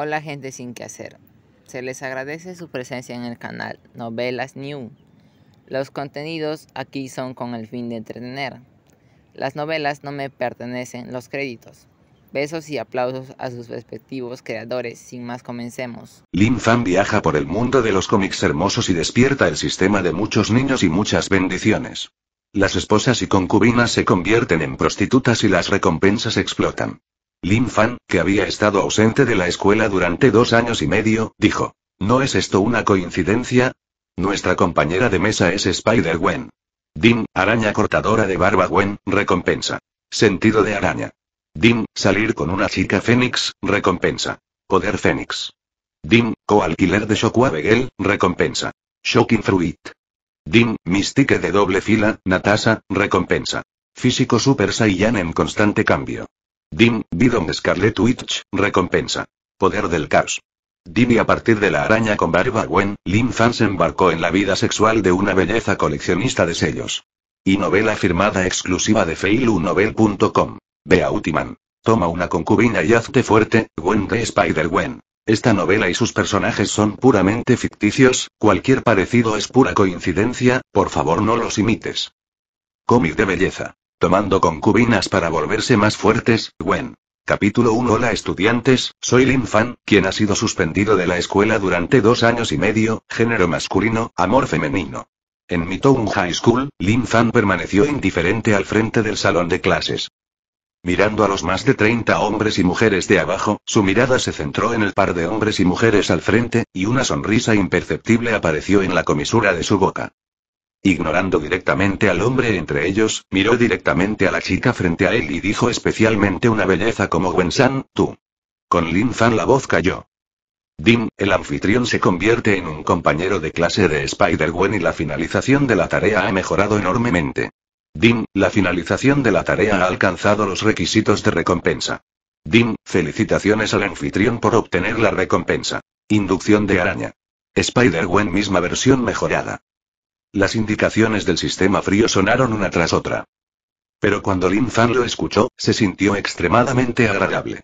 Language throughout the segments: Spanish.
Hola gente sin que hacer. Se les agradece su presencia en el canal Novelas New. Los contenidos aquí son con el fin de entretener. Las novelas no me pertenecen los créditos. Besos y aplausos a sus respectivos creadores. Sin más, comencemos. Lin Fan viaja por el mundo de los cómics hermosos y despierta el sistema de muchos niños y muchas bendiciones. Las esposas y concubinas se convierten en prostitutas y las recompensas explotan. Lin Fan, que había estado ausente de la escuela durante dos años y medio, dijo. ¿No es esto una coincidencia? Nuestra compañera de mesa es Spider-Gwen. Dim, araña cortadora de barba Gwen, recompensa. Sentido de araña. Dim, salir con una chica Fénix, recompensa. Poder Fénix. Dim, coalquiler de Shoquabegel, recompensa. Shocking Fruit. Dim, Mystique de doble fila, Natasa, recompensa. Físico Super Saiyan en constante cambio. Dim, Bidon Scarlet Witch, recompensa. Poder del caos. y a partir de la araña con barba Gwen, lin Fan se embarcó en la vida sexual de una belleza coleccionista de sellos. Y novela firmada exclusiva de feilunovel.com. Bea Utiman. Toma una concubina y hazte fuerte, Gwen de Spider-Gwen. Esta novela y sus personajes son puramente ficticios, cualquier parecido es pura coincidencia, por favor no los imites. Cómic de belleza. Tomando concubinas para volverse más fuertes, Gwen. Capítulo 1 Hola estudiantes, soy Lin Fan, quien ha sido suspendido de la escuela durante dos años y medio, género masculino, amor femenino. En Midtown High School, Lin Fan permaneció indiferente al frente del salón de clases. Mirando a los más de 30 hombres y mujeres de abajo, su mirada se centró en el par de hombres y mujeres al frente, y una sonrisa imperceptible apareció en la comisura de su boca. Ignorando directamente al hombre entre ellos, miró directamente a la chica frente a él y dijo especialmente una belleza como San, tú. Con Lin Fan la voz cayó. Dim, el anfitrión se convierte en un compañero de clase de spider wen y la finalización de la tarea ha mejorado enormemente. Dim, la finalización de la tarea ha alcanzado los requisitos de recompensa. Dim, felicitaciones al anfitrión por obtener la recompensa. Inducción de araña. spider wen misma versión mejorada. Las indicaciones del sistema frío sonaron una tras otra. Pero cuando Lin Fan lo escuchó, se sintió extremadamente agradable.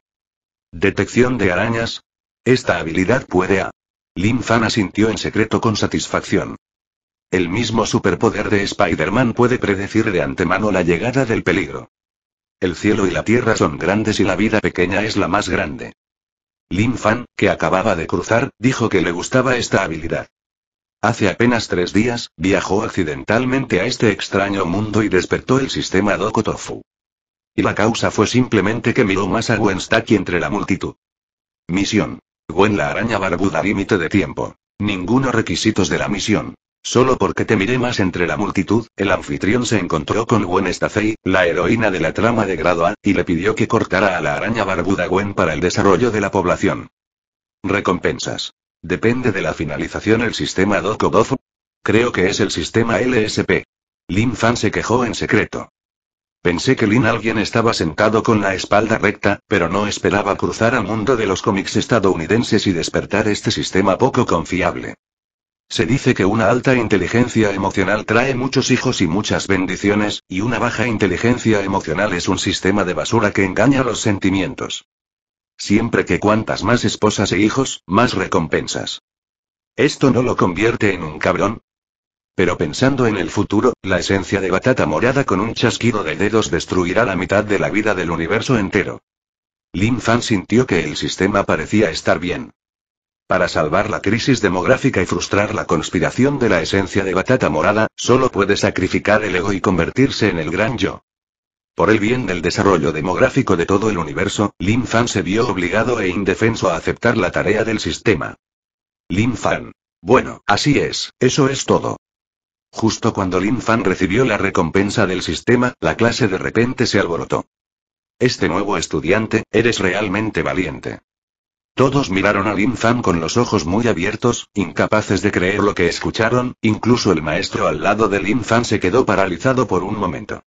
Detección de arañas. Esta habilidad puede a. Lin Fan asintió en secreto con satisfacción. El mismo superpoder de Spider-Man puede predecir de antemano la llegada del peligro. El cielo y la tierra son grandes y la vida pequeña es la más grande. Lin Fan, que acababa de cruzar, dijo que le gustaba esta habilidad. Hace apenas tres días, viajó accidentalmente a este extraño mundo y despertó el sistema Dokotofu. Y la causa fue simplemente que miró más a Wenstaki entre la multitud. Misión. Gwen la araña barbuda límite de tiempo. Ninguno requisitos de la misión. Solo porque te miré más entre la multitud, el anfitrión se encontró con Gwen Stacy, la heroína de la trama de grado A, y le pidió que cortara a la araña barbuda Gwen para el desarrollo de la población. Recompensas. Depende de la finalización el sistema bozo Creo que es el sistema LSP. Lin Fan se quejó en secreto. Pensé que Lin alguien estaba sentado con la espalda recta, pero no esperaba cruzar al mundo de los cómics estadounidenses y despertar este sistema poco confiable. Se dice que una alta inteligencia emocional trae muchos hijos y muchas bendiciones, y una baja inteligencia emocional es un sistema de basura que engaña los sentimientos. Siempre que cuantas más esposas e hijos, más recompensas. ¿Esto no lo convierte en un cabrón? Pero pensando en el futuro, la esencia de batata morada con un chasquido de dedos destruirá la mitad de la vida del universo entero. Lin Fan sintió que el sistema parecía estar bien. Para salvar la crisis demográfica y frustrar la conspiración de la esencia de batata morada, solo puede sacrificar el ego y convertirse en el gran yo. Por el bien del desarrollo demográfico de todo el universo, Lin Fan se vio obligado e indefenso a aceptar la tarea del sistema. Lin Fan. Bueno, así es, eso es todo. Justo cuando Lin Fan recibió la recompensa del sistema, la clase de repente se alborotó. Este nuevo estudiante, eres realmente valiente. Todos miraron a Lin Fan con los ojos muy abiertos, incapaces de creer lo que escucharon, incluso el maestro al lado de Lin Fan se quedó paralizado por un momento.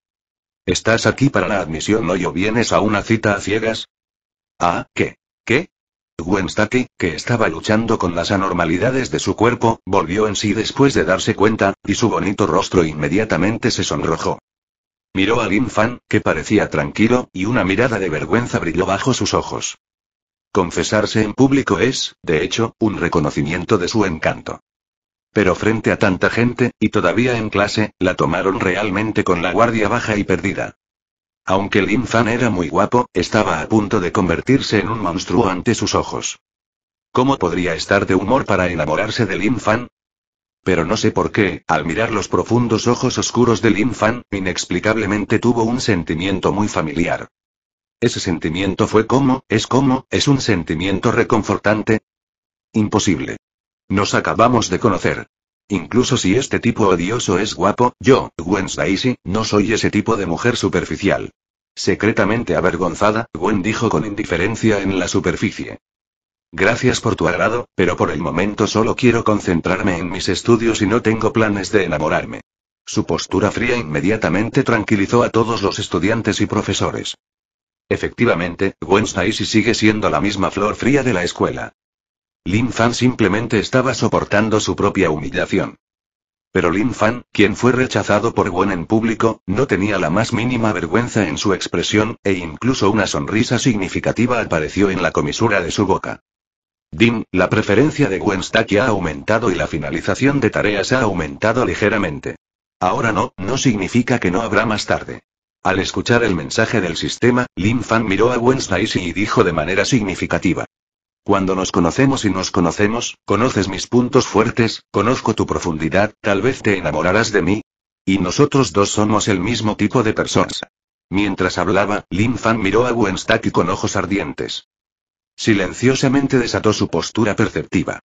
¿Estás aquí para la admisión hoy o vienes a una cita a ciegas? Ah, ¿qué? ¿Qué? Wenstaki, que estaba luchando con las anormalidades de su cuerpo, volvió en sí después de darse cuenta, y su bonito rostro inmediatamente se sonrojó. Miró a Lin Fan, que parecía tranquilo, y una mirada de vergüenza brilló bajo sus ojos. Confesarse en público es, de hecho, un reconocimiento de su encanto. Pero frente a tanta gente, y todavía en clase, la tomaron realmente con la guardia baja y perdida. Aunque Lin Fan era muy guapo, estaba a punto de convertirse en un monstruo ante sus ojos. ¿Cómo podría estar de humor para enamorarse de Lin Fan? Pero no sé por qué, al mirar los profundos ojos oscuros de Lin Fan, inexplicablemente tuvo un sentimiento muy familiar. Ese sentimiento fue como, es como, es un sentimiento reconfortante. Imposible. Nos acabamos de conocer. Incluso si este tipo odioso es guapo, yo, Gwen Stacy, no soy ese tipo de mujer superficial. Secretamente avergonzada, Gwen dijo con indiferencia en la superficie. Gracias por tu agrado, pero por el momento solo quiero concentrarme en mis estudios y no tengo planes de enamorarme. Su postura fría inmediatamente tranquilizó a todos los estudiantes y profesores. Efectivamente, Gwen Stacy sigue siendo la misma flor fría de la escuela. Lin Fan simplemente estaba soportando su propia humillación. Pero Lin Fan, quien fue rechazado por Wen en público, no tenía la más mínima vergüenza en su expresión, e incluso una sonrisa significativa apareció en la comisura de su boca. Dim, la preferencia de Wen Stack ha aumentado y la finalización de tareas ha aumentado ligeramente. Ahora no, no significa que no habrá más tarde. Al escuchar el mensaje del sistema, Lin Fan miró a Wen Stacy y dijo de manera significativa. Cuando nos conocemos y nos conocemos, conoces mis puntos fuertes, conozco tu profundidad, tal vez te enamorarás de mí. Y nosotros dos somos el mismo tipo de personas. Mientras hablaba, Lin Fan miró a stacky con ojos ardientes. Silenciosamente desató su postura perceptiva.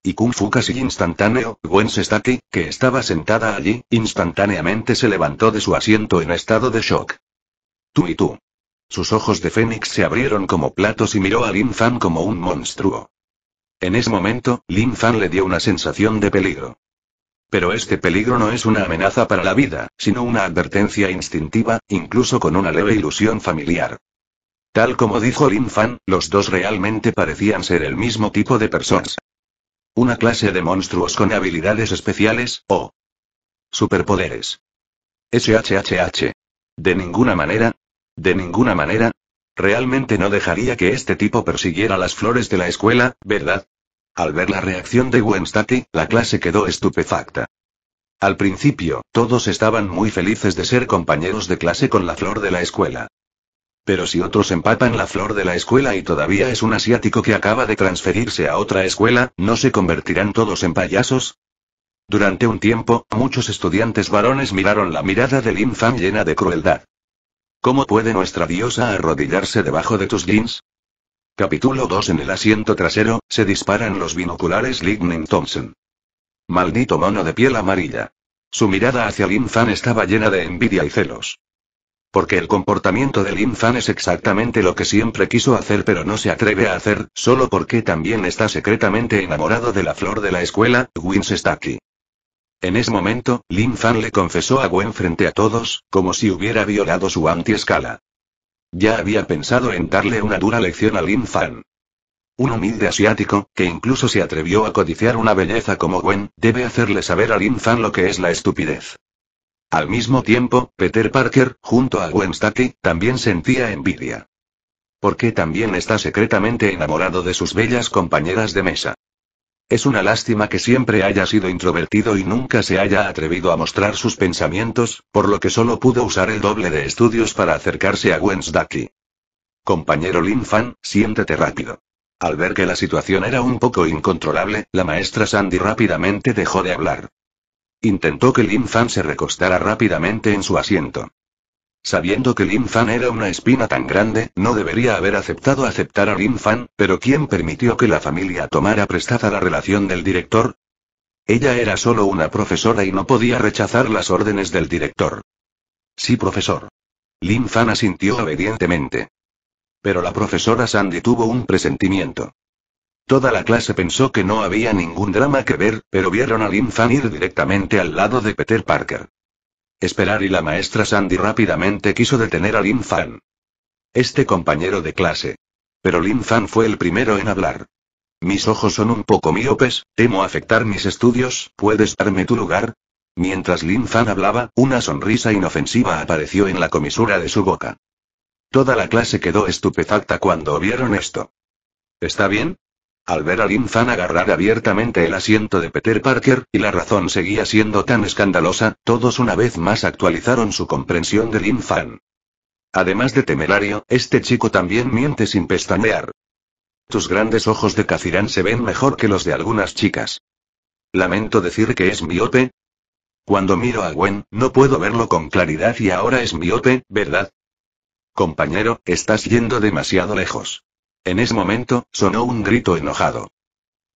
Y Kung Fu casi instantáneo, Stacky, que estaba sentada allí, instantáneamente se levantó de su asiento en estado de shock. Tú y tú. Sus ojos de fénix se abrieron como platos y miró a Lin Fan como un monstruo. En ese momento, Lin Fan le dio una sensación de peligro. Pero este peligro no es una amenaza para la vida, sino una advertencia instintiva, incluso con una leve ilusión familiar. Tal como dijo Lin Fan, los dos realmente parecían ser el mismo tipo de personas. Una clase de monstruos con habilidades especiales, o superpoderes. SHHH. De ninguna manera, de ninguna manera. Realmente no dejaría que este tipo persiguiera las flores de la escuela, ¿verdad? Al ver la reacción de Wenstati, la clase quedó estupefacta. Al principio, todos estaban muy felices de ser compañeros de clase con la flor de la escuela. Pero si otros empapan la flor de la escuela y todavía es un asiático que acaba de transferirse a otra escuela, ¿no se convertirán todos en payasos? Durante un tiempo, muchos estudiantes varones miraron la mirada de Lin Fan llena de crueldad. ¿Cómo puede nuestra diosa arrodillarse debajo de tus jeans? Capítulo 2 En el asiento trasero, se disparan los binoculares Lightning Thompson. Maldito mono de piel amarilla. Su mirada hacia Lin Fan estaba llena de envidia y celos. Porque el comportamiento de Lin Fan es exactamente lo que siempre quiso hacer pero no se atreve a hacer, solo porque también está secretamente enamorado de la flor de la escuela, Wins Stucky. En ese momento, Lin Fan le confesó a Gwen frente a todos, como si hubiera violado su antiescala. escala Ya había pensado en darle una dura lección a Lin Fan. Un humilde asiático, que incluso se atrevió a codiciar una belleza como Gwen, debe hacerle saber a Lin Fan lo que es la estupidez. Al mismo tiempo, Peter Parker, junto a Gwen Stacy, también sentía envidia. Porque también está secretamente enamorado de sus bellas compañeras de mesa. Es una lástima que siempre haya sido introvertido y nunca se haya atrevido a mostrar sus pensamientos, por lo que solo pudo usar el doble de estudios para acercarse a Wensdaki. Compañero Lin Fan, siéntete rápido. Al ver que la situación era un poco incontrolable, la maestra Sandy rápidamente dejó de hablar. Intentó que Lin Fan se recostara rápidamente en su asiento. Sabiendo que Lin Fan era una espina tan grande, no debería haber aceptado aceptar a Lin Fan, pero ¿quién permitió que la familia tomara prestada la relación del director? Ella era solo una profesora y no podía rechazar las órdenes del director. Sí, profesor. Lin Fan asintió obedientemente. Pero la profesora Sandy tuvo un presentimiento. Toda la clase pensó que no había ningún drama que ver, pero vieron a Lin Fan ir directamente al lado de Peter Parker. Esperar y la maestra Sandy rápidamente quiso detener a Lin Fan. Este compañero de clase. Pero Lin Fan fue el primero en hablar. Mis ojos son un poco miopes, temo afectar mis estudios, ¿puedes darme tu lugar? Mientras Lin Fan hablaba, una sonrisa inofensiva apareció en la comisura de su boca. Toda la clase quedó estupefacta cuando vieron esto. ¿Está bien? Al ver a Lin Fan agarrar abiertamente el asiento de Peter Parker, y la razón seguía siendo tan escandalosa, todos una vez más actualizaron su comprensión de Lin Fan. Además de temerario, este chico también miente sin pestañear. Tus grandes ojos de cacirán se ven mejor que los de algunas chicas. Lamento decir que es miope. Cuando miro a Gwen, no puedo verlo con claridad y ahora es miope, ¿verdad? Compañero, estás yendo demasiado lejos. En ese momento, sonó un grito enojado.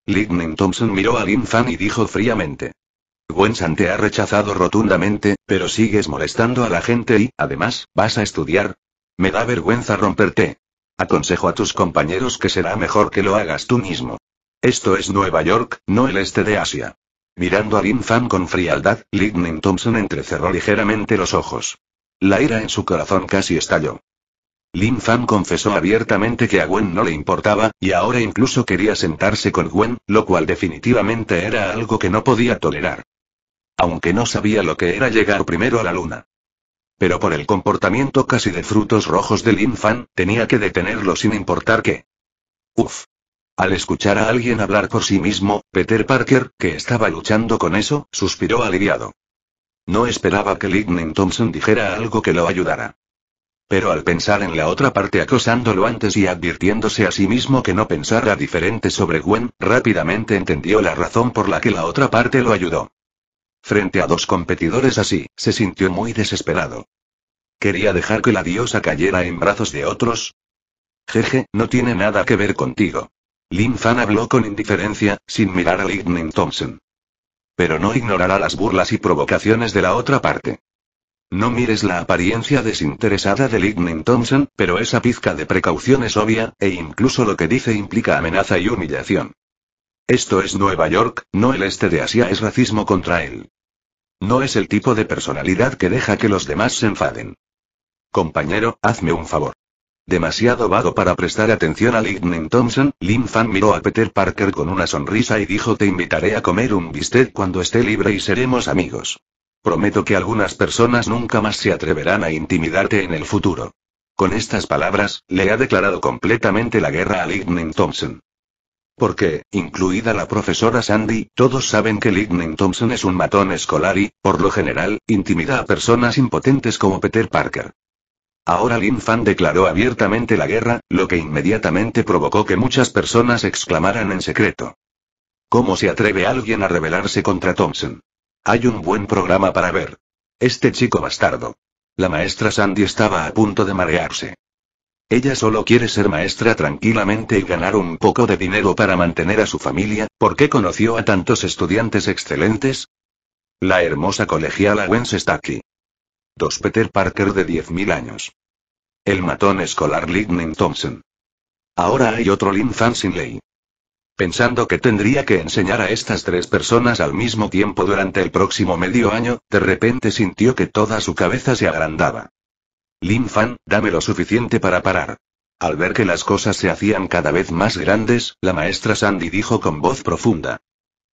Lightning Thompson miró a Lin Fan y dijo fríamente. Gwen-San te ha rechazado rotundamente, pero sigues molestando a la gente y, además, vas a estudiar. Me da vergüenza romperte. Aconsejo a tus compañeros que será mejor que lo hagas tú mismo. Esto es Nueva York, no el este de Asia. Mirando a Lin Fan con frialdad, Lightning Thompson entrecerró ligeramente los ojos. La ira en su corazón casi estalló. Lin Fan confesó abiertamente que a Gwen no le importaba, y ahora incluso quería sentarse con Gwen, lo cual definitivamente era algo que no podía tolerar. Aunque no sabía lo que era llegar primero a la luna. Pero por el comportamiento casi de frutos rojos de Lin Fan, tenía que detenerlo sin importar qué. Uf. Al escuchar a alguien hablar por sí mismo, Peter Parker, que estaba luchando con eso, suspiró aliviado. No esperaba que Lightning Thompson dijera algo que lo ayudara. Pero al pensar en la otra parte acosándolo antes y advirtiéndose a sí mismo que no pensara diferente sobre Gwen, rápidamente entendió la razón por la que la otra parte lo ayudó. Frente a dos competidores así, se sintió muy desesperado. ¿Quería dejar que la diosa cayera en brazos de otros? Jeje, no tiene nada que ver contigo. Lin Fan habló con indiferencia, sin mirar a Lightning Thompson. Pero no ignorará las burlas y provocaciones de la otra parte. No mires la apariencia desinteresada de Lignin Thompson, pero esa pizca de precaución es obvia, e incluso lo que dice implica amenaza y humillación. Esto es Nueva York, no el este de Asia es racismo contra él. No es el tipo de personalidad que deja que los demás se enfaden. Compañero, hazme un favor. Demasiado vago para prestar atención a Lignin Thompson, Lin Fan miró a Peter Parker con una sonrisa y dijo te invitaré a comer un bistec cuando esté libre y seremos amigos. Prometo que algunas personas nunca más se atreverán a intimidarte en el futuro. Con estas palabras, le ha declarado completamente la guerra a Lightning Thompson. Porque, incluida la profesora Sandy, todos saben que Lightning Thompson es un matón escolar y, por lo general, intimida a personas impotentes como Peter Parker. Ahora Lin Fan declaró abiertamente la guerra, lo que inmediatamente provocó que muchas personas exclamaran en secreto. ¿Cómo se atreve alguien a rebelarse contra Thompson? Hay un buen programa para ver. Este chico bastardo. La maestra Sandy estaba a punto de marearse. Ella solo quiere ser maestra tranquilamente y ganar un poco de dinero para mantener a su familia, ¿por qué conoció a tantos estudiantes excelentes? La hermosa colegiala Wens está aquí. Dos Peter Parker de 10.000 años. El matón escolar Lightning Thompson. Ahora hay otro Lynn Fansinley pensando que tendría que enseñar a estas tres personas al mismo tiempo durante el próximo medio año, de repente sintió que toda su cabeza se agrandaba. Lin Fan, dame lo suficiente para parar. Al ver que las cosas se hacían cada vez más grandes, la maestra Sandy dijo con voz profunda.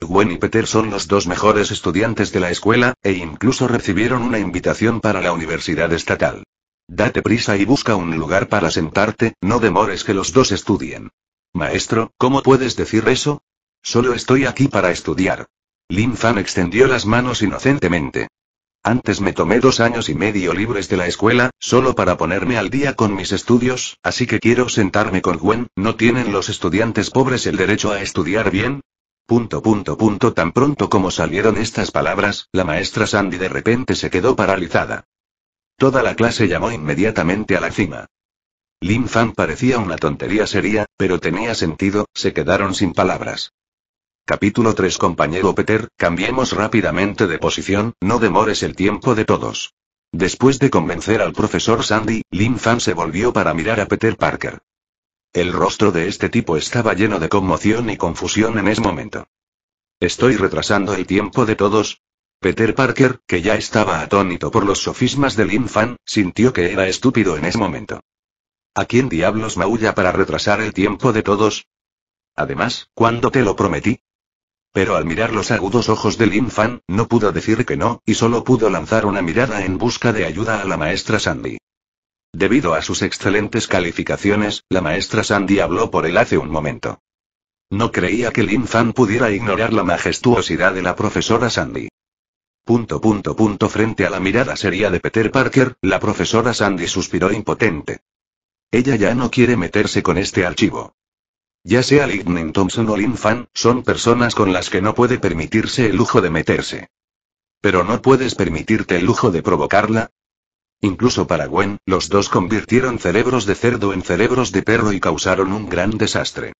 Gwen y Peter son los dos mejores estudiantes de la escuela, e incluso recibieron una invitación para la universidad estatal. Date prisa y busca un lugar para sentarte, no demores que los dos estudien. Maestro, ¿cómo puedes decir eso? Solo estoy aquí para estudiar. Lin Fan extendió las manos inocentemente. Antes me tomé dos años y medio libres de la escuela, solo para ponerme al día con mis estudios, así que quiero sentarme con Gwen, ¿no tienen los estudiantes pobres el derecho a estudiar bien? Punto punto punto tan pronto como salieron estas palabras, la maestra Sandy de repente se quedó paralizada. Toda la clase llamó inmediatamente a la cima. Lin Fan parecía una tontería seria, pero tenía sentido, se quedaron sin palabras. Capítulo 3 Compañero Peter, cambiemos rápidamente de posición, no demores el tiempo de todos. Después de convencer al profesor Sandy, Lin Fan se volvió para mirar a Peter Parker. El rostro de este tipo estaba lleno de conmoción y confusión en ese momento. ¿Estoy retrasando el tiempo de todos? Peter Parker, que ya estaba atónito por los sofismas de Lin Fan, sintió que era estúpido en ese momento. ¿A quién diablos maulla para retrasar el tiempo de todos? Además, ¿cuándo te lo prometí? Pero al mirar los agudos ojos de Lin Fan, no pudo decir que no, y solo pudo lanzar una mirada en busca de ayuda a la maestra Sandy. Debido a sus excelentes calificaciones, la maestra Sandy habló por él hace un momento. No creía que Lin Fan pudiera ignorar la majestuosidad de la profesora Sandy. Punto punto punto frente a la mirada seria de Peter Parker, la profesora Sandy suspiró impotente. Ella ya no quiere meterse con este archivo. Ya sea Lightning Thompson o Lin Fan, son personas con las que no puede permitirse el lujo de meterse. Pero no puedes permitirte el lujo de provocarla. Incluso para Gwen, los dos convirtieron cerebros de cerdo en cerebros de perro y causaron un gran desastre.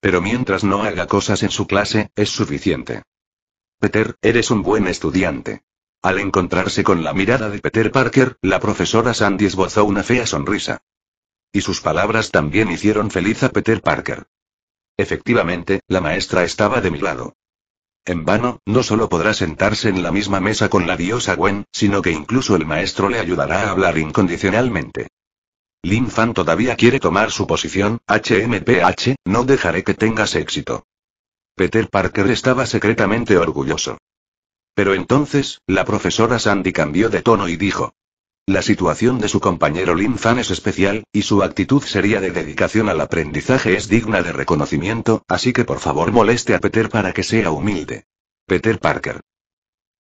Pero mientras no haga cosas en su clase, es suficiente. Peter, eres un buen estudiante. Al encontrarse con la mirada de Peter Parker, la profesora Sandy esbozó una fea sonrisa. Y sus palabras también hicieron feliz a Peter Parker. Efectivamente, la maestra estaba de mi lado. En vano, no solo podrá sentarse en la misma mesa con la diosa Gwen, sino que incluso el maestro le ayudará a hablar incondicionalmente. Lin Fan todavía quiere tomar su posición, HMPH, no dejaré que tengas éxito. Peter Parker estaba secretamente orgulloso. Pero entonces, la profesora Sandy cambió de tono y dijo. La situación de su compañero Lin Fan es especial, y su actitud seria de dedicación al aprendizaje es digna de reconocimiento, así que por favor moleste a Peter para que sea humilde. Peter Parker.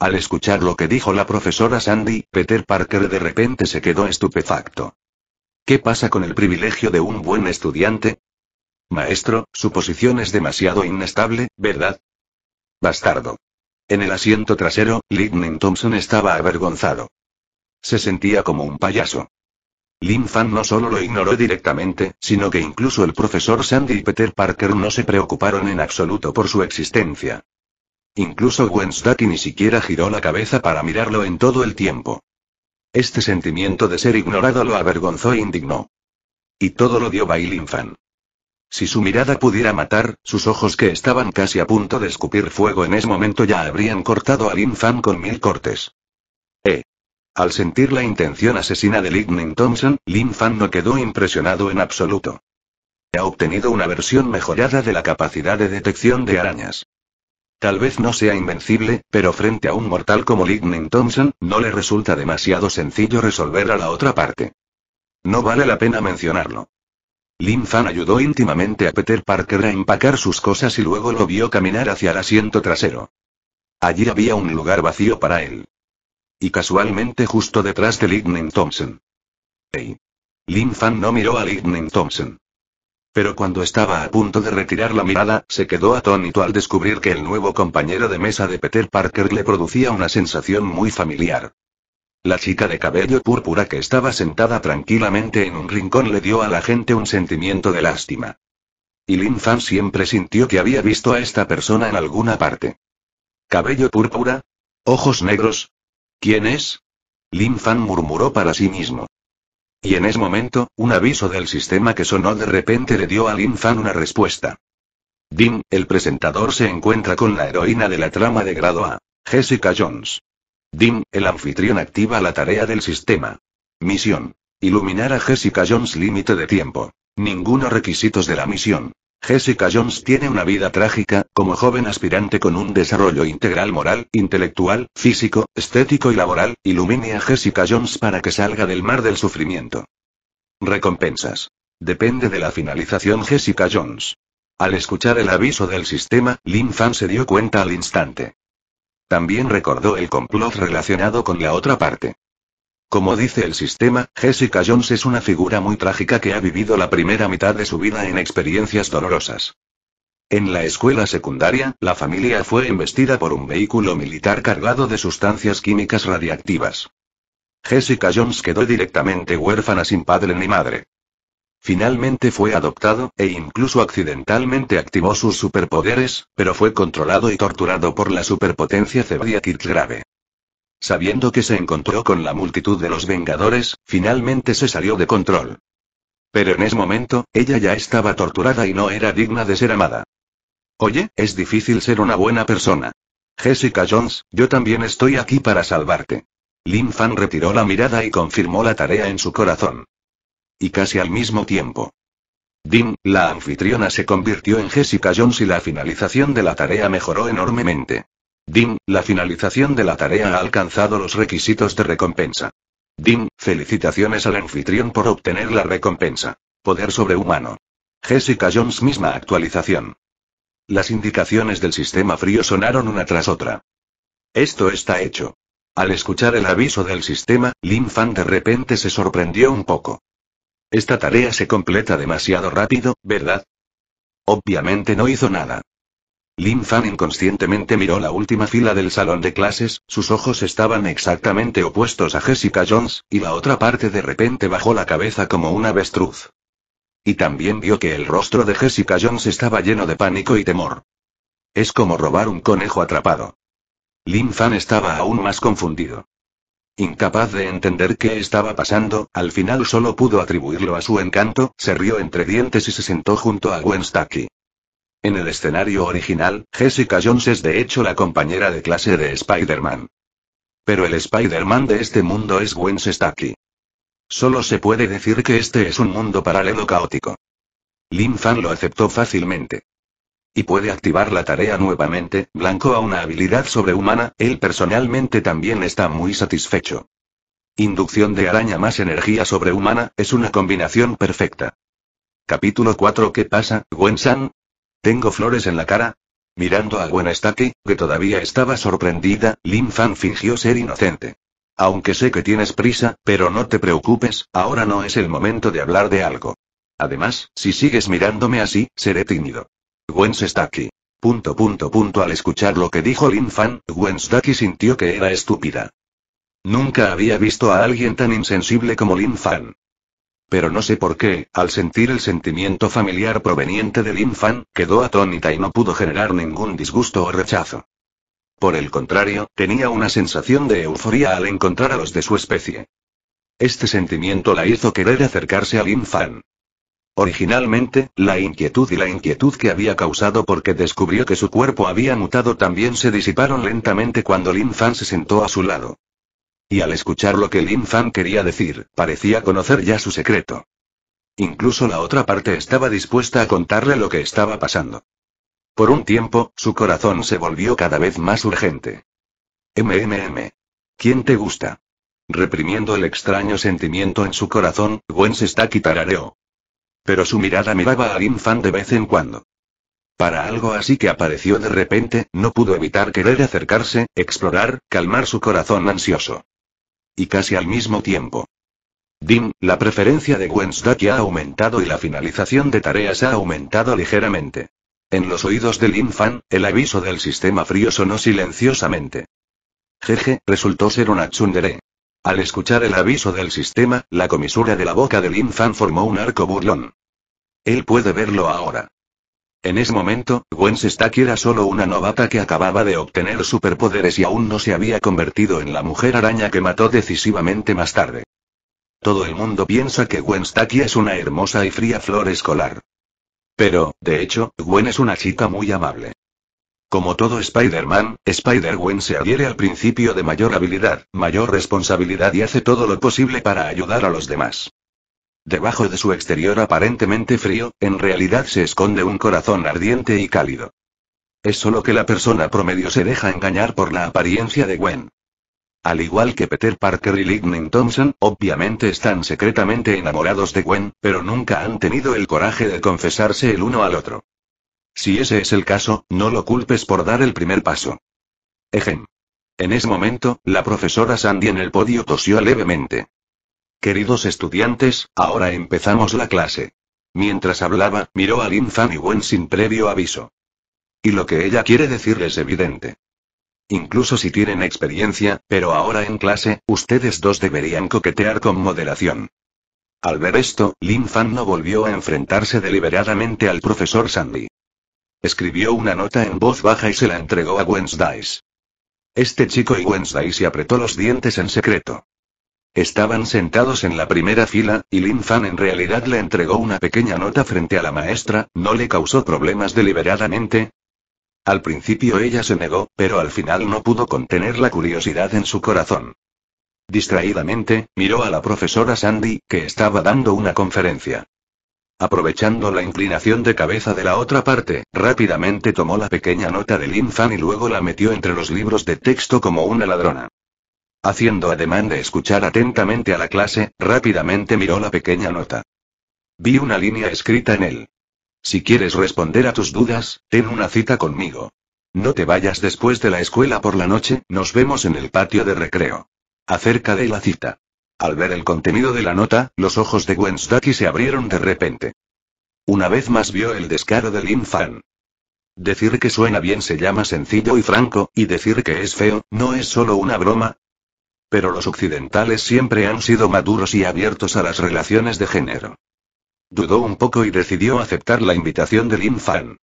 Al escuchar lo que dijo la profesora Sandy, Peter Parker de repente se quedó estupefacto. ¿Qué pasa con el privilegio de un buen estudiante? Maestro, su posición es demasiado inestable, ¿verdad? Bastardo. En el asiento trasero, Lightning Thompson estaba avergonzado. Se sentía como un payaso. Lin Fan no solo lo ignoró directamente, sino que incluso el profesor Sandy y Peter Parker no se preocuparon en absoluto por su existencia. Incluso Wenstacky ni siquiera giró la cabeza para mirarlo en todo el tiempo. Este sentimiento de ser ignorado lo avergonzó e indignó. Y todo lo dio Lin Fan. Si su mirada pudiera matar, sus ojos que estaban casi a punto de escupir fuego en ese momento ya habrían cortado a Lin Fan con mil cortes. Al sentir la intención asesina de Lightning Thompson, Lin Fan no quedó impresionado en absoluto. Ha obtenido una versión mejorada de la capacidad de detección de arañas. Tal vez no sea invencible, pero frente a un mortal como Lightning Thompson, no le resulta demasiado sencillo resolver a la otra parte. No vale la pena mencionarlo. Lin Fan ayudó íntimamente a Peter Parker a empacar sus cosas y luego lo vio caminar hacia el asiento trasero. Allí había un lugar vacío para él. Y casualmente justo detrás de Lightning Thompson. Hey. Lin Fan no miró a Lightning Thompson. Pero cuando estaba a punto de retirar la mirada, se quedó atónito al descubrir que el nuevo compañero de mesa de Peter Parker le producía una sensación muy familiar. La chica de cabello púrpura que estaba sentada tranquilamente en un rincón le dio a la gente un sentimiento de lástima. Y Lin Fan siempre sintió que había visto a esta persona en alguna parte. ¿Cabello púrpura? ¿Ojos negros? ¿Quién es? Lin Fan murmuró para sí mismo. Y en ese momento, un aviso del sistema que sonó de repente le dio a Lin Fan una respuesta. Dim, el presentador se encuentra con la heroína de la trama de grado A, Jessica Jones. Dim, el anfitrión activa la tarea del sistema. Misión. Iluminar a Jessica Jones límite de tiempo. Ninguno requisitos de la misión. Jessica Jones tiene una vida trágica, como joven aspirante con un desarrollo integral moral, intelectual, físico, estético y laboral, ilumine a Jessica Jones para que salga del mar del sufrimiento. Recompensas. Depende de la finalización Jessica Jones. Al escuchar el aviso del sistema, Lin Fan se dio cuenta al instante. También recordó el complot relacionado con la otra parte. Como dice el sistema, Jessica Jones es una figura muy trágica que ha vivido la primera mitad de su vida en experiencias dolorosas. En la escuela secundaria, la familia fue embestida por un vehículo militar cargado de sustancias químicas radiactivas. Jessica Jones quedó directamente huérfana sin padre ni madre. Finalmente fue adoptado, e incluso accidentalmente activó sus superpoderes, pero fue controlado y torturado por la superpotencia Zebadia Kirkgrave. Sabiendo que se encontró con la multitud de los Vengadores, finalmente se salió de control. Pero en ese momento, ella ya estaba torturada y no era digna de ser amada. Oye, es difícil ser una buena persona. Jessica Jones, yo también estoy aquí para salvarte. Lin Fan retiró la mirada y confirmó la tarea en su corazón. Y casi al mismo tiempo. Dean, la anfitriona se convirtió en Jessica Jones y la finalización de la tarea mejoró enormemente. Dim, la finalización de la tarea ha alcanzado los requisitos de recompensa. Dim, felicitaciones al anfitrión por obtener la recompensa. Poder sobrehumano. Jessica Jones misma actualización. Las indicaciones del sistema frío sonaron una tras otra. Esto está hecho. Al escuchar el aviso del sistema, Lin Fan de repente se sorprendió un poco. Esta tarea se completa demasiado rápido, ¿verdad? Obviamente no hizo nada. Lin Fan inconscientemente miró la última fila del salón de clases, sus ojos estaban exactamente opuestos a Jessica Jones, y la otra parte de repente bajó la cabeza como una avestruz. Y también vio que el rostro de Jessica Jones estaba lleno de pánico y temor. Es como robar un conejo atrapado. Lin Fan estaba aún más confundido. Incapaz de entender qué estaba pasando, al final solo pudo atribuirlo a su encanto, se rió entre dientes y se sentó junto a Gwen en el escenario original, Jessica Jones es de hecho la compañera de clase de Spider-Man. Pero el Spider-Man de este mundo es Gwen Stacy. Solo se puede decir que este es un mundo paralelo caótico. Lin Fan lo aceptó fácilmente. Y puede activar la tarea nuevamente, blanco a una habilidad sobrehumana, él personalmente también está muy satisfecho. Inducción de araña más energía sobrehumana, es una combinación perfecta. Capítulo 4 ¿Qué pasa, Gwen-san? ¿Tengo flores en la cara? Mirando a Stacy, que todavía estaba sorprendida, Lin Fan fingió ser inocente. Aunque sé que tienes prisa, pero no te preocupes, ahora no es el momento de hablar de algo. Además, si sigues mirándome así, seré tímido. Stacy. Punto punto punto al escuchar lo que dijo Lin Fan, Stacy sintió que era estúpida. Nunca había visto a alguien tan insensible como Lin Fan pero no sé por qué, al sentir el sentimiento familiar proveniente Lin Fan, quedó atónita y no pudo generar ningún disgusto o rechazo. Por el contrario, tenía una sensación de euforia al encontrar a los de su especie. Este sentimiento la hizo querer acercarse Lin Fan. Originalmente, la inquietud y la inquietud que había causado porque descubrió que su cuerpo había mutado también se disiparon lentamente cuando Lin Fan se sentó a su lado. Y al escuchar lo que Lin Fan quería decir, parecía conocer ya su secreto. Incluso la otra parte estaba dispuesta a contarle lo que estaba pasando. Por un tiempo, su corazón se volvió cada vez más urgente. MMM. ¿Quién te gusta? Reprimiendo el extraño sentimiento en su corazón, Gwen se está quitarareo. Pero su mirada miraba a Lin Fan de vez en cuando. Para algo así que apareció de repente, no pudo evitar querer acercarse, explorar, calmar su corazón ansioso. Y casi al mismo tiempo. Dim, la preferencia de ya ha aumentado y la finalización de tareas ha aumentado ligeramente. En los oídos del infan, el aviso del sistema frío sonó silenciosamente. Jeje, resultó ser una tsundere. Al escuchar el aviso del sistema, la comisura de la boca del infan formó un arco burlón. Él puede verlo ahora. En ese momento, Gwen Stacy era solo una novata que acababa de obtener superpoderes y aún no se había convertido en la mujer araña que mató decisivamente más tarde. Todo el mundo piensa que Gwen Stacy es una hermosa y fría flor escolar. Pero, de hecho, Gwen es una chica muy amable. Como todo Spider-Man, Spider-Gwen se adhiere al principio de mayor habilidad, mayor responsabilidad y hace todo lo posible para ayudar a los demás. Debajo de su exterior aparentemente frío, en realidad se esconde un corazón ardiente y cálido. Es solo que la persona promedio se deja engañar por la apariencia de Gwen. Al igual que Peter Parker y Lightning Thompson, obviamente están secretamente enamorados de Gwen, pero nunca han tenido el coraje de confesarse el uno al otro. Si ese es el caso, no lo culpes por dar el primer paso. Ejem. En ese momento, la profesora Sandy en el podio tosió levemente. Queridos estudiantes, ahora empezamos la clase. Mientras hablaba, miró a Lin Fan y Wen sin previo aviso. Y lo que ella quiere decir es evidente. Incluso si tienen experiencia, pero ahora en clase, ustedes dos deberían coquetear con moderación. Al ver esto, Lin Fan no volvió a enfrentarse deliberadamente al profesor Sandy. Escribió una nota en voz baja y se la entregó a dice Este chico y dice se apretó los dientes en secreto. Estaban sentados en la primera fila, y Lin Fan en realidad le entregó una pequeña nota frente a la maestra, no le causó problemas deliberadamente. Al principio ella se negó, pero al final no pudo contener la curiosidad en su corazón. Distraídamente, miró a la profesora Sandy, que estaba dando una conferencia. Aprovechando la inclinación de cabeza de la otra parte, rápidamente tomó la pequeña nota de Lin Fan y luego la metió entre los libros de texto como una ladrona. Haciendo ademán de escuchar atentamente a la clase, rápidamente miró la pequeña nota. Vi una línea escrita en él. Si quieres responder a tus dudas, ten una cita conmigo. No te vayas después de la escuela por la noche, nos vemos en el patio de recreo. Acerca de la cita. Al ver el contenido de la nota, los ojos de Wenstaki se abrieron de repente. Una vez más vio el descaro del Fan. Decir que suena bien se llama sencillo y franco, y decir que es feo, no es solo una broma, pero los occidentales siempre han sido maduros y abiertos a las relaciones de género. Dudó un poco y decidió aceptar la invitación de Lin Fan.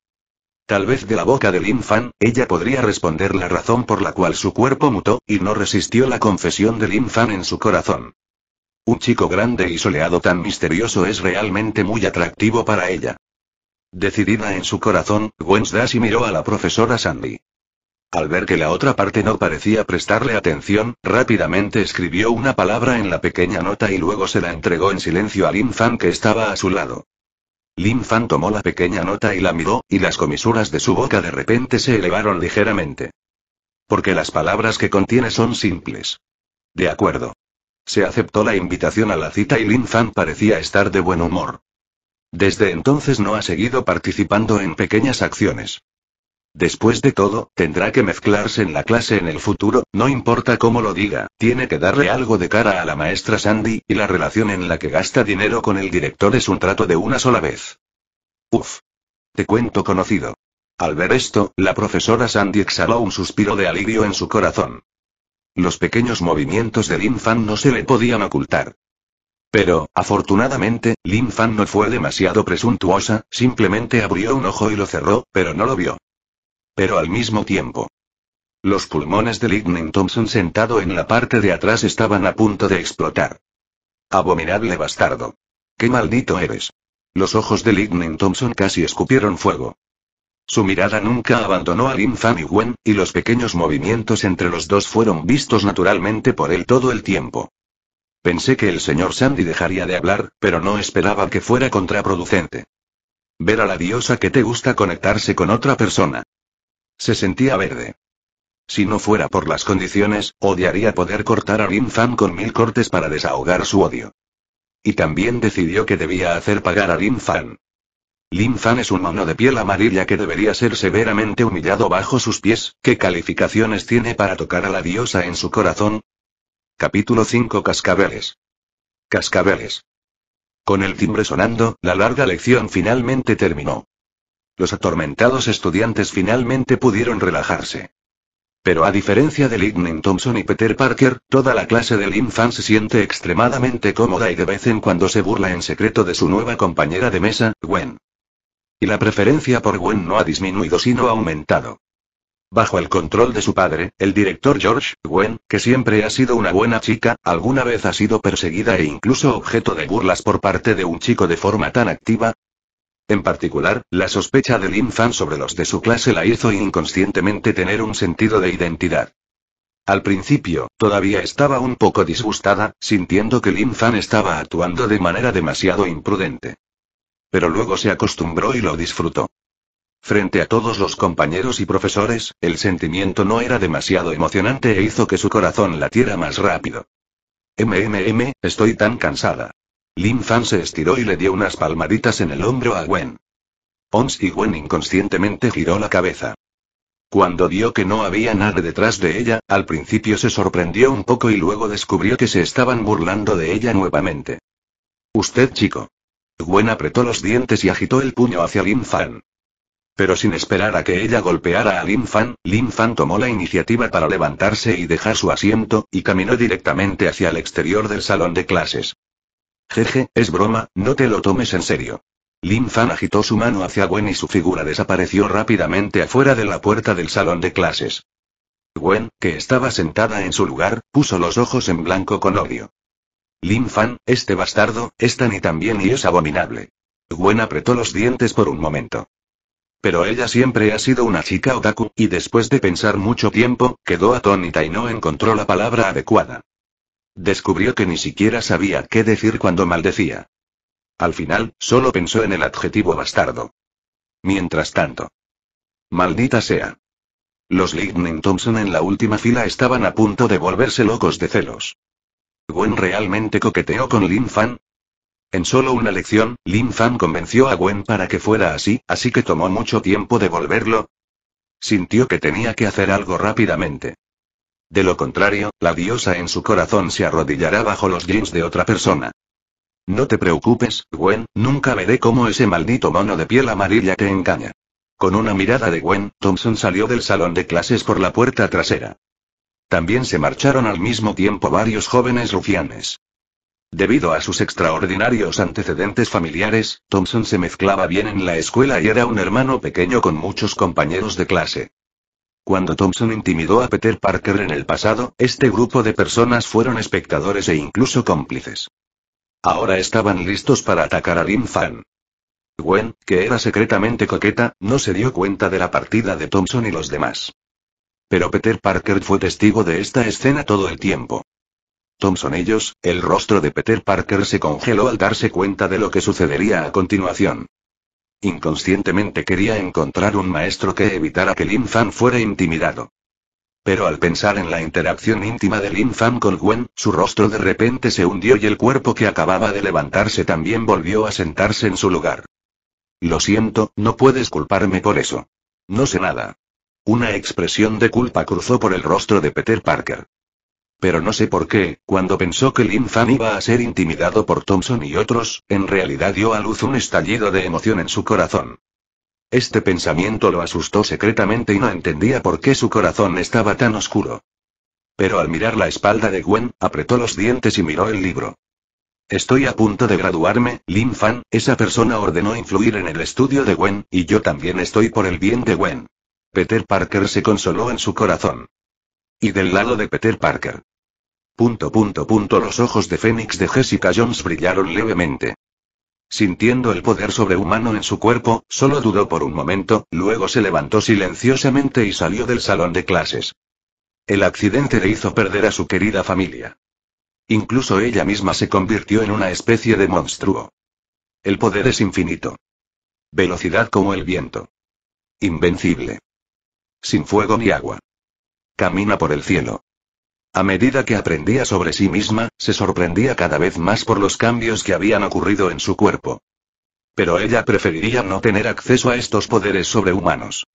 Tal vez de la boca de Lin Fan, ella podría responder la razón por la cual su cuerpo mutó, y no resistió la confesión de Lin Fan en su corazón. Un chico grande y soleado tan misterioso es realmente muy atractivo para ella. Decidida en su corazón, Gwen y miró a la profesora Sandy. Al ver que la otra parte no parecía prestarle atención, rápidamente escribió una palabra en la pequeña nota y luego se la entregó en silencio a Lin Fan que estaba a su lado. Lin Fan tomó la pequeña nota y la miró, y las comisuras de su boca de repente se elevaron ligeramente. Porque las palabras que contiene son simples. De acuerdo. Se aceptó la invitación a la cita y Lin Fan parecía estar de buen humor. Desde entonces no ha seguido participando en pequeñas acciones. Después de todo, tendrá que mezclarse en la clase en el futuro, no importa cómo lo diga, tiene que darle algo de cara a la maestra Sandy, y la relación en la que gasta dinero con el director es un trato de una sola vez. Uf. Te cuento conocido. Al ver esto, la profesora Sandy exhaló un suspiro de alivio en su corazón. Los pequeños movimientos de Lin Fan no se le podían ocultar. Pero, afortunadamente, Lin Fan no fue demasiado presuntuosa, simplemente abrió un ojo y lo cerró, pero no lo vio. Pero al mismo tiempo. Los pulmones de Lightning Thompson sentado en la parte de atrás estaban a punto de explotar. Abominable bastardo. Qué maldito eres. Los ojos de Lightning Thompson casi escupieron fuego. Su mirada nunca abandonó a Lin Fan y Wen, y los pequeños movimientos entre los dos fueron vistos naturalmente por él todo el tiempo. Pensé que el señor Sandy dejaría de hablar, pero no esperaba que fuera contraproducente. Ver a la diosa que te gusta conectarse con otra persona. Se sentía verde. Si no fuera por las condiciones, odiaría poder cortar a Lin Fan con mil cortes para desahogar su odio. Y también decidió que debía hacer pagar a Lin Fan. Lin Fan es un mono de piel amarilla que debería ser severamente humillado bajo sus pies. ¿Qué calificaciones tiene para tocar a la diosa en su corazón? Capítulo 5 Cascabeles. Cascabeles. Con el timbre sonando, la larga lección finalmente terminó. Los atormentados estudiantes finalmente pudieron relajarse. Pero a diferencia de Lightning Thompson y Peter Parker, toda la clase del infant se siente extremadamente cómoda y de vez en cuando se burla en secreto de su nueva compañera de mesa, Gwen. Y la preferencia por Gwen no ha disminuido sino aumentado. Bajo el control de su padre, el director George Gwen, que siempre ha sido una buena chica, alguna vez ha sido perseguida e incluso objeto de burlas por parte de un chico de forma tan activa, en particular, la sospecha de Lin Fan sobre los de su clase la hizo inconscientemente tener un sentido de identidad. Al principio, todavía estaba un poco disgustada, sintiendo que Lin Fan estaba actuando de manera demasiado imprudente. Pero luego se acostumbró y lo disfrutó. Frente a todos los compañeros y profesores, el sentimiento no era demasiado emocionante e hizo que su corazón latiera más rápido. MMM, estoy tan cansada. Lin Fan se estiró y le dio unas palmaditas en el hombro a Gwen. Ons y Gwen inconscientemente giró la cabeza. Cuando vio que no había nadie detrás de ella, al principio se sorprendió un poco y luego descubrió que se estaban burlando de ella nuevamente. Usted chico. Gwen apretó los dientes y agitó el puño hacia Lin Fan. Pero sin esperar a que ella golpeara a Lin Fan, Lin Fan tomó la iniciativa para levantarse y dejar su asiento, y caminó directamente hacia el exterior del salón de clases. Jeje, es broma, no te lo tomes en serio. Lin Fan agitó su mano hacia Gwen y su figura desapareció rápidamente afuera de la puerta del salón de clases. Gwen, que estaba sentada en su lugar, puso los ojos en blanco con odio. Lin Fan, este bastardo, es tan y tan y es abominable. Gwen apretó los dientes por un momento. Pero ella siempre ha sido una chica otaku, y después de pensar mucho tiempo, quedó atónita y no encontró la palabra adecuada. Descubrió que ni siquiera sabía qué decir cuando maldecía. Al final, solo pensó en el adjetivo bastardo. Mientras tanto. Maldita sea. Los Lightning Thompson en la última fila estaban a punto de volverse locos de celos. ¿Gwen realmente coqueteó con Lin Fan? En solo una lección, Lin Fan convenció a Gwen para que fuera así, así que tomó mucho tiempo devolverlo. Sintió que tenía que hacer algo rápidamente. De lo contrario, la diosa en su corazón se arrodillará bajo los jeans de otra persona. No te preocupes, Gwen, nunca veré cómo ese maldito mono de piel amarilla te engaña. Con una mirada de Gwen, Thompson salió del salón de clases por la puerta trasera. También se marcharon al mismo tiempo varios jóvenes rufianes. Debido a sus extraordinarios antecedentes familiares, Thompson se mezclaba bien en la escuela y era un hermano pequeño con muchos compañeros de clase. Cuando Thompson intimidó a Peter Parker en el pasado, este grupo de personas fueron espectadores e incluso cómplices. Ahora estaban listos para atacar a Lim Fan. Gwen, que era secretamente coqueta, no se dio cuenta de la partida de Thompson y los demás. Pero Peter Parker fue testigo de esta escena todo el tiempo. Thompson ellos, el rostro de Peter Parker se congeló al darse cuenta de lo que sucedería a continuación. Inconscientemente quería encontrar un maestro que evitara que Lin Fan fuera intimidado. Pero al pensar en la interacción íntima de Lin Fan con Gwen, su rostro de repente se hundió y el cuerpo que acababa de levantarse también volvió a sentarse en su lugar. Lo siento, no puedes culparme por eso. No sé nada. Una expresión de culpa cruzó por el rostro de Peter Parker. Pero no sé por qué, cuando pensó que Lin Fan iba a ser intimidado por Thompson y otros, en realidad dio a luz un estallido de emoción en su corazón. Este pensamiento lo asustó secretamente y no entendía por qué su corazón estaba tan oscuro. Pero al mirar la espalda de Gwen, apretó los dientes y miró el libro. Estoy a punto de graduarme, Lin Fan, esa persona ordenó influir en el estudio de Gwen, y yo también estoy por el bien de Gwen. Peter Parker se consoló en su corazón. Y del lado de Peter Parker. Punto, punto, punto. Los ojos de Fénix de Jessica Jones brillaron levemente. Sintiendo el poder sobrehumano en su cuerpo, solo dudó por un momento, luego se levantó silenciosamente y salió del salón de clases. El accidente le hizo perder a su querida familia. Incluso ella misma se convirtió en una especie de monstruo. El poder es infinito. Velocidad como el viento. Invencible. Sin fuego ni agua. Camina por el cielo. A medida que aprendía sobre sí misma, se sorprendía cada vez más por los cambios que habían ocurrido en su cuerpo. Pero ella preferiría no tener acceso a estos poderes sobrehumanos.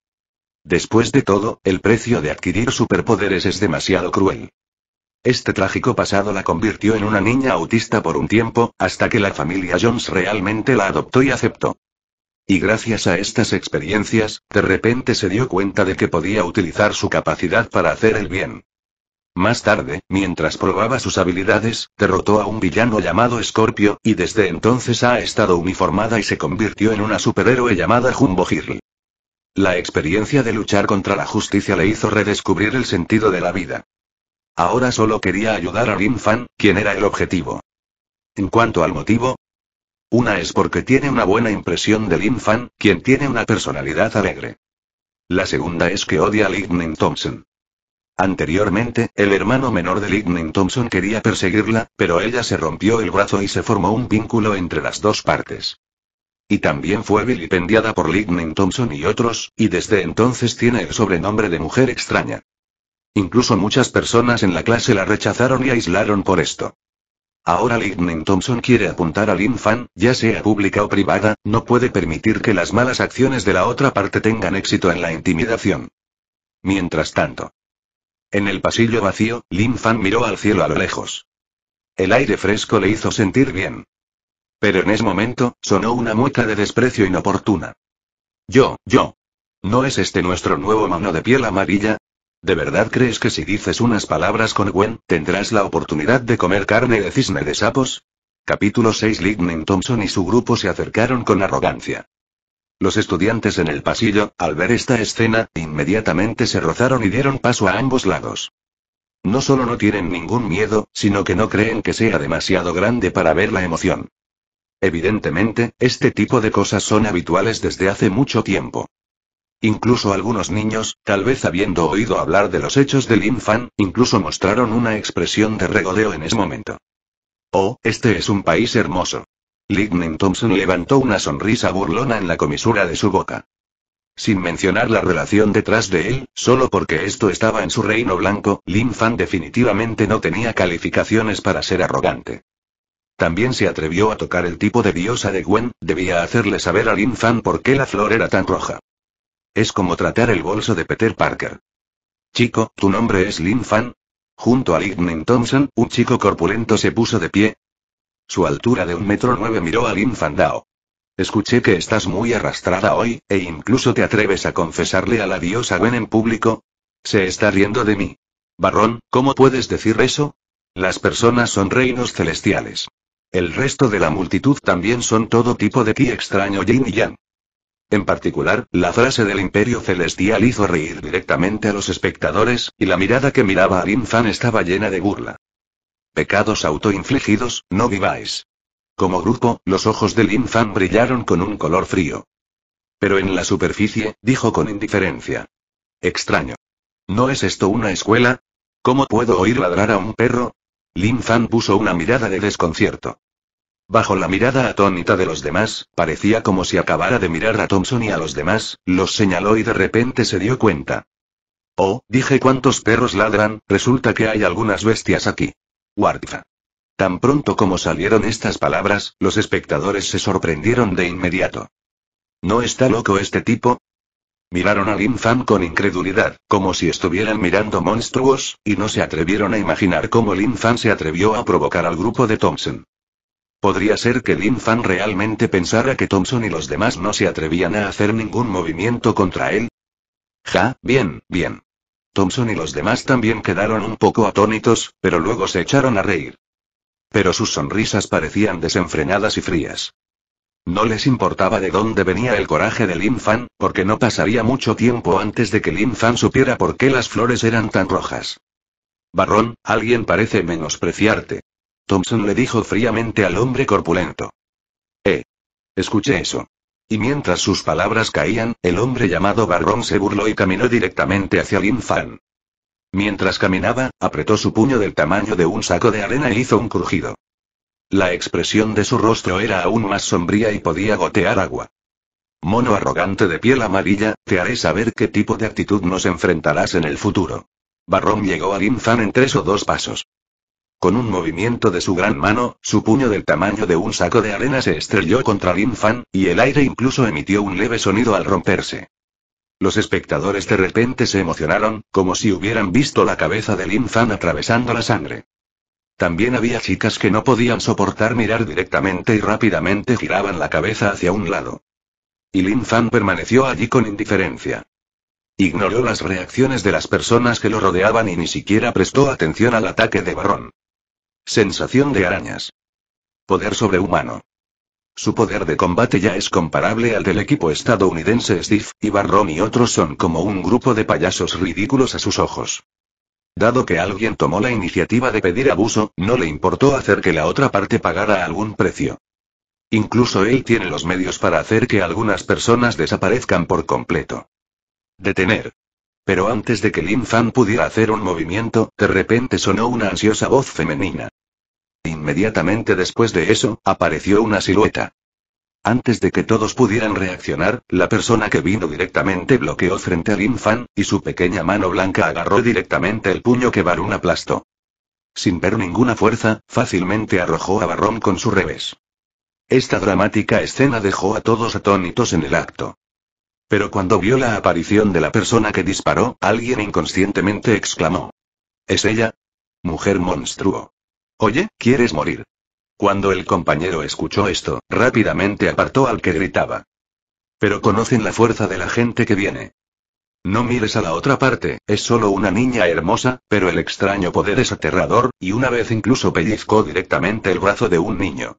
Después de todo, el precio de adquirir superpoderes es demasiado cruel. Este trágico pasado la convirtió en una niña autista por un tiempo, hasta que la familia Jones realmente la adoptó y aceptó. Y gracias a estas experiencias, de repente se dio cuenta de que podía utilizar su capacidad para hacer el bien. Más tarde, mientras probaba sus habilidades, derrotó a un villano llamado Scorpio, y desde entonces ha estado uniformada y se convirtió en una superhéroe llamada Jumbo Girl. La experiencia de luchar contra la justicia le hizo redescubrir el sentido de la vida. Ahora solo quería ayudar a Rin Fan, quien era el objetivo. En cuanto al motivo, una es porque tiene una buena impresión de Lin Fan, quien tiene una personalidad alegre. La segunda es que odia a Lightning Thompson. Anteriormente, el hermano menor de Lightning Thompson quería perseguirla, pero ella se rompió el brazo y se formó un vínculo entre las dos partes. Y también fue vilipendiada por Lightning Thompson y otros, y desde entonces tiene el sobrenombre de mujer extraña. Incluso muchas personas en la clase la rechazaron y aislaron por esto. Ahora Lightning Thompson quiere apuntar a Lin Fan, ya sea pública o privada, no puede permitir que las malas acciones de la otra parte tengan éxito en la intimidación. Mientras tanto. En el pasillo vacío, Lin Fan miró al cielo a lo lejos. El aire fresco le hizo sentir bien. Pero en ese momento, sonó una mueca de desprecio inoportuna. Yo, yo. ¿No es este nuestro nuevo mano de piel amarilla? ¿De verdad crees que si dices unas palabras con Gwen, tendrás la oportunidad de comer carne de cisne de sapos? Capítulo 6 Lightning Thompson y su grupo se acercaron con arrogancia. Los estudiantes en el pasillo, al ver esta escena, inmediatamente se rozaron y dieron paso a ambos lados. No solo no tienen ningún miedo, sino que no creen que sea demasiado grande para ver la emoción. Evidentemente, este tipo de cosas son habituales desde hace mucho tiempo. Incluso algunos niños, tal vez habiendo oído hablar de los hechos del Fan, incluso mostraron una expresión de regodeo en ese momento. Oh, este es un país hermoso. Lignin Thompson levantó una sonrisa burlona en la comisura de su boca. Sin mencionar la relación detrás de él, solo porque esto estaba en su reino blanco, Lin Fan definitivamente no tenía calificaciones para ser arrogante. También se atrevió a tocar el tipo de diosa de Gwen, debía hacerle saber a Lin Fan por qué la flor era tan roja. Es como tratar el bolso de Peter Parker. Chico, ¿tu nombre es Lin Fan? Junto a Lignin Thompson, un chico corpulento se puso de pie. Su altura de un metro nueve miró a Lin Fan Dao. Escuché que estás muy arrastrada hoy, e incluso te atreves a confesarle a la diosa Gwen en público. Se está riendo de mí. Barrón, ¿cómo puedes decir eso? Las personas son reinos celestiales. El resto de la multitud también son todo tipo de ti extraño yin y yang. En particular, la frase del Imperio Celestial hizo reír directamente a los espectadores, y la mirada que miraba a Lin Fan estaba llena de burla. Pecados autoinfligidos, no viváis. Como grupo, los ojos de Lin Fan brillaron con un color frío. Pero en la superficie, dijo con indiferencia. Extraño. ¿No es esto una escuela? ¿Cómo puedo oír ladrar a un perro? Lin Fan puso una mirada de desconcierto. Bajo la mirada atónita de los demás, parecía como si acabara de mirar a Thompson y a los demás, los señaló y de repente se dio cuenta. Oh, dije cuántos perros ladran, resulta que hay algunas bestias aquí. Guardiza. Tan pronto como salieron estas palabras, los espectadores se sorprendieron de inmediato. ¿No está loco este tipo? Miraron a Lin Fan con incredulidad, como si estuvieran mirando monstruos, y no se atrevieron a imaginar cómo Lin Fan se atrevió a provocar al grupo de Thompson. Podría ser que Lin Fan realmente pensara que Thompson y los demás no se atrevían a hacer ningún movimiento contra él. Ja, bien, bien. Thompson y los demás también quedaron un poco atónitos, pero luego se echaron a reír. Pero sus sonrisas parecían desenfrenadas y frías. No les importaba de dónde venía el coraje de Lin Fan, porque no pasaría mucho tiempo antes de que Lin Fan supiera por qué las flores eran tan rojas. Barrón, alguien parece menospreciarte. Thompson le dijo fríamente al hombre corpulento. Eh. Escuché eso. Y mientras sus palabras caían, el hombre llamado Barrón se burló y caminó directamente hacia Lin Fan. Mientras caminaba, apretó su puño del tamaño de un saco de arena e hizo un crujido. La expresión de su rostro era aún más sombría y podía gotear agua. Mono arrogante de piel amarilla, te haré saber qué tipo de actitud nos enfrentarás en el futuro. Barrón llegó a Lin Fan en tres o dos pasos. Con un movimiento de su gran mano, su puño del tamaño de un saco de arena se estrelló contra Lin Fan, y el aire incluso emitió un leve sonido al romperse. Los espectadores de repente se emocionaron, como si hubieran visto la cabeza de Lin Fan atravesando la sangre. También había chicas que no podían soportar mirar directamente y rápidamente giraban la cabeza hacia un lado. Y Lin Fan permaneció allí con indiferencia. Ignoró las reacciones de las personas que lo rodeaban y ni siquiera prestó atención al ataque de Barrón. Sensación de arañas. Poder sobrehumano. Su poder de combate ya es comparable al del equipo estadounidense Steve, y Barron y otros son como un grupo de payasos ridículos a sus ojos. Dado que alguien tomó la iniciativa de pedir abuso, no le importó hacer que la otra parte pagara algún precio. Incluso él tiene los medios para hacer que algunas personas desaparezcan por completo. Detener. Pero antes de que Lin Fan pudiera hacer un movimiento, de repente sonó una ansiosa voz femenina. Inmediatamente después de eso, apareció una silueta. Antes de que todos pudieran reaccionar, la persona que vino directamente bloqueó frente a Lin Fan, y su pequeña mano blanca agarró directamente el puño que Barun aplastó. Sin ver ninguna fuerza, fácilmente arrojó a Barrón con su revés. Esta dramática escena dejó a todos atónitos en el acto. Pero cuando vio la aparición de la persona que disparó, alguien inconscientemente exclamó. ¿Es ella? Mujer monstruo. Oye, ¿quieres morir? Cuando el compañero escuchó esto, rápidamente apartó al que gritaba. Pero conocen la fuerza de la gente que viene. No mires a la otra parte, es solo una niña hermosa, pero el extraño poder es aterrador, y una vez incluso pellizcó directamente el brazo de un niño.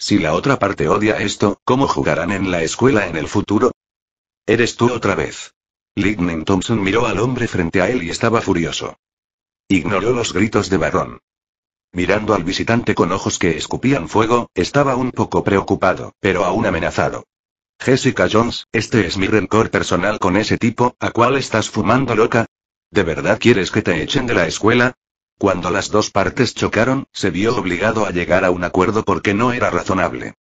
Si la otra parte odia esto, ¿cómo jugarán en la escuela en el futuro? Eres tú otra vez. Lightning Thompson miró al hombre frente a él y estaba furioso. Ignoró los gritos de Barón. Mirando al visitante con ojos que escupían fuego, estaba un poco preocupado, pero aún amenazado. Jessica Jones, este es mi rencor personal con ese tipo, ¿a cuál estás fumando loca? ¿De verdad quieres que te echen de la escuela? Cuando las dos partes chocaron, se vio obligado a llegar a un acuerdo porque no era razonable.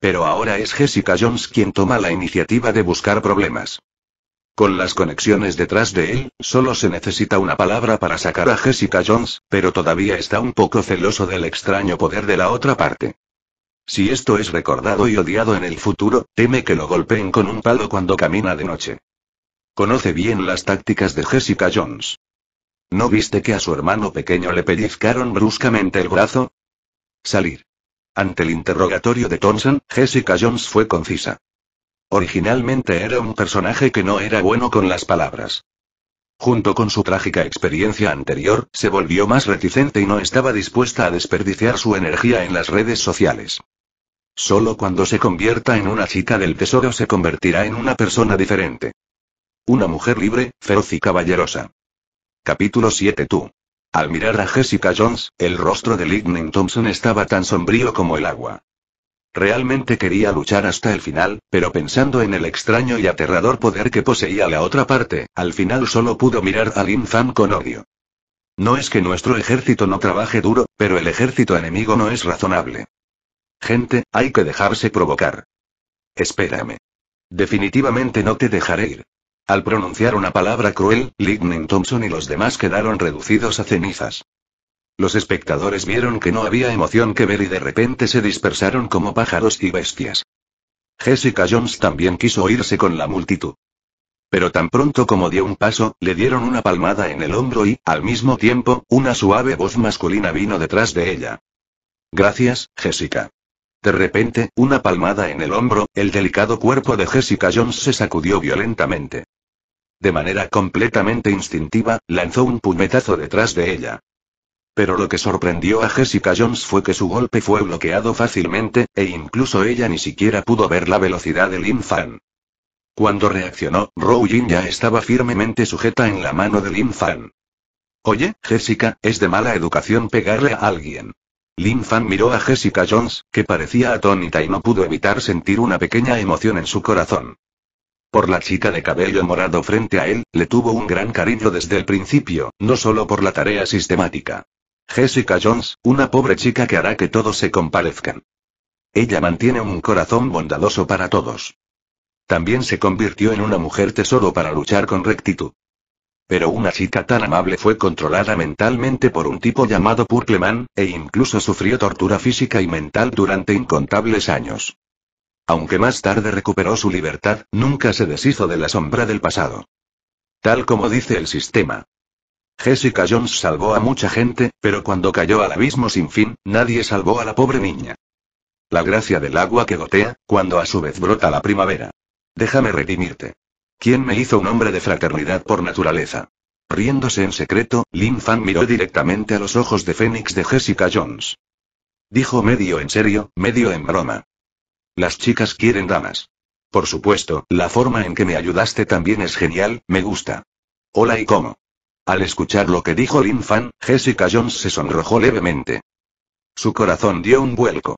Pero ahora es Jessica Jones quien toma la iniciativa de buscar problemas. Con las conexiones detrás de él, solo se necesita una palabra para sacar a Jessica Jones, pero todavía está un poco celoso del extraño poder de la otra parte. Si esto es recordado y odiado en el futuro, teme que lo golpeen con un palo cuando camina de noche. Conoce bien las tácticas de Jessica Jones. ¿No viste que a su hermano pequeño le pellizcaron bruscamente el brazo? Salir. Ante el interrogatorio de Thompson, Jessica Jones fue concisa. Originalmente era un personaje que no era bueno con las palabras. Junto con su trágica experiencia anterior, se volvió más reticente y no estaba dispuesta a desperdiciar su energía en las redes sociales. Solo cuando se convierta en una chica del tesoro se convertirá en una persona diferente. Una mujer libre, feroz y caballerosa. Capítulo 7 Tú. Al mirar a Jessica Jones, el rostro de Lightning Thompson estaba tan sombrío como el agua. Realmente quería luchar hasta el final, pero pensando en el extraño y aterrador poder que poseía la otra parte, al final solo pudo mirar a Lin con odio. No es que nuestro ejército no trabaje duro, pero el ejército enemigo no es razonable. Gente, hay que dejarse provocar. Espérame. Definitivamente no te dejaré ir. Al pronunciar una palabra cruel, Lightning Thompson y los demás quedaron reducidos a cenizas. Los espectadores vieron que no había emoción que ver y de repente se dispersaron como pájaros y bestias. Jessica Jones también quiso irse con la multitud. Pero tan pronto como dio un paso, le dieron una palmada en el hombro y, al mismo tiempo, una suave voz masculina vino detrás de ella. Gracias, Jessica. De repente, una palmada en el hombro, el delicado cuerpo de Jessica Jones se sacudió violentamente. De manera completamente instintiva, lanzó un puñetazo detrás de ella. Pero lo que sorprendió a Jessica Jones fue que su golpe fue bloqueado fácilmente, e incluso ella ni siquiera pudo ver la velocidad del infan. Cuando reaccionó, Rowling ya estaba firmemente sujeta en la mano del infan. Oye, Jessica, es de mala educación pegarle a alguien. Lin Fan miró a Jessica Jones, que parecía atónita y no pudo evitar sentir una pequeña emoción en su corazón. Por la chica de cabello morado frente a él, le tuvo un gran cariño desde el principio, no solo por la tarea sistemática. Jessica Jones, una pobre chica que hará que todos se comparezcan. Ella mantiene un corazón bondadoso para todos. También se convirtió en una mujer tesoro para luchar con rectitud. Pero una chica tan amable fue controlada mentalmente por un tipo llamado Purpleman, e incluso sufrió tortura física y mental durante incontables años. Aunque más tarde recuperó su libertad, nunca se deshizo de la sombra del pasado. Tal como dice el sistema. Jessica Jones salvó a mucha gente, pero cuando cayó al abismo sin fin, nadie salvó a la pobre niña. La gracia del agua que gotea, cuando a su vez brota la primavera. Déjame redimirte. ¿Quién me hizo un hombre de fraternidad por naturaleza? Riéndose en secreto, Lin Fan miró directamente a los ojos de Fénix de Jessica Jones. Dijo medio en serio, medio en broma. Las chicas quieren damas. Por supuesto, la forma en que me ayudaste también es genial, me gusta. Hola y cómo. Al escuchar lo que dijo Lin Fan, Jessica Jones se sonrojó levemente. Su corazón dio un vuelco.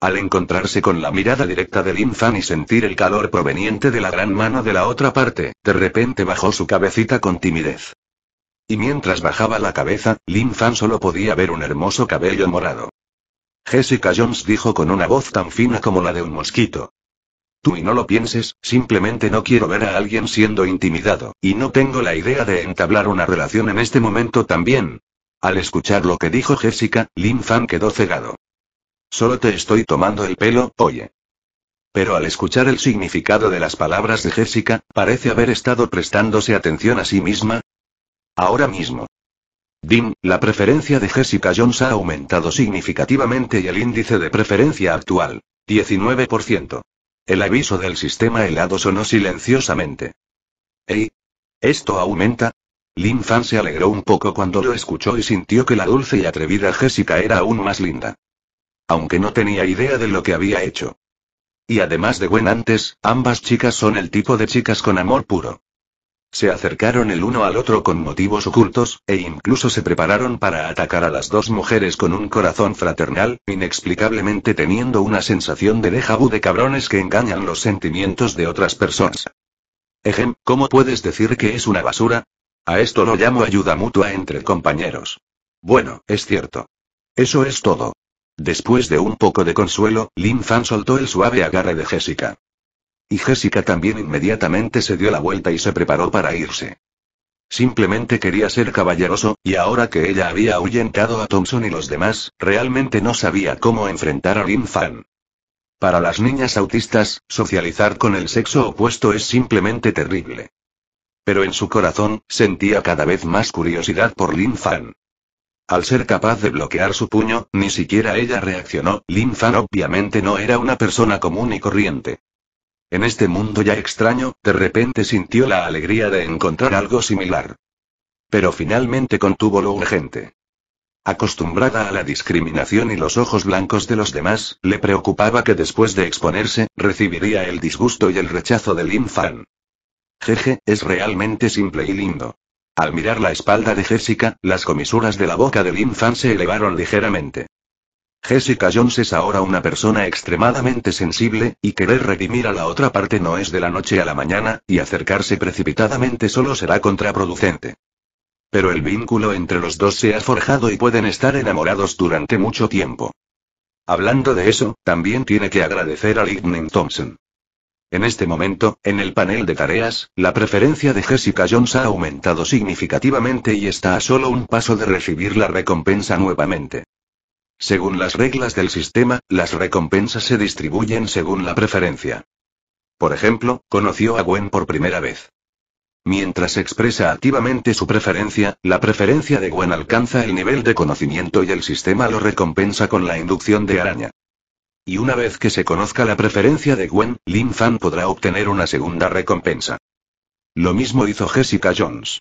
Al encontrarse con la mirada directa de Lin Fan y sentir el calor proveniente de la gran mano de la otra parte, de repente bajó su cabecita con timidez. Y mientras bajaba la cabeza, Lin Fan solo podía ver un hermoso cabello morado. Jessica Jones dijo con una voz tan fina como la de un mosquito. Tú y no lo pienses, simplemente no quiero ver a alguien siendo intimidado, y no tengo la idea de entablar una relación en este momento también. Al escuchar lo que dijo Jessica, Lin Fan quedó cegado. Solo te estoy tomando el pelo, oye. Pero al escuchar el significado de las palabras de Jessica, parece haber estado prestándose atención a sí misma. Ahora mismo. Dim, la preferencia de Jessica Jones ha aumentado significativamente y el índice de preferencia actual, 19%. El aviso del sistema helado sonó silenciosamente. ¡Ey! ¿Esto aumenta? Lin Fan se alegró un poco cuando lo escuchó y sintió que la dulce y atrevida Jessica era aún más linda aunque no tenía idea de lo que había hecho. Y además de buen antes, ambas chicas son el tipo de chicas con amor puro. Se acercaron el uno al otro con motivos ocultos, e incluso se prepararon para atacar a las dos mujeres con un corazón fraternal, inexplicablemente teniendo una sensación de déjà de cabrones que engañan los sentimientos de otras personas. Ejem, ¿cómo puedes decir que es una basura? A esto lo llamo ayuda mutua entre compañeros. Bueno, es cierto. Eso es todo. Después de un poco de consuelo, Lin Fan soltó el suave agarre de Jessica. Y Jessica también inmediatamente se dio la vuelta y se preparó para irse. Simplemente quería ser caballeroso, y ahora que ella había ahuyentado a Thompson y los demás, realmente no sabía cómo enfrentar a Lin Fan. Para las niñas autistas, socializar con el sexo opuesto es simplemente terrible. Pero en su corazón, sentía cada vez más curiosidad por Lin Fan. Al ser capaz de bloquear su puño, ni siquiera ella reaccionó. Lin Fan obviamente no era una persona común y corriente. En este mundo ya extraño, de repente sintió la alegría de encontrar algo similar. Pero finalmente contuvo lo urgente. Acostumbrada a la discriminación y los ojos blancos de los demás, le preocupaba que después de exponerse, recibiría el disgusto y el rechazo de Lin Fan. Jeje, es realmente simple y lindo. Al mirar la espalda de Jessica, las comisuras de la boca del infant se elevaron ligeramente. Jessica Jones es ahora una persona extremadamente sensible, y querer redimir a la otra parte no es de la noche a la mañana, y acercarse precipitadamente solo será contraproducente. Pero el vínculo entre los dos se ha forjado y pueden estar enamorados durante mucho tiempo. Hablando de eso, también tiene que agradecer a Lightning Thompson. En este momento, en el panel de tareas, la preferencia de Jessica Jones ha aumentado significativamente y está a solo un paso de recibir la recompensa nuevamente. Según las reglas del sistema, las recompensas se distribuyen según la preferencia. Por ejemplo, conoció a Gwen por primera vez. Mientras expresa activamente su preferencia, la preferencia de Gwen alcanza el nivel de conocimiento y el sistema lo recompensa con la inducción de araña. Y una vez que se conozca la preferencia de Gwen, Lin Fan podrá obtener una segunda recompensa. Lo mismo hizo Jessica Jones.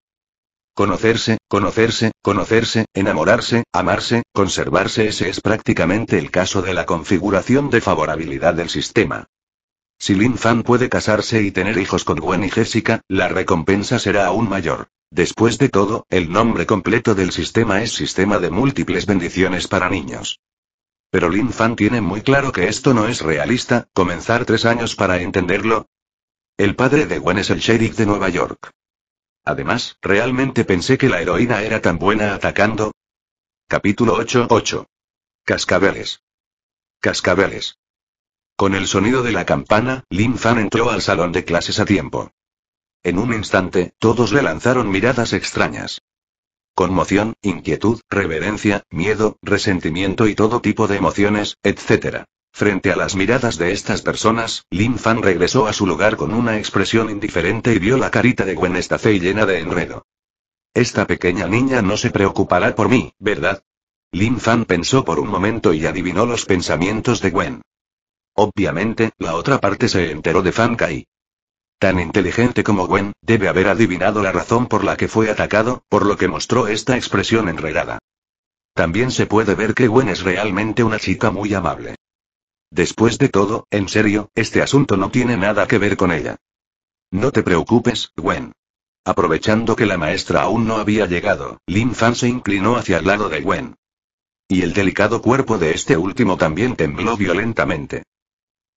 Conocerse, conocerse, conocerse, enamorarse, amarse, conservarse, ese es prácticamente el caso de la configuración de favorabilidad del sistema. Si Lin Fan puede casarse y tener hijos con Gwen y Jessica, la recompensa será aún mayor. Después de todo, el nombre completo del sistema es Sistema de Múltiples Bendiciones para Niños. Pero Lin Fan tiene muy claro que esto no es realista, comenzar tres años para entenderlo. El padre de Gwen es el sheriff de Nueva York. Además, realmente pensé que la heroína era tan buena atacando. Capítulo 8-8. Cascabeles. Cascabeles. Con el sonido de la campana, Lin Fan entró al salón de clases a tiempo. En un instante, todos le lanzaron miradas extrañas conmoción, inquietud, reverencia, miedo, resentimiento y todo tipo de emociones, etc. Frente a las miradas de estas personas, Lin Fan regresó a su lugar con una expresión indiferente y vio la carita de Gwen Stacy llena de enredo. Esta pequeña niña no se preocupará por mí, ¿verdad? Lin Fan pensó por un momento y adivinó los pensamientos de Gwen. Obviamente, la otra parte se enteró de Fan Kai. Tan inteligente como Gwen, debe haber adivinado la razón por la que fue atacado, por lo que mostró esta expresión enredada. También se puede ver que Gwen es realmente una chica muy amable. Después de todo, en serio, este asunto no tiene nada que ver con ella. No te preocupes, Gwen. Aprovechando que la maestra aún no había llegado, Lin Fan se inclinó hacia el lado de Gwen. Y el delicado cuerpo de este último también tembló violentamente.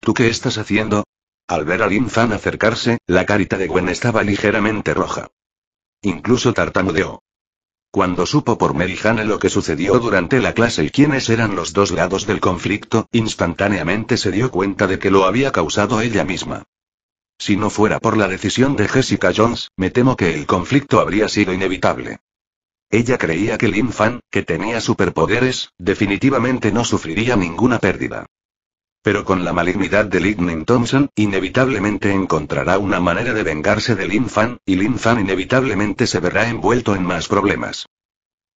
¿Tú qué estás haciendo? Al ver a Lin Fan acercarse, la carita de Gwen estaba ligeramente roja. Incluso tartamudeó. Cuando supo por Mary Jane lo que sucedió durante la clase y quiénes eran los dos lados del conflicto, instantáneamente se dio cuenta de que lo había causado ella misma. Si no fuera por la decisión de Jessica Jones, me temo que el conflicto habría sido inevitable. Ella creía que Lin Fan, que tenía superpoderes, definitivamente no sufriría ninguna pérdida. Pero con la malignidad de Lightning Thompson, inevitablemente encontrará una manera de vengarse de Lin Fan, y Lin Fan inevitablemente se verá envuelto en más problemas.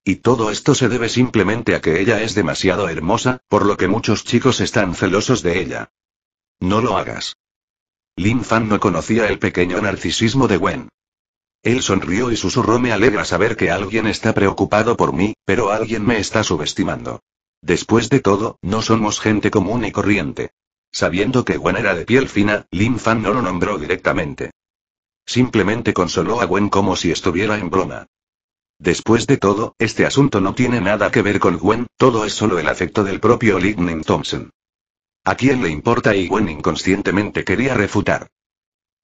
Y todo esto se debe simplemente a que ella es demasiado hermosa, por lo que muchos chicos están celosos de ella. No lo hagas. Lin Fan no conocía el pequeño narcisismo de Gwen. Él sonrió y susurró me alegra saber que alguien está preocupado por mí, pero alguien me está subestimando. Después de todo, no somos gente común y corriente. Sabiendo que Gwen era de piel fina, Lin Fan no lo nombró directamente. Simplemente consoló a Gwen como si estuviera en broma. Después de todo, este asunto no tiene nada que ver con Gwen, todo es solo el afecto del propio Lightning Thompson. ¿A quién le importa? Y Gwen inconscientemente quería refutar.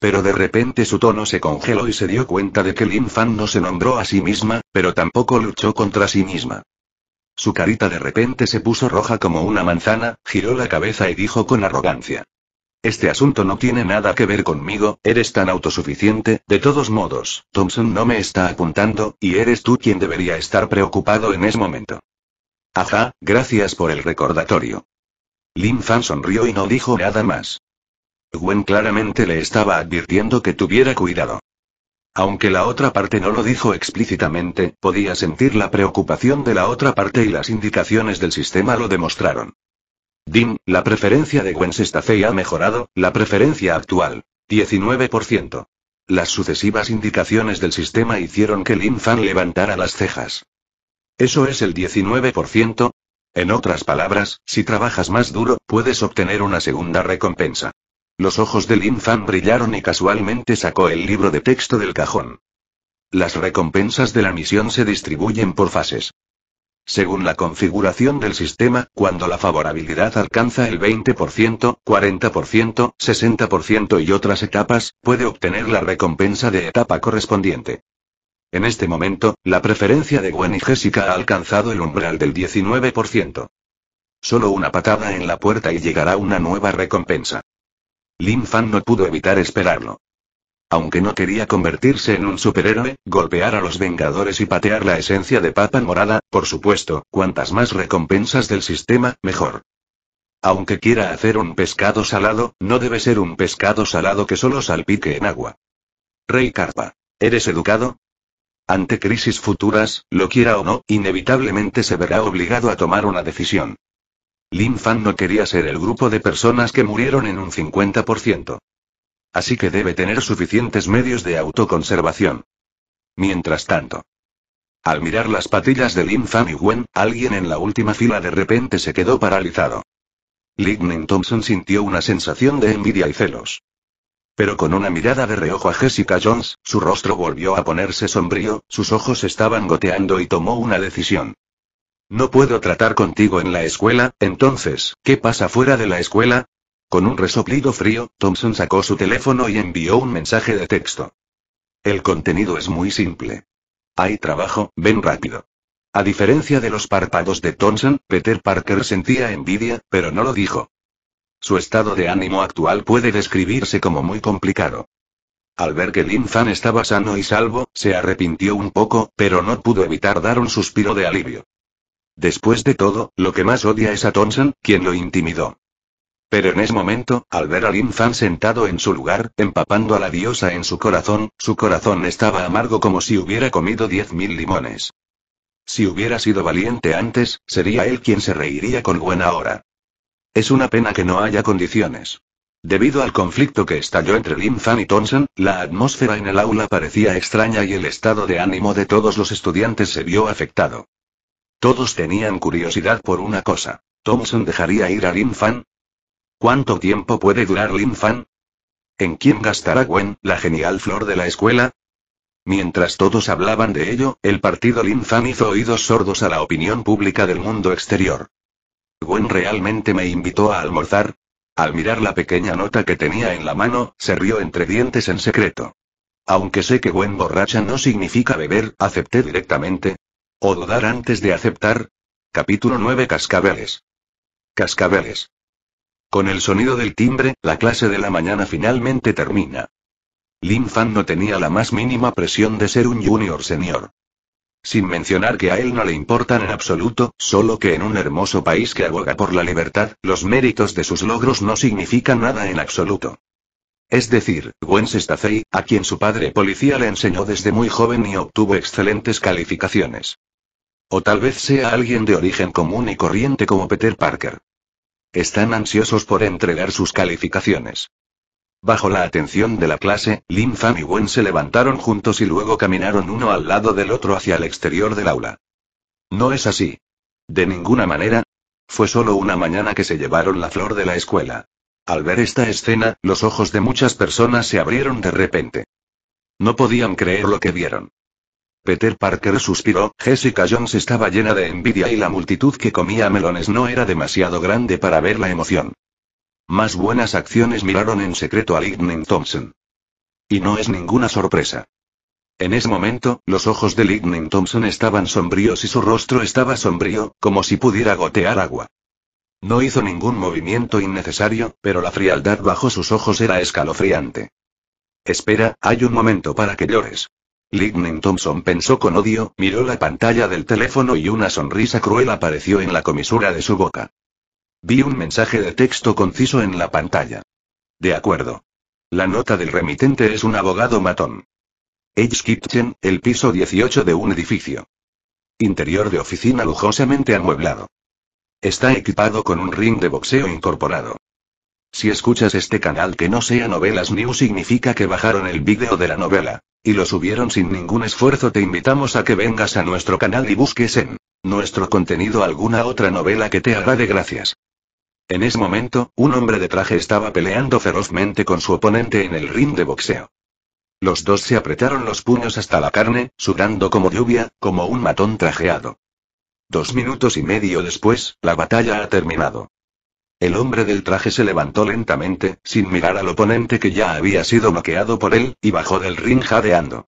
Pero de repente su tono se congeló y se dio cuenta de que Lin Fan no se nombró a sí misma, pero tampoco luchó contra sí misma. Su carita de repente se puso roja como una manzana, giró la cabeza y dijo con arrogancia. Este asunto no tiene nada que ver conmigo, eres tan autosuficiente, de todos modos, Thompson no me está apuntando, y eres tú quien debería estar preocupado en ese momento. Ajá, gracias por el recordatorio. Lin Fan sonrió y no dijo nada más. Gwen claramente le estaba advirtiendo que tuviera cuidado. Aunque la otra parte no lo dijo explícitamente, podía sentir la preocupación de la otra parte y las indicaciones del sistema lo demostraron. Dim, la preferencia de Gwen fe ha mejorado, la preferencia actual. 19%. Las sucesivas indicaciones del sistema hicieron que Lin Fan levantara las cejas. ¿Eso es el 19%? En otras palabras, si trabajas más duro, puedes obtener una segunda recompensa. Los ojos del Lin brillaron y casualmente sacó el libro de texto del cajón. Las recompensas de la misión se distribuyen por fases. Según la configuración del sistema, cuando la favorabilidad alcanza el 20%, 40%, 60% y otras etapas, puede obtener la recompensa de etapa correspondiente. En este momento, la preferencia de Gwen y Jessica ha alcanzado el umbral del 19%. Solo una patada en la puerta y llegará una nueva recompensa. Lin Fan no pudo evitar esperarlo. Aunque no quería convertirse en un superhéroe, golpear a los Vengadores y patear la esencia de Papa Morada, por supuesto, cuantas más recompensas del sistema, mejor. Aunque quiera hacer un pescado salado, no debe ser un pescado salado que solo salpique en agua. Rey Carpa. ¿Eres educado? Ante crisis futuras, lo quiera o no, inevitablemente se verá obligado a tomar una decisión. Lin Fan no quería ser el grupo de personas que murieron en un 50%. Así que debe tener suficientes medios de autoconservación. Mientras tanto. Al mirar las patillas de Lin Fan y Wen, alguien en la última fila de repente se quedó paralizado. Lignin Thompson sintió una sensación de envidia y celos. Pero con una mirada de reojo a Jessica Jones, su rostro volvió a ponerse sombrío, sus ojos estaban goteando y tomó una decisión. No puedo tratar contigo en la escuela, entonces, ¿qué pasa fuera de la escuela? Con un resoplido frío, Thompson sacó su teléfono y envió un mensaje de texto. El contenido es muy simple. Hay trabajo, ven rápido. A diferencia de los párpados de Thompson, Peter Parker sentía envidia, pero no lo dijo. Su estado de ánimo actual puede describirse como muy complicado. Al ver que Lin Fan estaba sano y salvo, se arrepintió un poco, pero no pudo evitar dar un suspiro de alivio. Después de todo, lo que más odia es a Thompson, quien lo intimidó. Pero en ese momento, al ver a Lin Fan sentado en su lugar, empapando a la diosa en su corazón, su corazón estaba amargo como si hubiera comido 10.000 mil limones. Si hubiera sido valiente antes, sería él quien se reiría con buena hora. Es una pena que no haya condiciones. Debido al conflicto que estalló entre Lin Fan y Thompson, la atmósfera en el aula parecía extraña y el estado de ánimo de todos los estudiantes se vio afectado. Todos tenían curiosidad por una cosa. ¿Thompson dejaría ir a Lin Fan? ¿Cuánto tiempo puede durar Lin Fan? ¿En quién gastará Gwen, la genial flor de la escuela? Mientras todos hablaban de ello, el partido Lin Fan hizo oídos sordos a la opinión pública del mundo exterior. Gwen realmente me invitó a almorzar. Al mirar la pequeña nota que tenía en la mano, se rió entre dientes en secreto. Aunque sé que Gwen borracha no significa beber, acepté directamente, o dudar antes de aceptar. Capítulo 9 Cascabeles. Cascabeles. Con el sonido del timbre, la clase de la mañana finalmente termina. Lin Fan no tenía la más mínima presión de ser un junior senior. Sin mencionar que a él no le importan en absoluto, solo que en un hermoso país que aboga por la libertad, los méritos de sus logros no significan nada en absoluto. Es decir, Gwen Staffey, a quien su padre policía le enseñó desde muy joven y obtuvo excelentes calificaciones. O tal vez sea alguien de origen común y corriente como Peter Parker. Están ansiosos por entregar sus calificaciones. Bajo la atención de la clase, Lin Fan y Gwen se levantaron juntos y luego caminaron uno al lado del otro hacia el exterior del aula. No es así. De ninguna manera. Fue solo una mañana que se llevaron la flor de la escuela. Al ver esta escena, los ojos de muchas personas se abrieron de repente. No podían creer lo que vieron. Peter Parker suspiró, Jessica Jones estaba llena de envidia y la multitud que comía melones no era demasiado grande para ver la emoción. Más buenas acciones miraron en secreto a Lightning Thompson. Y no es ninguna sorpresa. En ese momento, los ojos de Lightning Thompson estaban sombríos y su rostro estaba sombrío, como si pudiera gotear agua. No hizo ningún movimiento innecesario, pero la frialdad bajo sus ojos era escalofriante. Espera, hay un momento para que llores. Lightning Thompson pensó con odio, miró la pantalla del teléfono y una sonrisa cruel apareció en la comisura de su boca. Vi un mensaje de texto conciso en la pantalla. De acuerdo. La nota del remitente es un abogado matón. Edge Kitchen, el piso 18 de un edificio. Interior de oficina lujosamente amueblado. Está equipado con un ring de boxeo incorporado. Si escuchas este canal que no sea Novelas New significa que bajaron el vídeo de la novela. Y lo subieron sin ningún esfuerzo. Te invitamos a que vengas a nuestro canal y busques en nuestro contenido alguna otra novela que te de Gracias. En ese momento, un hombre de traje estaba peleando ferozmente con su oponente en el ring de boxeo. Los dos se apretaron los puños hasta la carne, sudando como lluvia, como un matón trajeado. Dos minutos y medio después, la batalla ha terminado. El hombre del traje se levantó lentamente, sin mirar al oponente que ya había sido bloqueado por él, y bajó del ring jadeando.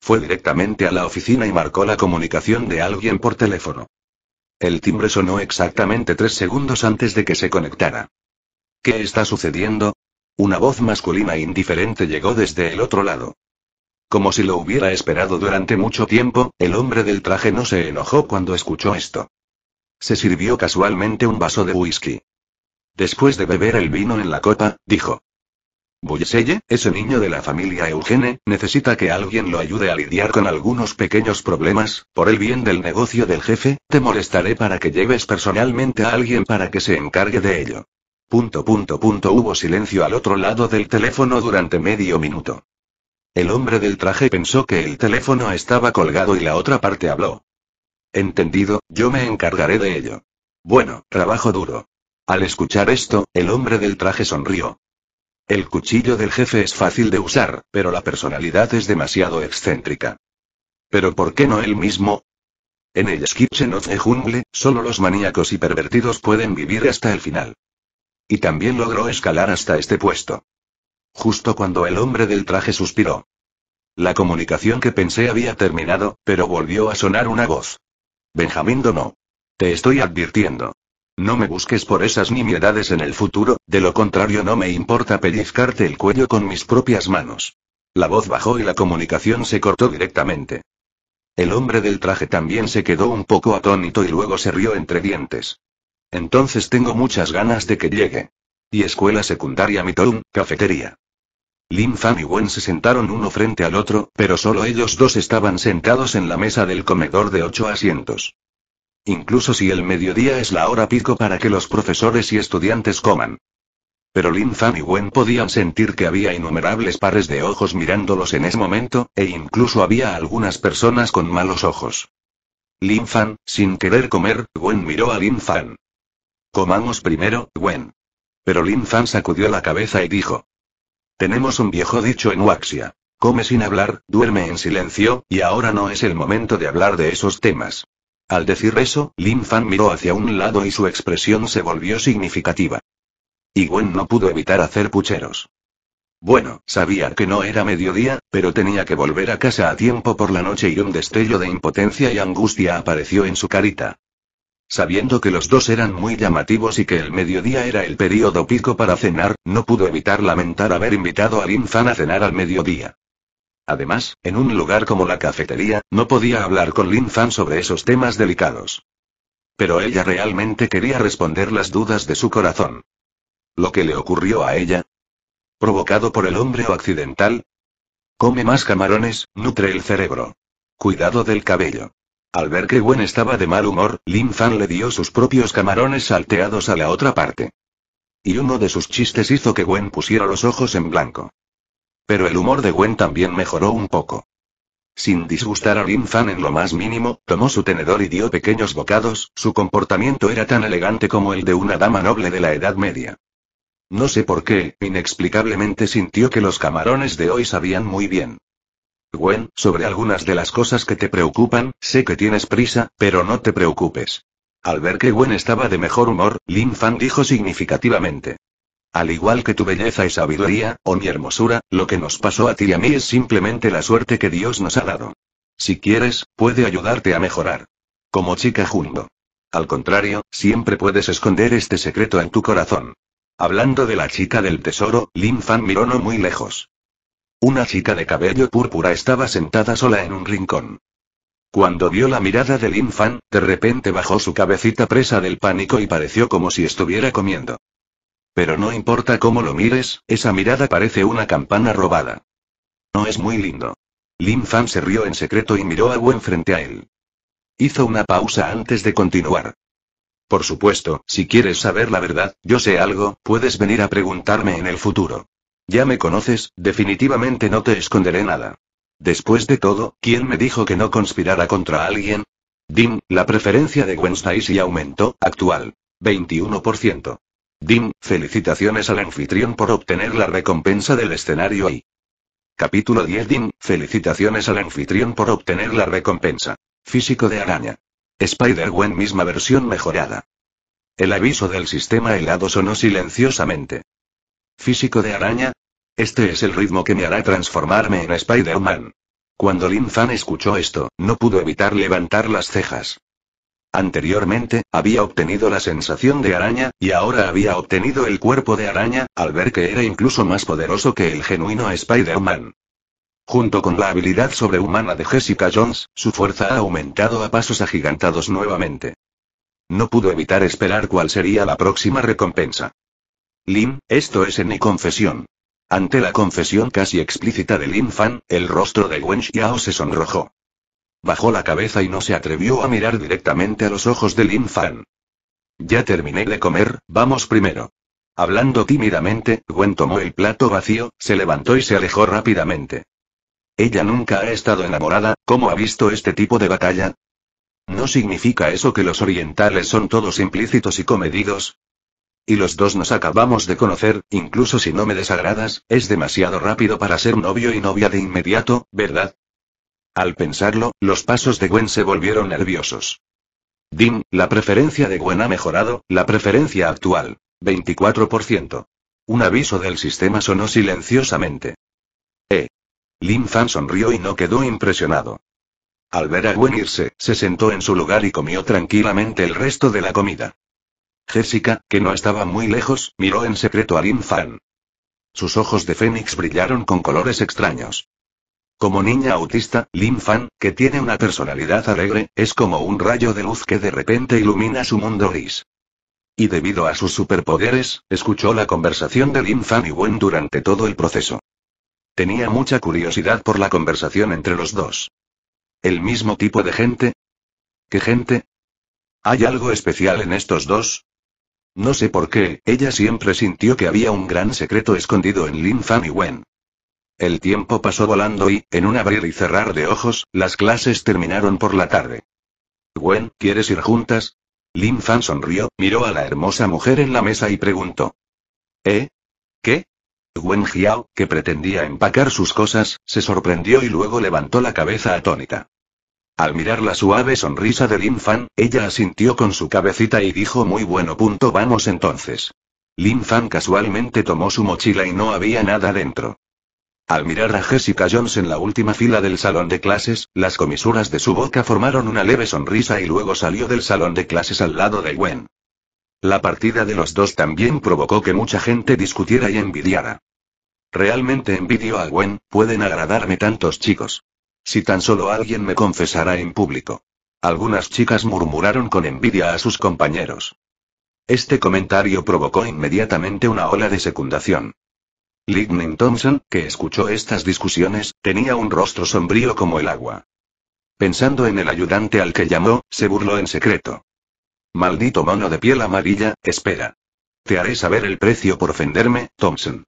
Fue directamente a la oficina y marcó la comunicación de alguien por teléfono. El timbre sonó exactamente tres segundos antes de que se conectara. ¿Qué está sucediendo? Una voz masculina indiferente llegó desde el otro lado. Como si lo hubiera esperado durante mucho tiempo, el hombre del traje no se enojó cuando escuchó esto. Se sirvió casualmente un vaso de whisky. Después de beber el vino en la copa, dijo. Bullseye, ese niño de la familia Eugene, necesita que alguien lo ayude a lidiar con algunos pequeños problemas, por el bien del negocio del jefe, te molestaré para que lleves personalmente a alguien para que se encargue de ello. Punto punto punto hubo silencio al otro lado del teléfono durante medio minuto. El hombre del traje pensó que el teléfono estaba colgado y la otra parte habló. Entendido, yo me encargaré de ello. Bueno, trabajo duro. Al escuchar esto, el hombre del traje sonrió. El cuchillo del jefe es fácil de usar, pero la personalidad es demasiado excéntrica. ¿Pero por qué no él mismo? En el Kitchen of Jungle, solo los maníacos y pervertidos pueden vivir hasta el final. Y también logró escalar hasta este puesto. Justo cuando el hombre del traje suspiró. La comunicación que pensé había terminado, pero volvió a sonar una voz. Benjamín no? Te estoy advirtiendo. No me busques por esas nimiedades en el futuro, de lo contrario no me importa pellizcarte el cuello con mis propias manos. La voz bajó y la comunicación se cortó directamente. El hombre del traje también se quedó un poco atónito y luego se rió entre dientes. Entonces tengo muchas ganas de que llegue. Y escuela secundaria Mitoum, cafetería. Lin Fan y Wen se sentaron uno frente al otro, pero solo ellos dos estaban sentados en la mesa del comedor de ocho asientos. Incluso si el mediodía es la hora pico para que los profesores y estudiantes coman. Pero Lin Fan y Wen podían sentir que había innumerables pares de ojos mirándolos en ese momento, e incluso había algunas personas con malos ojos. Lin Fan, sin querer comer, Wen miró a Lin Fan. Comamos primero, Wen. Pero Lin Fan sacudió la cabeza y dijo. Tenemos un viejo dicho en Huaxia. Come sin hablar, duerme en silencio, y ahora no es el momento de hablar de esos temas. Al decir eso, Lin Fan miró hacia un lado y su expresión se volvió significativa. Y Wen no pudo evitar hacer pucheros. Bueno, sabía que no era mediodía, pero tenía que volver a casa a tiempo por la noche y un destello de impotencia y angustia apareció en su carita. Sabiendo que los dos eran muy llamativos y que el mediodía era el periodo pico para cenar, no pudo evitar lamentar haber invitado a Lin Fan a cenar al mediodía. Además, en un lugar como la cafetería, no podía hablar con Lin Fan sobre esos temas delicados. Pero ella realmente quería responder las dudas de su corazón. ¿Lo que le ocurrió a ella? ¿Provocado por el hombre o accidental? Come más camarones, nutre el cerebro. Cuidado del cabello. Al ver que Gwen estaba de mal humor, Lin Fan le dio sus propios camarones salteados a la otra parte. Y uno de sus chistes hizo que Gwen pusiera los ojos en blanco. Pero el humor de Gwen también mejoró un poco. Sin disgustar a Lin Fan en lo más mínimo, tomó su tenedor y dio pequeños bocados, su comportamiento era tan elegante como el de una dama noble de la Edad Media. No sé por qué, inexplicablemente sintió que los camarones de hoy sabían muy bien. Gwen, sobre algunas de las cosas que te preocupan, sé que tienes prisa, pero no te preocupes. Al ver que Gwen estaba de mejor humor, Lin Fan dijo significativamente. Al igual que tu belleza y sabiduría, o oh mi hermosura, lo que nos pasó a ti y a mí es simplemente la suerte que Dios nos ha dado. Si quieres, puede ayudarte a mejorar. Como chica junto. Al contrario, siempre puedes esconder este secreto en tu corazón. Hablando de la chica del tesoro, Lin Fan miró no muy lejos. Una chica de cabello púrpura estaba sentada sola en un rincón. Cuando vio la mirada del Fan, de repente bajó su cabecita presa del pánico y pareció como si estuviera comiendo. Pero no importa cómo lo mires, esa mirada parece una campana robada. No es muy lindo. Lin Fan se rió en secreto y miró a Wen frente a él. Hizo una pausa antes de continuar. Por supuesto, si quieres saber la verdad, yo sé algo, puedes venir a preguntarme en el futuro. Ya me conoces, definitivamente no te esconderé nada. Después de todo, ¿quién me dijo que no conspirara contra alguien? Dim, la preferencia de Gwen Stacy aumentó, actual. 21%. Dim, felicitaciones al anfitrión por obtener la recompensa del escenario ahí. Capítulo 10 Dim, felicitaciones al anfitrión por obtener la recompensa. Físico de araña. Spider-Gwen misma versión mejorada. El aviso del sistema helado sonó silenciosamente. Físico de araña. Este es el ritmo que me hará transformarme en Spider-Man. Cuando Lin Fan escuchó esto, no pudo evitar levantar las cejas. Anteriormente, había obtenido la sensación de araña, y ahora había obtenido el cuerpo de araña, al ver que era incluso más poderoso que el genuino Spider-Man. Junto con la habilidad sobrehumana de Jessica Jones, su fuerza ha aumentado a pasos agigantados nuevamente. No pudo evitar esperar cuál sería la próxima recompensa. Lin, esto es en mi confesión. Ante la confesión casi explícita de Lin Fan, el rostro de Wen Xiao se sonrojó. Bajó la cabeza y no se atrevió a mirar directamente a los ojos de Lin Fan. Ya terminé de comer, vamos primero. Hablando tímidamente, Wen tomó el plato vacío, se levantó y se alejó rápidamente. Ella nunca ha estado enamorada, ¿cómo ha visto este tipo de batalla? ¿No significa eso que los orientales son todos implícitos y comedidos? Y los dos nos acabamos de conocer, incluso si no me desagradas, es demasiado rápido para ser novio y novia de inmediato, ¿verdad? Al pensarlo, los pasos de Gwen se volvieron nerviosos. Dean, la preferencia de Gwen ha mejorado, la preferencia actual. 24%. Un aviso del sistema sonó silenciosamente. Eh. Lin Fan sonrió y no quedó impresionado. Al ver a Gwen irse, se sentó en su lugar y comió tranquilamente el resto de la comida. Jessica, que no estaba muy lejos, miró en secreto a Lin Fan. Sus ojos de fénix brillaron con colores extraños. Como niña autista, Lin Fan, que tiene una personalidad alegre, es como un rayo de luz que de repente ilumina su mundo gris. Y debido a sus superpoderes, escuchó la conversación de Lin Fan y Wen durante todo el proceso. Tenía mucha curiosidad por la conversación entre los dos. ¿El mismo tipo de gente? ¿Qué gente? ¿Hay algo especial en estos dos? No sé por qué, ella siempre sintió que había un gran secreto escondido en Lin Fan y Wen. El tiempo pasó volando y, en un abrir y cerrar de ojos, las clases terminaron por la tarde. Wen, ¿quieres ir juntas? Lin Fan sonrió, miró a la hermosa mujer en la mesa y preguntó. ¿Eh? ¿Qué? Wen Jiao, que pretendía empacar sus cosas, se sorprendió y luego levantó la cabeza atónita. Al mirar la suave sonrisa de Lin Fan, ella asintió con su cabecita y dijo muy bueno punto vamos entonces. Lin Fan casualmente tomó su mochila y no había nada dentro. Al mirar a Jessica Jones en la última fila del salón de clases, las comisuras de su boca formaron una leve sonrisa y luego salió del salón de clases al lado de Gwen. La partida de los dos también provocó que mucha gente discutiera y envidiara. Realmente envidio a Gwen, pueden agradarme tantos chicos. Si tan solo alguien me confesara en público. Algunas chicas murmuraron con envidia a sus compañeros. Este comentario provocó inmediatamente una ola de secundación. Lightning Thompson, que escuchó estas discusiones, tenía un rostro sombrío como el agua. Pensando en el ayudante al que llamó, se burló en secreto. Maldito mono de piel amarilla, espera. Te haré saber el precio por ofenderme, Thompson.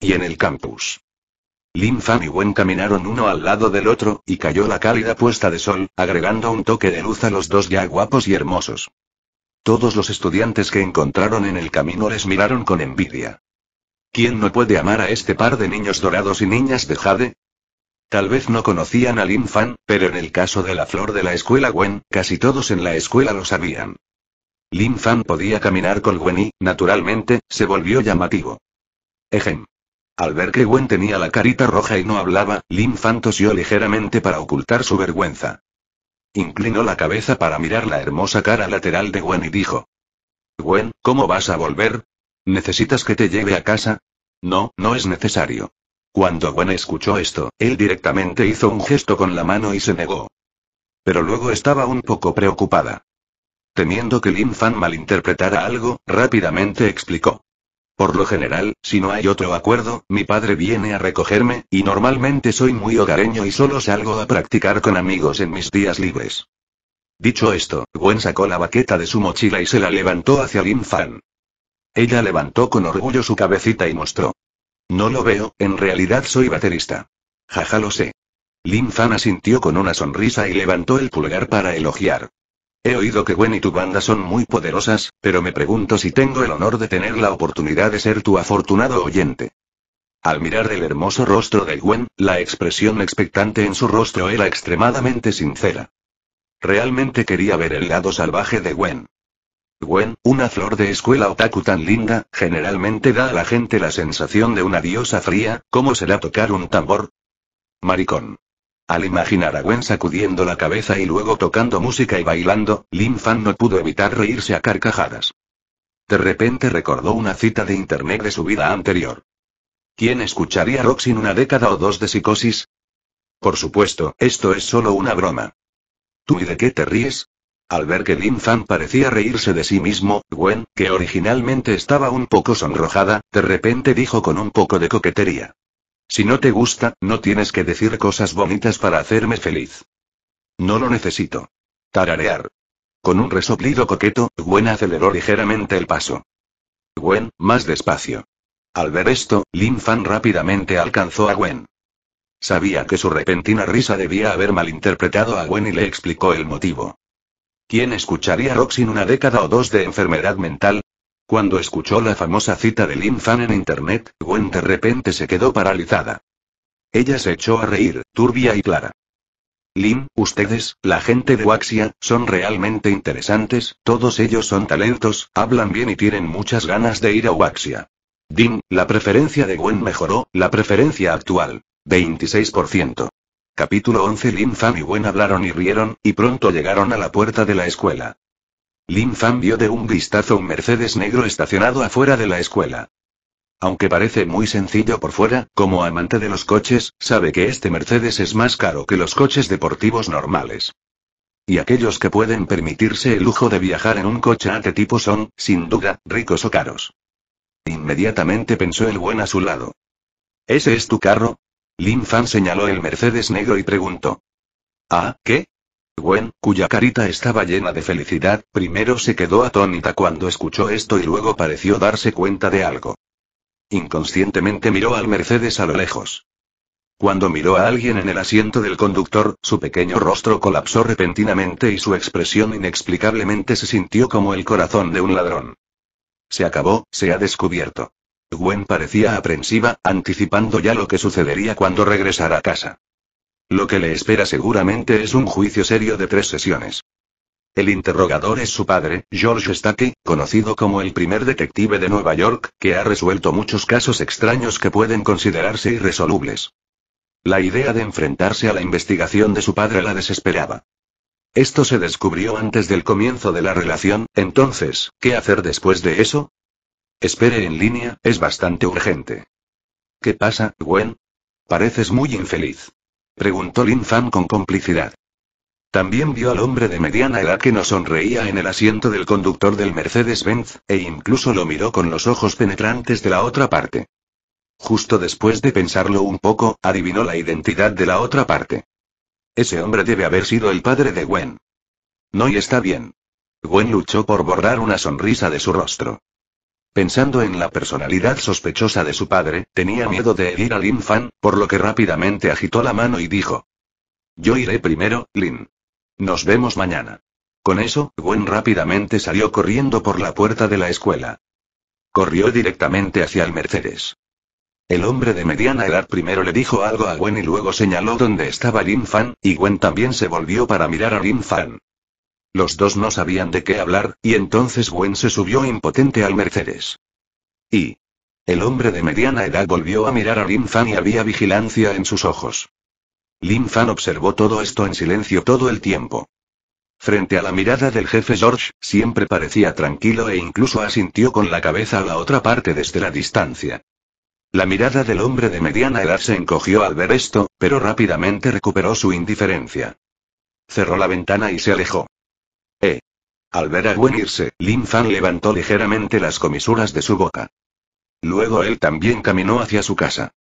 Y en el campus. Lin Fan y Wen caminaron uno al lado del otro, y cayó la cálida puesta de sol, agregando un toque de luz a los dos ya guapos y hermosos. Todos los estudiantes que encontraron en el camino les miraron con envidia. ¿Quién no puede amar a este par de niños dorados y niñas de jade? Tal vez no conocían a Lin Fan, pero en el caso de la flor de la escuela Wen, casi todos en la escuela lo sabían. Lin Fan podía caminar con Wen y, naturalmente, se volvió llamativo. Ejem. Al ver que Gwen tenía la carita roja y no hablaba, Lin Fan tosió ligeramente para ocultar su vergüenza. Inclinó la cabeza para mirar la hermosa cara lateral de Gwen y dijo. Gwen, ¿cómo vas a volver? ¿Necesitas que te lleve a casa? No, no es necesario. Cuando Gwen escuchó esto, él directamente hizo un gesto con la mano y se negó. Pero luego estaba un poco preocupada. Temiendo que Lin Fan malinterpretara algo, rápidamente explicó. Por lo general, si no hay otro acuerdo, mi padre viene a recogerme, y normalmente soy muy hogareño y solo salgo a practicar con amigos en mis días libres. Dicho esto, Gwen sacó la baqueta de su mochila y se la levantó hacia Lin Fan. Ella levantó con orgullo su cabecita y mostró. No lo veo, en realidad soy baterista. Jaja lo sé. Lin Fan asintió con una sonrisa y levantó el pulgar para elogiar. He oído que Gwen y tu banda son muy poderosas, pero me pregunto si tengo el honor de tener la oportunidad de ser tu afortunado oyente. Al mirar el hermoso rostro de Gwen, la expresión expectante en su rostro era extremadamente sincera. Realmente quería ver el lado salvaje de Gwen. Gwen, una flor de escuela otaku tan linda, generalmente da a la gente la sensación de una diosa fría, ¿cómo será tocar un tambor? Maricón. Al imaginar a Gwen sacudiendo la cabeza y luego tocando música y bailando, Lin Fan no pudo evitar reírse a carcajadas. De repente recordó una cita de internet de su vida anterior. ¿Quién escucharía rock en una década o dos de psicosis? Por supuesto, esto es solo una broma. ¿Tú y de qué te ríes? Al ver que Lin Fan parecía reírse de sí mismo, Gwen, que originalmente estaba un poco sonrojada, de repente dijo con un poco de coquetería. Si no te gusta, no tienes que decir cosas bonitas para hacerme feliz. No lo necesito. Tararear. Con un resoplido coqueto, Gwen aceleró ligeramente el paso. Gwen, más despacio. Al ver esto, Lin Fan rápidamente alcanzó a Gwen. Sabía que su repentina risa debía haber malinterpretado a Gwen y le explicó el motivo. ¿Quién escucharía roxy sin una década o dos de enfermedad mental? Cuando escuchó la famosa cita de Lin Fan en internet, Gwen de repente se quedó paralizada. Ella se echó a reír, turbia y clara. Lin, ustedes, la gente de Waxia, son realmente interesantes, todos ellos son talentos, hablan bien y tienen muchas ganas de ir a Waxia. Din, la preferencia de Gwen mejoró, la preferencia actual. 26%. Capítulo 11 Lin Fan y Gwen hablaron y rieron, y pronto llegaron a la puerta de la escuela. Lin Fan vio de un vistazo un Mercedes negro estacionado afuera de la escuela. Aunque parece muy sencillo por fuera, como amante de los coches, sabe que este Mercedes es más caro que los coches deportivos normales. Y aquellos que pueden permitirse el lujo de viajar en un coche a este tipo son, sin duda, ricos o caros. Inmediatamente pensó el buen a su lado. ¿Ese es tu carro? Lin Fan señaló el Mercedes negro y preguntó. ¿Ah, qué? Gwen, cuya carita estaba llena de felicidad, primero se quedó atónita cuando escuchó esto y luego pareció darse cuenta de algo. Inconscientemente miró al Mercedes a lo lejos. Cuando miró a alguien en el asiento del conductor, su pequeño rostro colapsó repentinamente y su expresión inexplicablemente se sintió como el corazón de un ladrón. Se acabó, se ha descubierto. Gwen parecía aprensiva, anticipando ya lo que sucedería cuando regresara a casa. Lo que le espera seguramente es un juicio serio de tres sesiones. El interrogador es su padre, George Stackey, conocido como el primer detective de Nueva York, que ha resuelto muchos casos extraños que pueden considerarse irresolubles. La idea de enfrentarse a la investigación de su padre la desesperaba. Esto se descubrió antes del comienzo de la relación, entonces, ¿qué hacer después de eso? Espere en línea, es bastante urgente. ¿Qué pasa, Gwen? Pareces muy infeliz. Preguntó Lin Fan con complicidad. También vio al hombre de mediana edad que no sonreía en el asiento del conductor del Mercedes-Benz, e incluso lo miró con los ojos penetrantes de la otra parte. Justo después de pensarlo un poco, adivinó la identidad de la otra parte. Ese hombre debe haber sido el padre de Gwen. No y está bien. Gwen luchó por borrar una sonrisa de su rostro. Pensando en la personalidad sospechosa de su padre, tenía miedo de herir a Lin Fan, por lo que rápidamente agitó la mano y dijo. Yo iré primero, Lin. Nos vemos mañana. Con eso, Gwen rápidamente salió corriendo por la puerta de la escuela. Corrió directamente hacia el Mercedes. El hombre de mediana edad primero le dijo algo a Gwen y luego señaló dónde estaba Lin Fan, y Gwen también se volvió para mirar a Lin Fan. Los dos no sabían de qué hablar, y entonces Gwen se subió impotente al Mercedes. Y. El hombre de mediana edad volvió a mirar a Lin Fan y había vigilancia en sus ojos. Lin Fan observó todo esto en silencio todo el tiempo. Frente a la mirada del jefe George, siempre parecía tranquilo e incluso asintió con la cabeza a la otra parte desde la distancia. La mirada del hombre de mediana edad se encogió al ver esto, pero rápidamente recuperó su indiferencia. Cerró la ventana y se alejó. Eh. Al ver a Gwen irse, Lin Fan levantó ligeramente las comisuras de su boca. Luego él también caminó hacia su casa.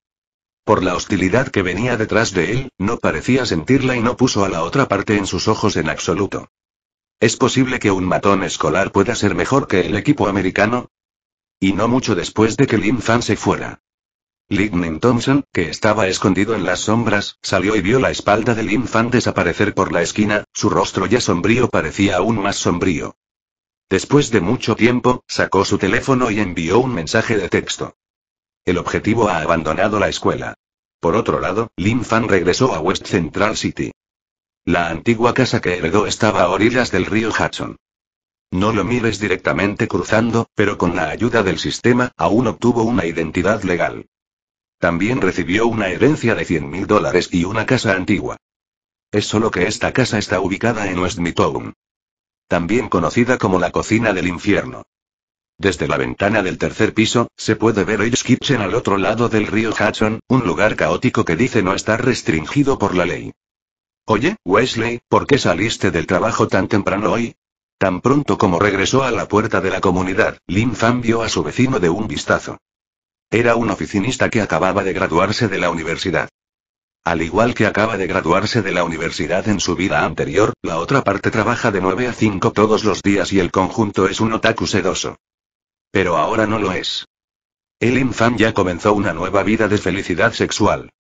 Por la hostilidad que venía detrás de él, no parecía sentirla y no puso a la otra parte en sus ojos en absoluto. ¿Es posible que un matón escolar pueda ser mejor que el equipo americano? Y no mucho después de que Lin Fan se fuera. Lightning Thompson, que estaba escondido en las sombras, salió y vio la espalda del Fan desaparecer por la esquina, su rostro ya sombrío parecía aún más sombrío. Después de mucho tiempo, sacó su teléfono y envió un mensaje de texto. El objetivo ha abandonado la escuela. Por otro lado, Lin Fan regresó a West Central City. La antigua casa que heredó estaba a orillas del río Hudson. No lo mires directamente cruzando, pero con la ayuda del sistema, aún obtuvo una identidad legal. También recibió una herencia de 100.000 mil dólares y una casa antigua. Es solo que esta casa está ubicada en Midtown. También conocida como la cocina del infierno. Desde la ventana del tercer piso, se puede ver Edge Kitchen al otro lado del río Hudson, un lugar caótico que dice no estar restringido por la ley. Oye, Wesley, ¿por qué saliste del trabajo tan temprano hoy? Tan pronto como regresó a la puerta de la comunidad, Lin Fan vio a su vecino de un vistazo. Era un oficinista que acababa de graduarse de la universidad. Al igual que acaba de graduarse de la universidad en su vida anterior, la otra parte trabaja de 9 a 5 todos los días y el conjunto es un otaku sedoso. Pero ahora no lo es. El infam ya comenzó una nueva vida de felicidad sexual.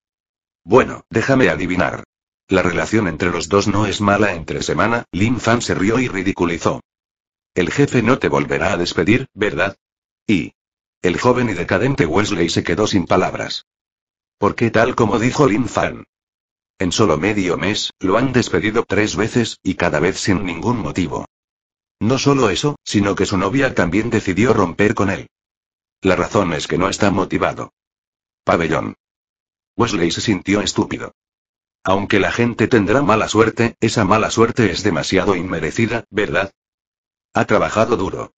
Bueno, déjame adivinar. La relación entre los dos no es mala entre semana, Lin Fan se rió y ridiculizó. El jefe no te volverá a despedir, ¿verdad? Y, el joven y decadente Wesley se quedó sin palabras. ¿Por qué tal como dijo Lin Fan. En solo medio mes, lo han despedido tres veces, y cada vez sin ningún motivo. No solo eso, sino que su novia también decidió romper con él. La razón es que no está motivado. Pabellón. Wesley se sintió estúpido. Aunque la gente tendrá mala suerte, esa mala suerte es demasiado inmerecida, ¿verdad? Ha trabajado duro.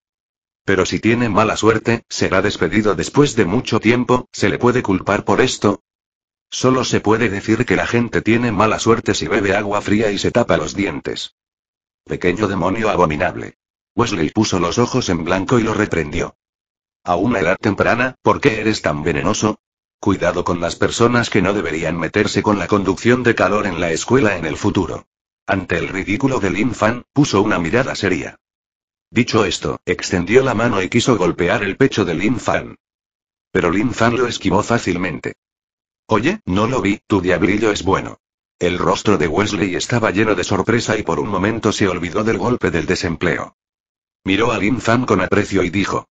Pero si tiene mala suerte, será despedido después de mucho tiempo, ¿se le puede culpar por esto? Solo se puede decir que la gente tiene mala suerte si bebe agua fría y se tapa los dientes. Pequeño demonio abominable. Wesley puso los ojos en blanco y lo reprendió. A una edad temprana, ¿por qué eres tan venenoso? Cuidado con las personas que no deberían meterse con la conducción de calor en la escuela en el futuro. Ante el ridículo del infan, puso una mirada seria. Dicho esto, extendió la mano y quiso golpear el pecho de Lin Fan. Pero Lin Fan lo esquivó fácilmente. Oye, no lo vi, tu diablillo es bueno. El rostro de Wesley estaba lleno de sorpresa y por un momento se olvidó del golpe del desempleo. Miró a Lin Fan con aprecio y dijo.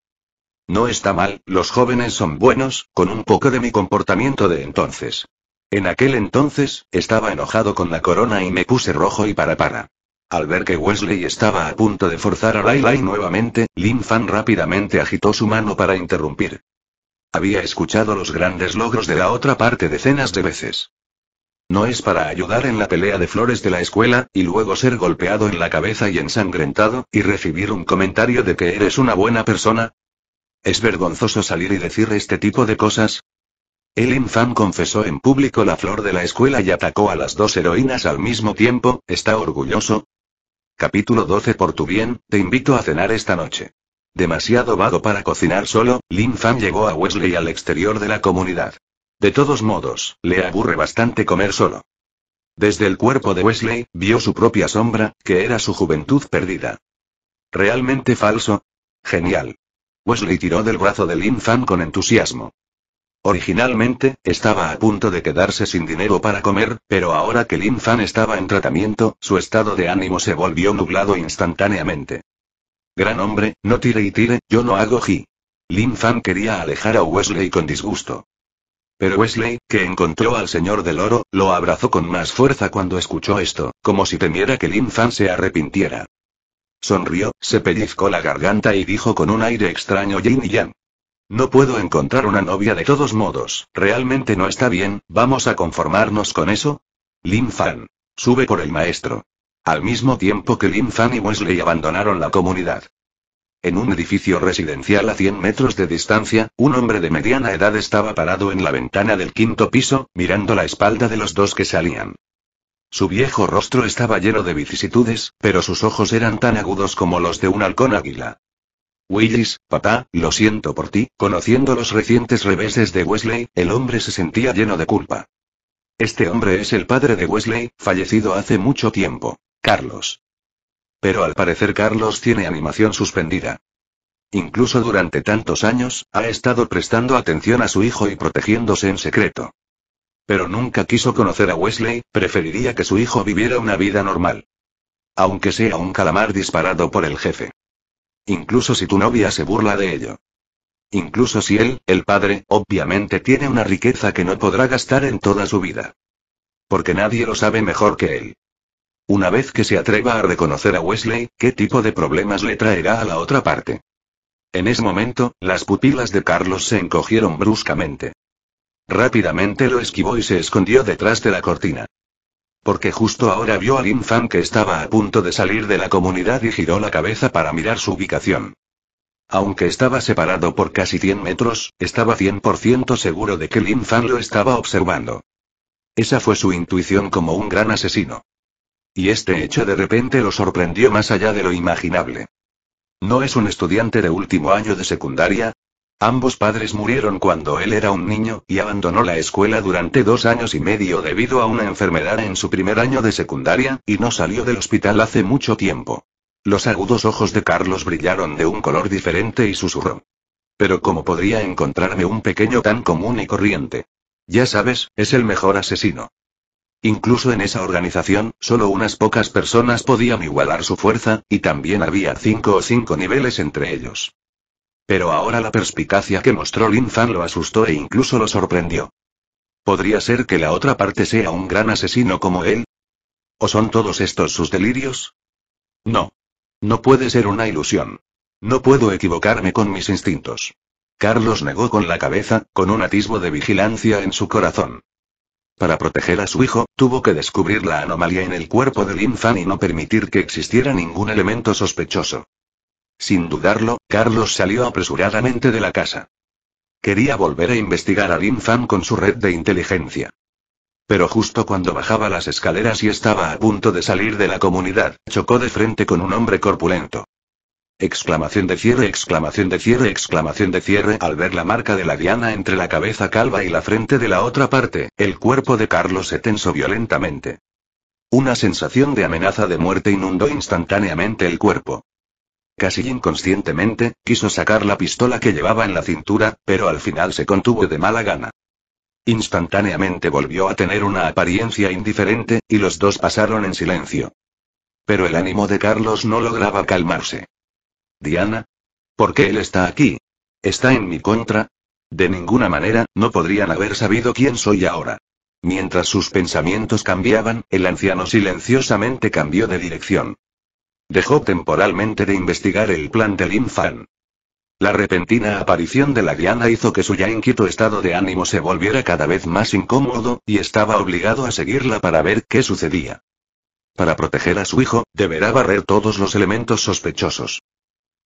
No está mal, los jóvenes son buenos, con un poco de mi comportamiento de entonces. En aquel entonces, estaba enojado con la corona y me puse rojo y para para. Al ver que Wesley estaba a punto de forzar a Lai nuevamente, Lin Fan rápidamente agitó su mano para interrumpir. Había escuchado los grandes logros de la otra parte decenas de veces. No es para ayudar en la pelea de flores de la escuela, y luego ser golpeado en la cabeza y ensangrentado, y recibir un comentario de que eres una buena persona. ¿Es vergonzoso salir y decir este tipo de cosas? Lin Fan confesó en público la flor de la escuela y atacó a las dos heroínas al mismo tiempo, ¿está orgulloso? Capítulo 12 Por tu bien, te invito a cenar esta noche. Demasiado vago para cocinar solo, Lin Fan llegó a Wesley al exterior de la comunidad. De todos modos, le aburre bastante comer solo. Desde el cuerpo de Wesley, vio su propia sombra, que era su juventud perdida. ¿Realmente falso? Genial. Wesley tiró del brazo de Lin Fan con entusiasmo. Originalmente, estaba a punto de quedarse sin dinero para comer, pero ahora que Lin Fan estaba en tratamiento, su estado de ánimo se volvió nublado instantáneamente. Gran hombre, no tire y tire, yo no hago ji. Lin Fan quería alejar a Wesley con disgusto. Pero Wesley, que encontró al señor del oro, lo abrazó con más fuerza cuando escuchó esto, como si temiera que Lin Fan se arrepintiera. Sonrió, se pellizcó la garganta y dijo con un aire extraño Jin y Yang. No puedo encontrar una novia de todos modos, realmente no está bien, ¿vamos a conformarnos con eso? Lin Fan. Sube por el maestro. Al mismo tiempo que Lin Fan y Wesley abandonaron la comunidad. En un edificio residencial a 100 metros de distancia, un hombre de mediana edad estaba parado en la ventana del quinto piso, mirando la espalda de los dos que salían. Su viejo rostro estaba lleno de vicisitudes, pero sus ojos eran tan agudos como los de un halcón águila. Willis, papá, lo siento por ti, conociendo los recientes reveses de Wesley, el hombre se sentía lleno de culpa. Este hombre es el padre de Wesley, fallecido hace mucho tiempo. Carlos. Pero al parecer Carlos tiene animación suspendida. Incluso durante tantos años, ha estado prestando atención a su hijo y protegiéndose en secreto. Pero nunca quiso conocer a Wesley, preferiría que su hijo viviera una vida normal. Aunque sea un calamar disparado por el jefe. Incluso si tu novia se burla de ello. Incluso si él, el padre, obviamente tiene una riqueza que no podrá gastar en toda su vida. Porque nadie lo sabe mejor que él. Una vez que se atreva a reconocer a Wesley, ¿qué tipo de problemas le traerá a la otra parte? En ese momento, las pupilas de Carlos se encogieron bruscamente. Rápidamente lo esquivó y se escondió detrás de la cortina porque justo ahora vio a Lin Fan que estaba a punto de salir de la comunidad y giró la cabeza para mirar su ubicación. Aunque estaba separado por casi 100 metros, estaba 100% seguro de que Lin Fan lo estaba observando. Esa fue su intuición como un gran asesino. Y este hecho de repente lo sorprendió más allá de lo imaginable. No es un estudiante de último año de secundaria, Ambos padres murieron cuando él era un niño, y abandonó la escuela durante dos años y medio debido a una enfermedad en su primer año de secundaria, y no salió del hospital hace mucho tiempo. Los agudos ojos de Carlos brillaron de un color diferente y susurró. Pero ¿cómo podría encontrarme un pequeño tan común y corriente? Ya sabes, es el mejor asesino. Incluso en esa organización, solo unas pocas personas podían igualar su fuerza, y también había cinco o cinco niveles entre ellos. Pero ahora la perspicacia que mostró Lin Fan lo asustó e incluso lo sorprendió. ¿Podría ser que la otra parte sea un gran asesino como él? ¿O son todos estos sus delirios? No. No puede ser una ilusión. No puedo equivocarme con mis instintos. Carlos negó con la cabeza, con un atisbo de vigilancia en su corazón. Para proteger a su hijo, tuvo que descubrir la anomalía en el cuerpo Lin Fan y no permitir que existiera ningún elemento sospechoso. Sin dudarlo, Carlos salió apresuradamente de la casa. Quería volver a investigar a Lin con su red de inteligencia. Pero justo cuando bajaba las escaleras y estaba a punto de salir de la comunidad, chocó de frente con un hombre corpulento. Exclamación de cierre, exclamación de cierre, exclamación de cierre. Al ver la marca de la diana entre la cabeza calva y la frente de la otra parte, el cuerpo de Carlos se tensó violentamente. Una sensación de amenaza de muerte inundó instantáneamente el cuerpo. Casi inconscientemente, quiso sacar la pistola que llevaba en la cintura, pero al final se contuvo de mala gana. Instantáneamente volvió a tener una apariencia indiferente, y los dos pasaron en silencio. Pero el ánimo de Carlos no lograba calmarse. Diana. ¿Por qué él está aquí? ¿Está en mi contra? De ninguna manera, no podrían haber sabido quién soy ahora. Mientras sus pensamientos cambiaban, el anciano silenciosamente cambió de dirección. Dejó temporalmente de investigar el plan de Lin Fan. La repentina aparición de la Diana hizo que su ya inquieto estado de ánimo se volviera cada vez más incómodo, y estaba obligado a seguirla para ver qué sucedía. Para proteger a su hijo, deberá barrer todos los elementos sospechosos.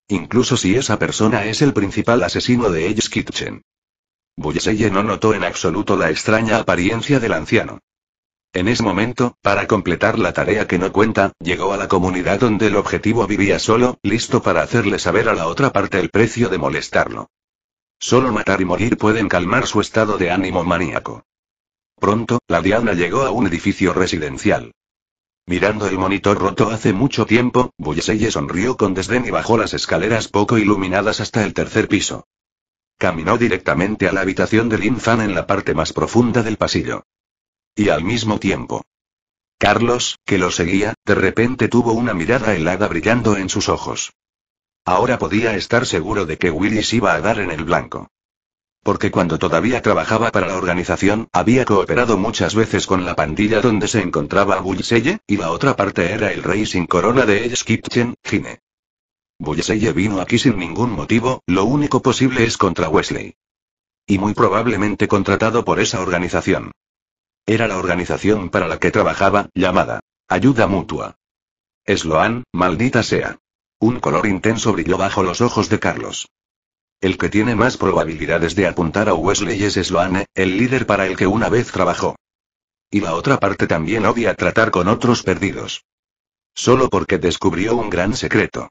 Incluso si esa persona es el principal asesino de Edge Kitchen. Buyeseye no notó en absoluto la extraña apariencia del anciano. En ese momento, para completar la tarea que no cuenta, llegó a la comunidad donde el objetivo vivía solo, listo para hacerle saber a la otra parte el precio de molestarlo. Solo matar y morir pueden calmar su estado de ánimo maníaco. Pronto, la Diana llegó a un edificio residencial. Mirando el monitor roto hace mucho tiempo, Bullseye sonrió con desdén y bajó las escaleras poco iluminadas hasta el tercer piso. Caminó directamente a la habitación del Fan en la parte más profunda del pasillo. Y al mismo tiempo. Carlos, que lo seguía, de repente tuvo una mirada helada brillando en sus ojos. Ahora podía estar seguro de que Willis iba a dar en el blanco. Porque cuando todavía trabajaba para la organización, había cooperado muchas veces con la pandilla donde se encontraba Bullseye, y la otra parte era el rey sin corona de Edge Kitchen, Gine. Bullseye vino aquí sin ningún motivo, lo único posible es contra Wesley. Y muy probablemente contratado por esa organización. Era la organización para la que trabajaba, llamada Ayuda Mutua. Sloan, maldita sea. Un color intenso brilló bajo los ojos de Carlos. El que tiene más probabilidades de apuntar a Wesley es Sloane, el líder para el que una vez trabajó. Y la otra parte también odia tratar con otros perdidos. Solo porque descubrió un gran secreto.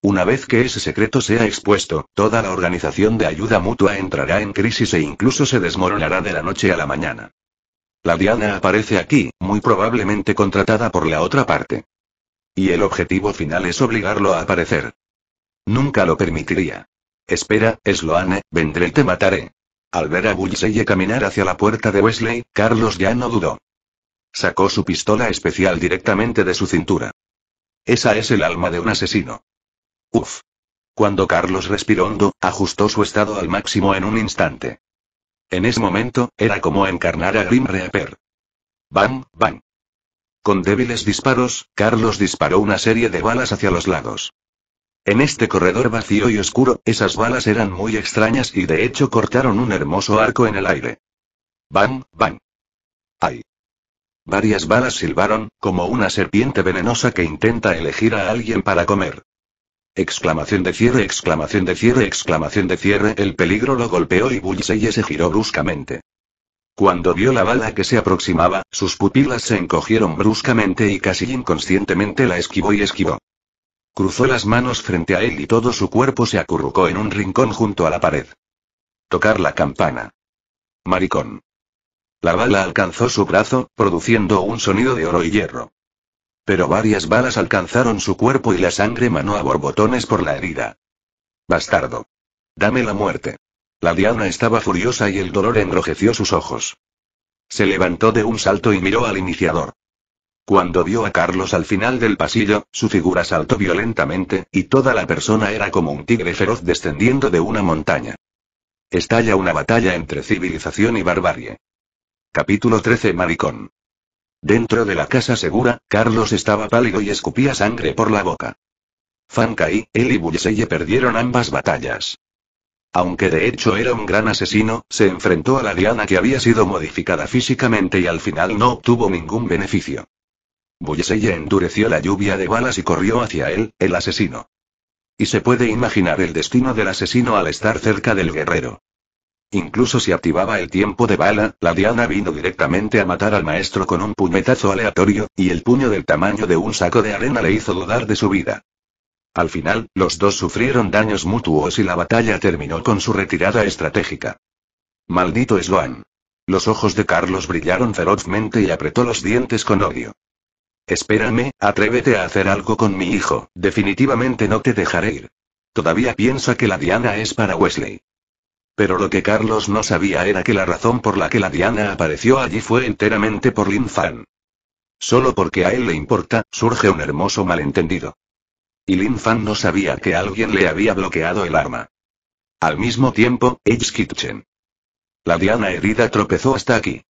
Una vez que ese secreto sea expuesto, toda la organización de ayuda mutua entrará en crisis e incluso se desmoronará de la noche a la mañana. La Diana aparece aquí, muy probablemente contratada por la otra parte. Y el objetivo final es obligarlo a aparecer. Nunca lo permitiría. Espera, Sloane, vendré te mataré. Al ver a Bullseye caminar hacia la puerta de Wesley, Carlos ya no dudó. Sacó su pistola especial directamente de su cintura. Esa es el alma de un asesino. Uf. Cuando Carlos respiró hondo, ajustó su estado al máximo en un instante. En ese momento, era como encarnar a Grim Reaper. Bam, bam. Con débiles disparos, Carlos disparó una serie de balas hacia los lados. En este corredor vacío y oscuro, esas balas eran muy extrañas y de hecho cortaron un hermoso arco en el aire. Bam, bam. ¡Ay! Varias balas silbaron, como una serpiente venenosa que intenta elegir a alguien para comer. Exclamación de cierre, exclamación de cierre, exclamación de cierre. El peligro lo golpeó y Bullseye se giró bruscamente. Cuando vio la bala que se aproximaba, sus pupilas se encogieron bruscamente y casi inconscientemente la esquivó y esquivó. Cruzó las manos frente a él y todo su cuerpo se acurrucó en un rincón junto a la pared. Tocar la campana. Maricón. La bala alcanzó su brazo, produciendo un sonido de oro y hierro. Pero varias balas alcanzaron su cuerpo y la sangre manó a borbotones por la herida. Bastardo. Dame la muerte. La Diana estaba furiosa y el dolor enrojeció sus ojos. Se levantó de un salto y miró al iniciador. Cuando vio a Carlos al final del pasillo, su figura saltó violentamente, y toda la persona era como un tigre feroz descendiendo de una montaña. Estalla una batalla entre civilización y barbarie. Capítulo 13 Maricón. Dentro de la casa segura, Carlos estaba pálido y escupía sangre por la boca. y él y Bullseye perdieron ambas batallas. Aunque de hecho era un gran asesino, se enfrentó a la Diana que había sido modificada físicamente y al final no obtuvo ningún beneficio. Bullseye endureció la lluvia de balas y corrió hacia él, el asesino. Y se puede imaginar el destino del asesino al estar cerca del guerrero. Incluso si activaba el tiempo de bala, la Diana vino directamente a matar al maestro con un puñetazo aleatorio, y el puño del tamaño de un saco de arena le hizo dudar de su vida. Al final, los dos sufrieron daños mutuos y la batalla terminó con su retirada estratégica. Maldito Sloan. Los ojos de Carlos brillaron ferozmente y apretó los dientes con odio. Espérame, atrévete a hacer algo con mi hijo, definitivamente no te dejaré ir. Todavía piensa que la Diana es para Wesley. Pero lo que Carlos no sabía era que la razón por la que la Diana apareció allí fue enteramente por Lin Fan. Solo porque a él le importa, surge un hermoso malentendido. Y Lin Fan no sabía que alguien le había bloqueado el arma. Al mismo tiempo, Edge Kitchen. La Diana herida tropezó hasta aquí.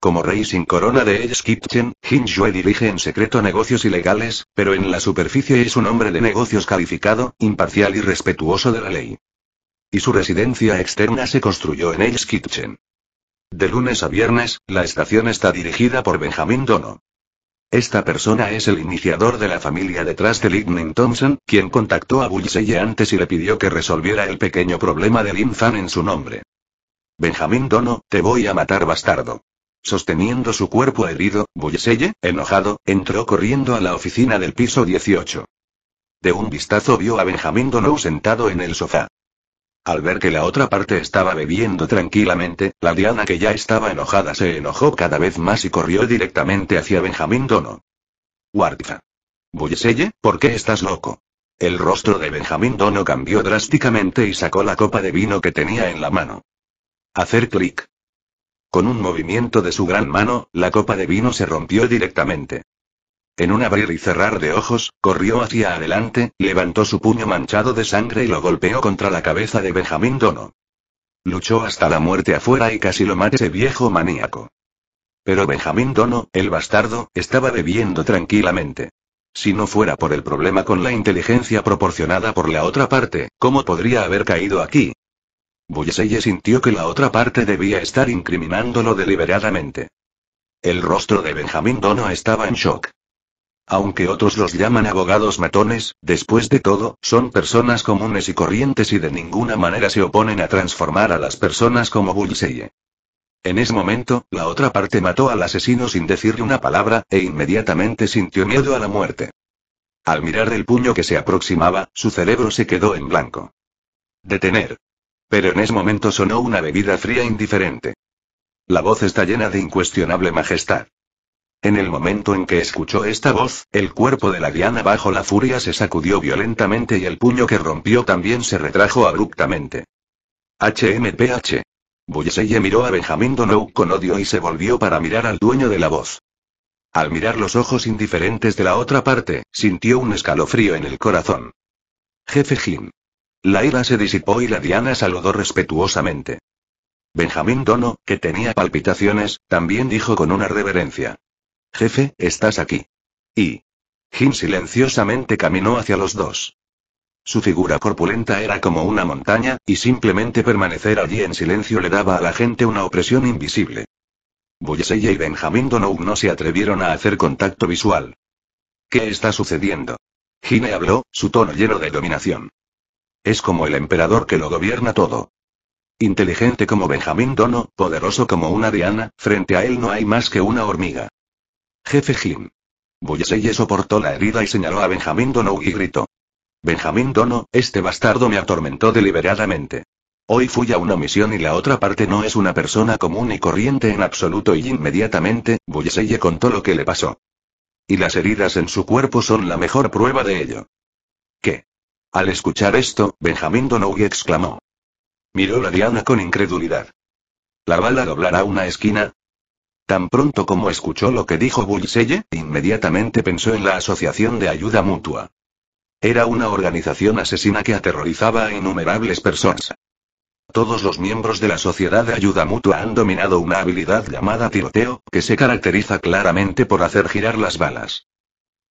Como rey sin corona de Edge Kitchen, Jin dirige en secreto negocios ilegales, pero en la superficie es un hombre de negocios calificado, imparcial y respetuoso de la ley y su residencia externa se construyó en Ace Kitchen. De lunes a viernes, la estación está dirigida por Benjamin Dono. Esta persona es el iniciador de la familia detrás de Lightning Thompson, quien contactó a Bullseye antes y le pidió que resolviera el pequeño problema de Lin Fan en su nombre. Benjamin Dono, te voy a matar bastardo. Sosteniendo su cuerpo herido, Bullseye, enojado, entró corriendo a la oficina del piso 18. De un vistazo vio a Benjamin Dono sentado en el sofá. Al ver que la otra parte estaba bebiendo tranquilamente, la Diana que ya estaba enojada se enojó cada vez más y corrió directamente hacia Benjamín Dono. Guardiza. Bullseye, ¿por qué estás loco? El rostro de Benjamín Dono cambió drásticamente y sacó la copa de vino que tenía en la mano. Hacer clic. Con un movimiento de su gran mano, la copa de vino se rompió directamente. En un abrir y cerrar de ojos, corrió hacia adelante, levantó su puño manchado de sangre y lo golpeó contra la cabeza de Benjamín Dono. Luchó hasta la muerte afuera y casi lo mate ese viejo maníaco. Pero Benjamín Dono, el bastardo, estaba bebiendo tranquilamente. Si no fuera por el problema con la inteligencia proporcionada por la otra parte, ¿cómo podría haber caído aquí? Bullseye sintió que la otra parte debía estar incriminándolo deliberadamente. El rostro de Benjamín Dono estaba en shock. Aunque otros los llaman abogados matones, después de todo, son personas comunes y corrientes y de ninguna manera se oponen a transformar a las personas como Bullseye. En ese momento, la otra parte mató al asesino sin decirle una palabra, e inmediatamente sintió miedo a la muerte. Al mirar el puño que se aproximaba, su cerebro se quedó en blanco. Detener. Pero en ese momento sonó una bebida fría indiferente. La voz está llena de incuestionable majestad. En el momento en que escuchó esta voz, el cuerpo de la Diana bajo la furia se sacudió violentamente y el puño que rompió también se retrajo abruptamente. HMPH. Bullseye miró a Benjamin Dono con odio y se volvió para mirar al dueño de la voz. Al mirar los ojos indiferentes de la otra parte, sintió un escalofrío en el corazón. Jefe Jim. La ira se disipó y la Diana saludó respetuosamente. Benjamín Dono, que tenía palpitaciones, también dijo con una reverencia. Jefe, estás aquí. Y. Jim silenciosamente caminó hacia los dos. Su figura corpulenta era como una montaña, y simplemente permanecer allí en silencio le daba a la gente una opresión invisible. Bullseye y Benjamin Donou no se atrevieron a hacer contacto visual. ¿Qué está sucediendo? Gine habló, su tono lleno de dominación. Es como el emperador que lo gobierna todo. Inteligente como Benjamin Dono, poderoso como una diana, frente a él no hay más que una hormiga. Jefe Jim. Bulleseye soportó la herida y señaló a Benjamín Donow y gritó. Benjamín Dono, este bastardo me atormentó deliberadamente. Hoy fui a una misión y la otra parte no es una persona común y corriente en absoluto y inmediatamente, Bulleseye contó lo que le pasó. Y las heridas en su cuerpo son la mejor prueba de ello. ¿Qué? Al escuchar esto, Benjamín Donoghue exclamó. Miró la diana con incredulidad. La bala doblará una esquina, Tan pronto como escuchó lo que dijo Bullseye, inmediatamente pensó en la Asociación de Ayuda Mutua. Era una organización asesina que aterrorizaba a innumerables personas. Todos los miembros de la Sociedad de Ayuda Mutua han dominado una habilidad llamada tiroteo, que se caracteriza claramente por hacer girar las balas.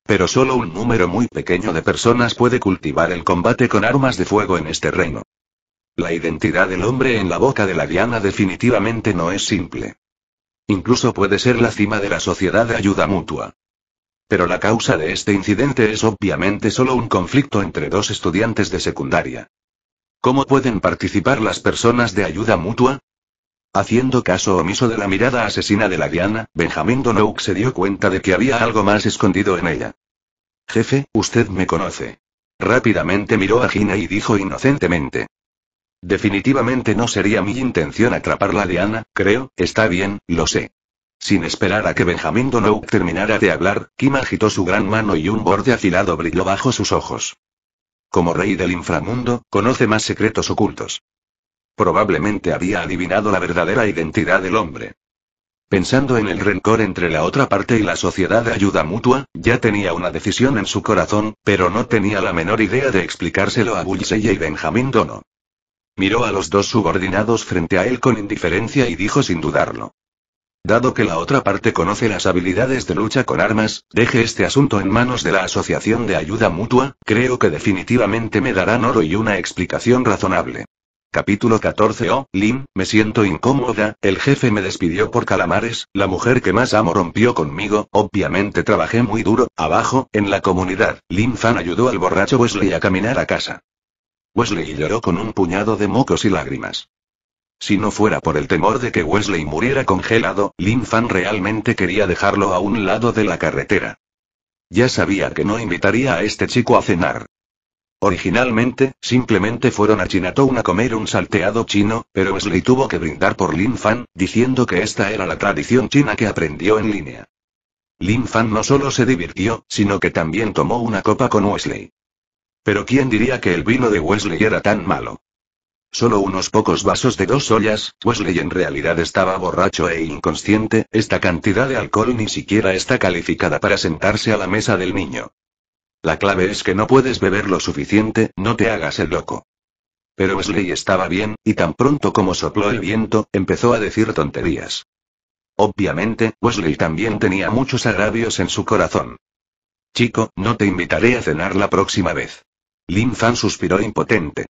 Pero solo un número muy pequeño de personas puede cultivar el combate con armas de fuego en este reino. La identidad del hombre en la boca de la diana definitivamente no es simple. Incluso puede ser la cima de la sociedad de ayuda mutua. Pero la causa de este incidente es obviamente solo un conflicto entre dos estudiantes de secundaria. ¿Cómo pueden participar las personas de ayuda mutua? Haciendo caso omiso de la mirada asesina de la Diana, Benjamin Donouk se dio cuenta de que había algo más escondido en ella. Jefe, usted me conoce. Rápidamente miró a Gina y dijo inocentemente. Definitivamente no sería mi intención atraparla de Ana, creo, está bien, lo sé. Sin esperar a que Benjamin Donohue terminara de hablar, Kim agitó su gran mano y un borde afilado brilló bajo sus ojos. Como rey del inframundo, conoce más secretos ocultos. Probablemente había adivinado la verdadera identidad del hombre. Pensando en el rencor entre la otra parte y la sociedad de ayuda mutua, ya tenía una decisión en su corazón, pero no tenía la menor idea de explicárselo a Bullseye y Benjamin Dono. Miró a los dos subordinados frente a él con indiferencia y dijo sin dudarlo. Dado que la otra parte conoce las habilidades de lucha con armas, deje este asunto en manos de la Asociación de Ayuda Mutua, creo que definitivamente me darán oro y una explicación razonable. Capítulo 14 Oh, Lin, me siento incómoda, el jefe me despidió por calamares, la mujer que más amo rompió conmigo, obviamente trabajé muy duro, abajo, en la comunidad, Lin Fan ayudó al borracho Wesley a caminar a casa. Wesley lloró con un puñado de mocos y lágrimas. Si no fuera por el temor de que Wesley muriera congelado, Lin Fan realmente quería dejarlo a un lado de la carretera. Ya sabía que no invitaría a este chico a cenar. Originalmente, simplemente fueron a Chinatown a comer un salteado chino, pero Wesley tuvo que brindar por Lin Fan, diciendo que esta era la tradición china que aprendió en línea. Lin Fan no solo se divirtió, sino que también tomó una copa con Wesley. Pero ¿quién diría que el vino de Wesley era tan malo? Solo unos pocos vasos de dos ollas, Wesley en realidad estaba borracho e inconsciente, esta cantidad de alcohol ni siquiera está calificada para sentarse a la mesa del niño. La clave es que no puedes beber lo suficiente, no te hagas el loco. Pero Wesley estaba bien, y tan pronto como sopló el viento, empezó a decir tonterías. Obviamente, Wesley también tenía muchos agravios en su corazón. Chico, no te invitaré a cenar la próxima vez. Lin Fan suspiró impotente.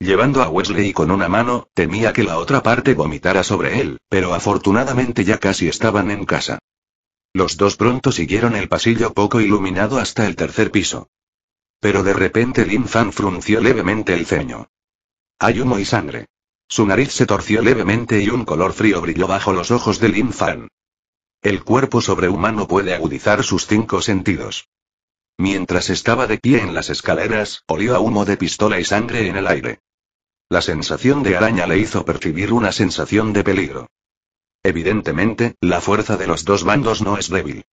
Llevando a Wesley con una mano, temía que la otra parte vomitara sobre él, pero afortunadamente ya casi estaban en casa. Los dos pronto siguieron el pasillo poco iluminado hasta el tercer piso. Pero de repente Lin Fan frunció levemente el ceño. Hay humo y sangre. Su nariz se torció levemente y un color frío brilló bajo los ojos de Lin Fan. El cuerpo sobrehumano puede agudizar sus cinco sentidos. Mientras estaba de pie en las escaleras, olió a humo de pistola y sangre en el aire. La sensación de araña le hizo percibir una sensación de peligro. Evidentemente, la fuerza de los dos bandos no es débil.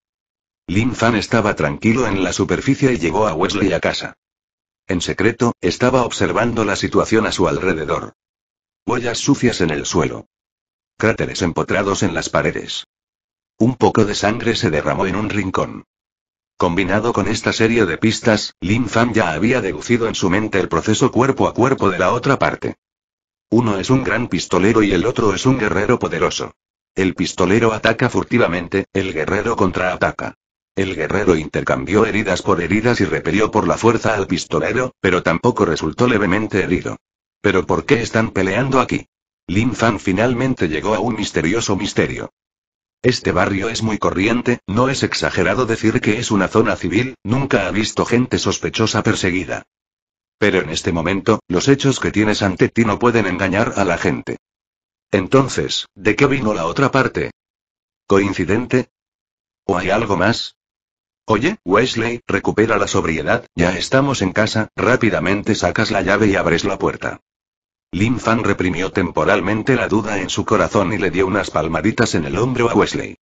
Lin Fan estaba tranquilo en la superficie y llegó a Wesley a casa. En secreto, estaba observando la situación a su alrededor. Huellas sucias en el suelo. Cráteres empotrados en las paredes. Un poco de sangre se derramó en un rincón. Combinado con esta serie de pistas, Lin Fan ya había deducido en su mente el proceso cuerpo a cuerpo de la otra parte. Uno es un gran pistolero y el otro es un guerrero poderoso. El pistolero ataca furtivamente, el guerrero contraataca. El guerrero intercambió heridas por heridas y repelió por la fuerza al pistolero, pero tampoco resultó levemente herido. ¿Pero por qué están peleando aquí? Lin Fan finalmente llegó a un misterioso misterio. Este barrio es muy corriente, no es exagerado decir que es una zona civil, nunca ha visto gente sospechosa perseguida. Pero en este momento, los hechos que tienes ante ti no pueden engañar a la gente. Entonces, ¿de qué vino la otra parte? ¿Coincidente? ¿O hay algo más? Oye, Wesley, recupera la sobriedad, ya estamos en casa, rápidamente sacas la llave y abres la puerta. Lin Fan reprimió temporalmente la duda en su corazón y le dio unas palmaditas en el hombro a Wesley.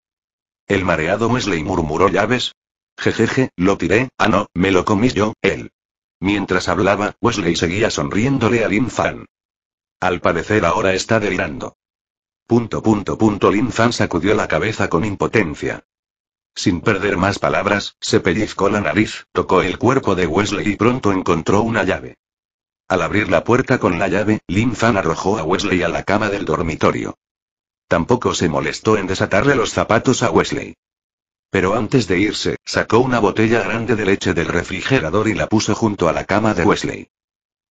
El mareado Wesley murmuró llaves. Jejeje, lo tiré, ah no, me lo comí yo, él. Mientras hablaba, Wesley seguía sonriéndole a Lin Fan. Al parecer ahora está delirando. Punto punto punto Lin Fan sacudió la cabeza con impotencia. Sin perder más palabras, se pellizcó la nariz, tocó el cuerpo de Wesley y pronto encontró una llave. Al abrir la puerta con la llave, Lin Fan arrojó a Wesley a la cama del dormitorio. Tampoco se molestó en desatarle los zapatos a Wesley. Pero antes de irse, sacó una botella grande de leche del refrigerador y la puso junto a la cama de Wesley.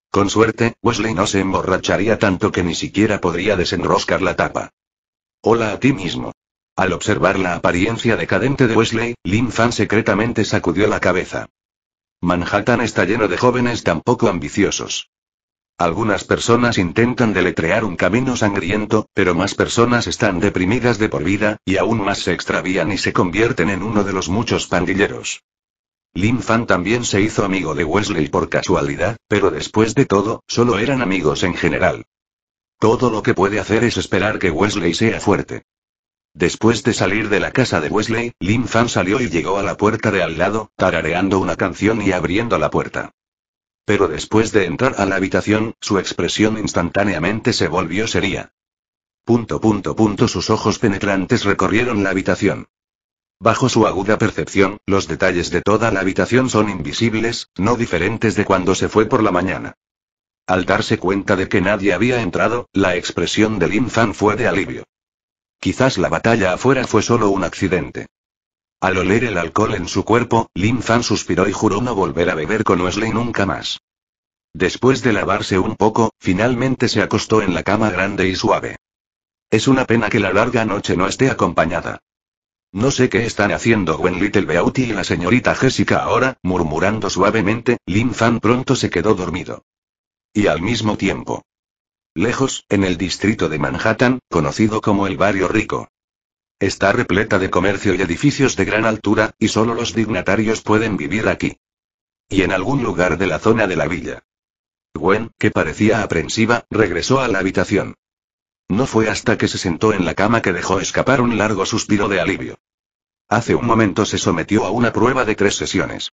Con suerte, Wesley no se emborracharía tanto que ni siquiera podría desenroscar la tapa. Hola a ti mismo. Al observar la apariencia decadente de Wesley, Lin Fan secretamente sacudió la cabeza. Manhattan está lleno de jóvenes tan poco ambiciosos. Algunas personas intentan deletrear un camino sangriento, pero más personas están deprimidas de por vida, y aún más se extravían y se convierten en uno de los muchos pandilleros. Lin Fan también se hizo amigo de Wesley por casualidad, pero después de todo, solo eran amigos en general. Todo lo que puede hacer es esperar que Wesley sea fuerte. Después de salir de la casa de Wesley, Lin Fan salió y llegó a la puerta de al lado, tarareando una canción y abriendo la puerta. Pero después de entrar a la habitación, su expresión instantáneamente se volvió seria. Punto punto punto sus ojos penetrantes recorrieron la habitación. Bajo su aguda percepción, los detalles de toda la habitación son invisibles, no diferentes de cuando se fue por la mañana. Al darse cuenta de que nadie había entrado, la expresión de Lin Fan fue de alivio. Quizás la batalla afuera fue solo un accidente. Al oler el alcohol en su cuerpo, Lin Fan suspiró y juró no volver a beber con Wesley nunca más. Después de lavarse un poco, finalmente se acostó en la cama grande y suave. Es una pena que la larga noche no esté acompañada. No sé qué están haciendo Gwen Little Beauty y la señorita Jessica ahora, murmurando suavemente, Lin Fan pronto se quedó dormido. Y al mismo tiempo, lejos, en el distrito de Manhattan, conocido como el Barrio Rico. Está repleta de comercio y edificios de gran altura, y solo los dignatarios pueden vivir aquí. Y en algún lugar de la zona de la villa. Gwen, que parecía aprensiva, regresó a la habitación. No fue hasta que se sentó en la cama que dejó escapar un largo suspiro de alivio. Hace un momento se sometió a una prueba de tres sesiones.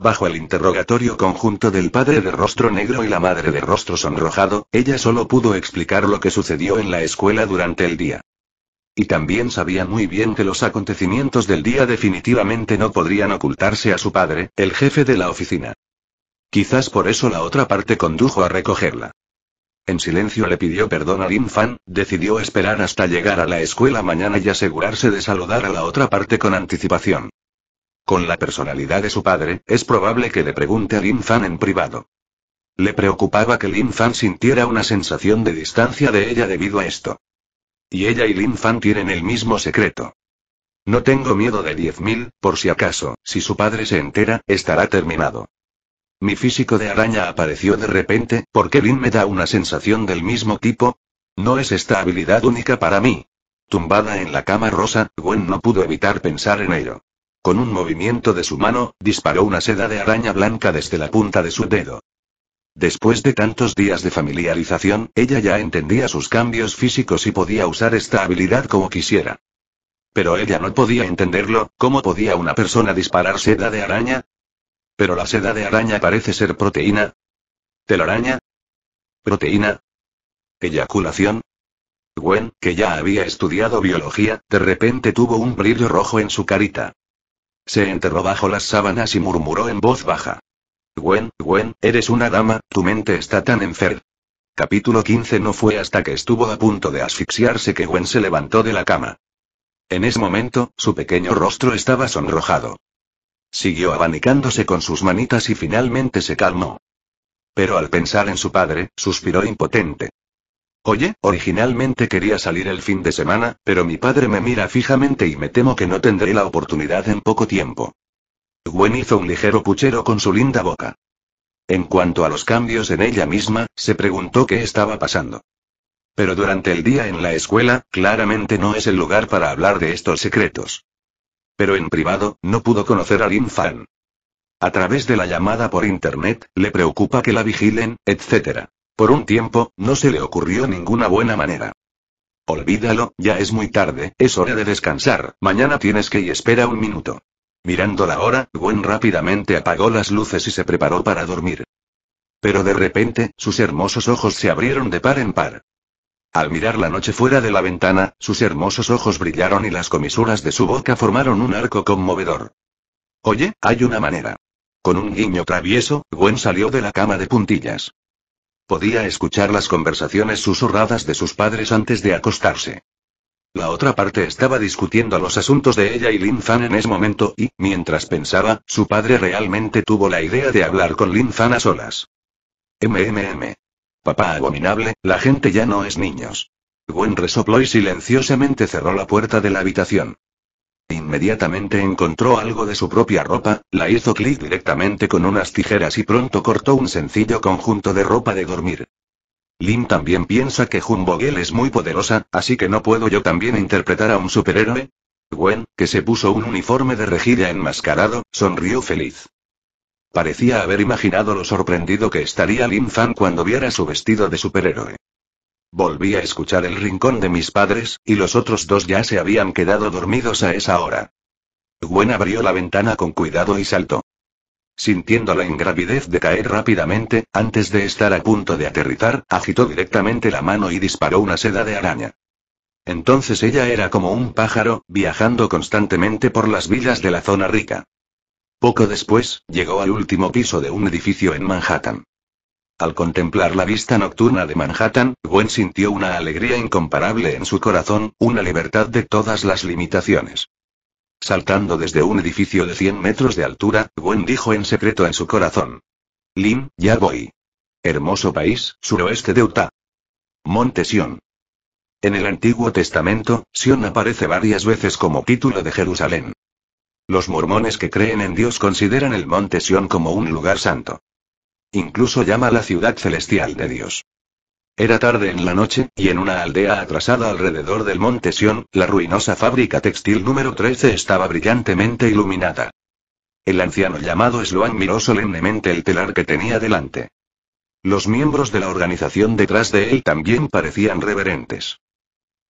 Bajo el interrogatorio conjunto del padre de rostro negro y la madre de rostro sonrojado, ella solo pudo explicar lo que sucedió en la escuela durante el día. Y también sabía muy bien que los acontecimientos del día definitivamente no podrían ocultarse a su padre, el jefe de la oficina. Quizás por eso la otra parte condujo a recogerla. En silencio le pidió perdón a Lin Fan, decidió esperar hasta llegar a la escuela mañana y asegurarse de saludar a la otra parte con anticipación. Con la personalidad de su padre, es probable que le pregunte a Lin Fan en privado. Le preocupaba que Lin Fan sintiera una sensación de distancia de ella debido a esto. Y ella y Lin Fan tienen el mismo secreto. No tengo miedo de 10.000, por si acaso, si su padre se entera, estará terminado. Mi físico de araña apareció de repente, porque Lin me da una sensación del mismo tipo? No es esta habilidad única para mí. Tumbada en la cama rosa, Gwen no pudo evitar pensar en ello. Con un movimiento de su mano, disparó una seda de araña blanca desde la punta de su dedo. Después de tantos días de familiarización, ella ya entendía sus cambios físicos y podía usar esta habilidad como quisiera. Pero ella no podía entenderlo, ¿cómo podía una persona disparar seda de araña? Pero la seda de araña parece ser proteína. ¿Telaraña? ¿Proteína? ¿Eyaculación? Gwen, que ya había estudiado biología, de repente tuvo un brillo rojo en su carita. Se enterró bajo las sábanas y murmuró en voz baja. Gwen, Gwen, eres una dama, tu mente está tan enferma. Capítulo 15 No fue hasta que estuvo a punto de asfixiarse que Gwen se levantó de la cama. En ese momento, su pequeño rostro estaba sonrojado. Siguió abanicándose con sus manitas y finalmente se calmó. Pero al pensar en su padre, suspiró impotente. Oye, originalmente quería salir el fin de semana, pero mi padre me mira fijamente y me temo que no tendré la oportunidad en poco tiempo. Gwen hizo un ligero puchero con su linda boca. En cuanto a los cambios en ella misma, se preguntó qué estaba pasando. Pero durante el día en la escuela, claramente no es el lugar para hablar de estos secretos. Pero en privado, no pudo conocer a Lin Fan. A través de la llamada por internet, le preocupa que la vigilen, etc. Por un tiempo, no se le ocurrió ninguna buena manera. Olvídalo, ya es muy tarde, es hora de descansar, mañana tienes que y espera un minuto. Mirando la hora, Gwen rápidamente apagó las luces y se preparó para dormir. Pero de repente, sus hermosos ojos se abrieron de par en par. Al mirar la noche fuera de la ventana, sus hermosos ojos brillaron y las comisuras de su boca formaron un arco conmovedor. Oye, hay una manera. Con un guiño travieso, Gwen salió de la cama de puntillas. Podía escuchar las conversaciones susurradas de sus padres antes de acostarse. La otra parte estaba discutiendo los asuntos de ella y Lin Fan en ese momento y, mientras pensaba, su padre realmente tuvo la idea de hablar con Lin Fan a solas. MMM. Papá abominable, la gente ya no es niños. Gwen resopló y silenciosamente cerró la puerta de la habitación. Inmediatamente encontró algo de su propia ropa, la hizo clic directamente con unas tijeras y pronto cortó un sencillo conjunto de ropa de dormir. Lim también piensa que Jumbogel es muy poderosa, así que no puedo yo también interpretar a un superhéroe. Gwen, que se puso un uniforme de rejilla enmascarado, sonrió feliz. Parecía haber imaginado lo sorprendido que estaría Lim Fan cuando viera su vestido de superhéroe. Volví a escuchar el rincón de mis padres, y los otros dos ya se habían quedado dormidos a esa hora. Gwen abrió la ventana con cuidado y saltó. Sintiendo la ingravidez de caer rápidamente, antes de estar a punto de aterrizar, agitó directamente la mano y disparó una seda de araña. Entonces ella era como un pájaro, viajando constantemente por las villas de la zona rica. Poco después, llegó al último piso de un edificio en Manhattan. Al contemplar la vista nocturna de Manhattan, Gwen sintió una alegría incomparable en su corazón, una libertad de todas las limitaciones. Saltando desde un edificio de 100 metros de altura, Gwen dijo en secreto en su corazón. Lim, ya voy. Hermoso país, suroeste de Utah. Monte Sion. En el Antiguo Testamento, Sion aparece varias veces como título de Jerusalén. Los mormones que creen en Dios consideran el monte Sion como un lugar santo. Incluso llama la ciudad celestial de Dios. Era tarde en la noche, y en una aldea atrasada alrededor del monte Sion, la ruinosa fábrica textil número 13 estaba brillantemente iluminada. El anciano llamado Sloan miró solemnemente el telar que tenía delante. Los miembros de la organización detrás de él también parecían reverentes.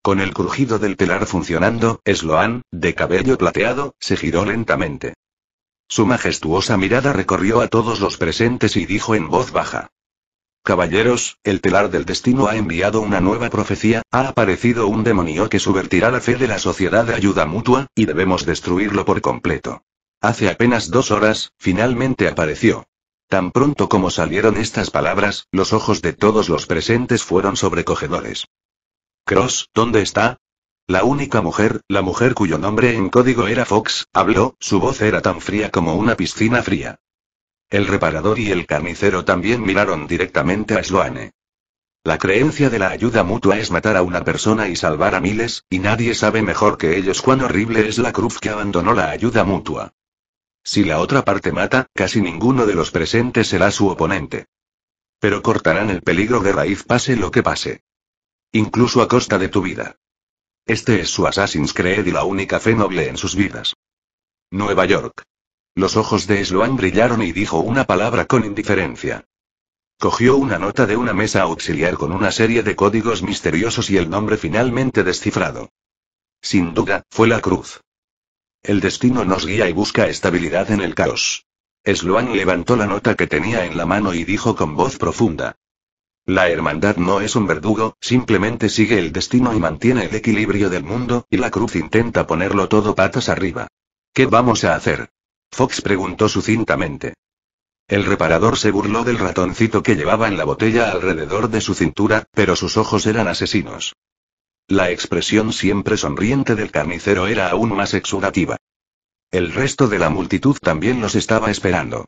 Con el crujido del telar funcionando, Sloan, de cabello plateado, se giró lentamente. Su majestuosa mirada recorrió a todos los presentes y dijo en voz baja. Caballeros, el telar del destino ha enviado una nueva profecía, ha aparecido un demonio que subvertirá la fe de la sociedad de ayuda mutua, y debemos destruirlo por completo. Hace apenas dos horas, finalmente apareció. Tan pronto como salieron estas palabras, los ojos de todos los presentes fueron sobrecogedores. Cross, ¿dónde está? La única mujer, la mujer cuyo nombre en código era Fox, habló, su voz era tan fría como una piscina fría. El reparador y el carnicero también miraron directamente a Sloane. La creencia de la ayuda mutua es matar a una persona y salvar a miles, y nadie sabe mejor que ellos cuán horrible es la cruz que abandonó la ayuda mutua. Si la otra parte mata, casi ninguno de los presentes será su oponente. Pero cortarán el peligro de raíz pase lo que pase. Incluso a costa de tu vida. Este es su Assassin's Creed y la única fe noble en sus vidas. Nueva York. Los ojos de Sloan brillaron y dijo una palabra con indiferencia. Cogió una nota de una mesa auxiliar con una serie de códigos misteriosos y el nombre finalmente descifrado. Sin duda, fue la cruz. El destino nos guía y busca estabilidad en el caos. Sloan levantó la nota que tenía en la mano y dijo con voz profunda. La hermandad no es un verdugo, simplemente sigue el destino y mantiene el equilibrio del mundo, y la cruz intenta ponerlo todo patas arriba. ¿Qué vamos a hacer? Fox preguntó sucintamente. El reparador se burló del ratoncito que llevaba en la botella alrededor de su cintura, pero sus ojos eran asesinos. La expresión siempre sonriente del carnicero era aún más exudativa. El resto de la multitud también los estaba esperando.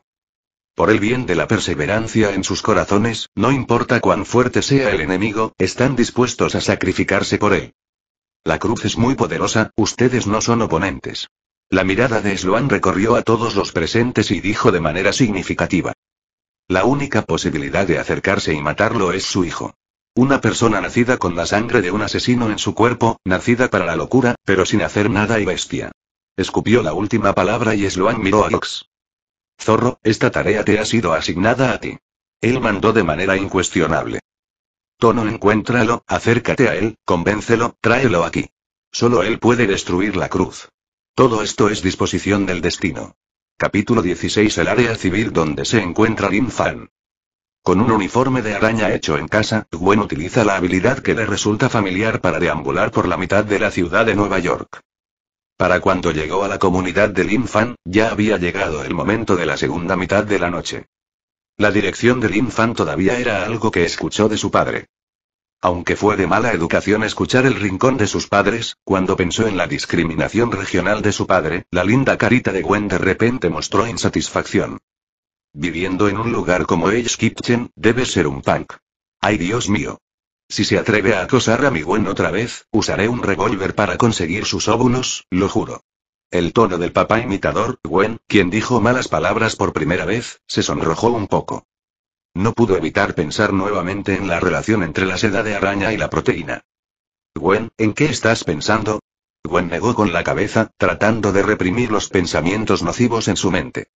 Por el bien de la perseverancia en sus corazones, no importa cuán fuerte sea el enemigo, están dispuestos a sacrificarse por él. La cruz es muy poderosa, ustedes no son oponentes. La mirada de Sloan recorrió a todos los presentes y dijo de manera significativa. La única posibilidad de acercarse y matarlo es su hijo. Una persona nacida con la sangre de un asesino en su cuerpo, nacida para la locura, pero sin hacer nada y bestia. Escupió la última palabra y Sloan miró a Ox. Zorro, esta tarea te ha sido asignada a ti. Él mandó de manera incuestionable. Tono, encuéntralo, acércate a él, convéncelo, tráelo aquí. Solo él puede destruir la cruz. Todo esto es disposición del destino. Capítulo 16 El área civil donde se encuentra Lin Fan. Con un uniforme de araña hecho en casa, Gwen utiliza la habilidad que le resulta familiar para deambular por la mitad de la ciudad de Nueva York. Para cuando llegó a la comunidad del Linfan, ya había llegado el momento de la segunda mitad de la noche. La dirección del Linfan todavía era algo que escuchó de su padre. Aunque fue de mala educación escuchar el rincón de sus padres, cuando pensó en la discriminación regional de su padre, la linda carita de Gwen de repente mostró insatisfacción. Viviendo en un lugar como Edge Kitchen, debe ser un punk. Ay Dios mío. Si se atreve a acosar a mi Gwen otra vez, usaré un revólver para conseguir sus óvulos, lo juro. El tono del papá imitador, Gwen, quien dijo malas palabras por primera vez, se sonrojó un poco. No pudo evitar pensar nuevamente en la relación entre la seda de araña y la proteína. Gwen, ¿en qué estás pensando? Gwen negó con la cabeza, tratando de reprimir los pensamientos nocivos en su mente.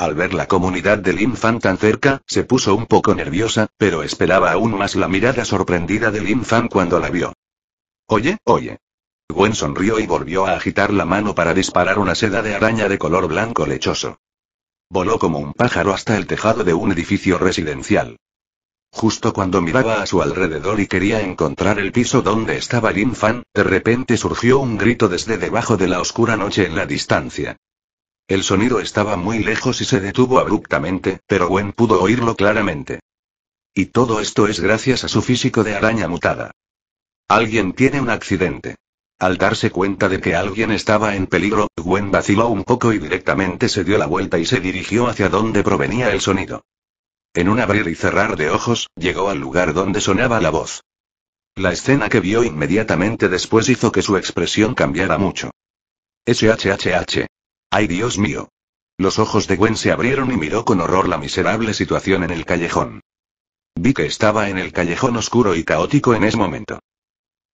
Al ver la comunidad de Lin Fan tan cerca, se puso un poco nerviosa, pero esperaba aún más la mirada sorprendida de Lin Fan cuando la vio. Oye, oye. Gwen sonrió y volvió a agitar la mano para disparar una seda de araña de color blanco lechoso. Voló como un pájaro hasta el tejado de un edificio residencial. Justo cuando miraba a su alrededor y quería encontrar el piso donde estaba Lin Fan, de repente surgió un grito desde debajo de la oscura noche en la distancia. El sonido estaba muy lejos y se detuvo abruptamente, pero Gwen pudo oírlo claramente. Y todo esto es gracias a su físico de araña mutada. Alguien tiene un accidente. Al darse cuenta de que alguien estaba en peligro, Gwen vaciló un poco y directamente se dio la vuelta y se dirigió hacia donde provenía el sonido. En un abrir y cerrar de ojos, llegó al lugar donde sonaba la voz. La escena que vio inmediatamente después hizo que su expresión cambiara mucho. SHHH, ¡Ay Dios mío! Los ojos de Gwen se abrieron y miró con horror la miserable situación en el callejón. Vi que estaba en el callejón oscuro y caótico en ese momento.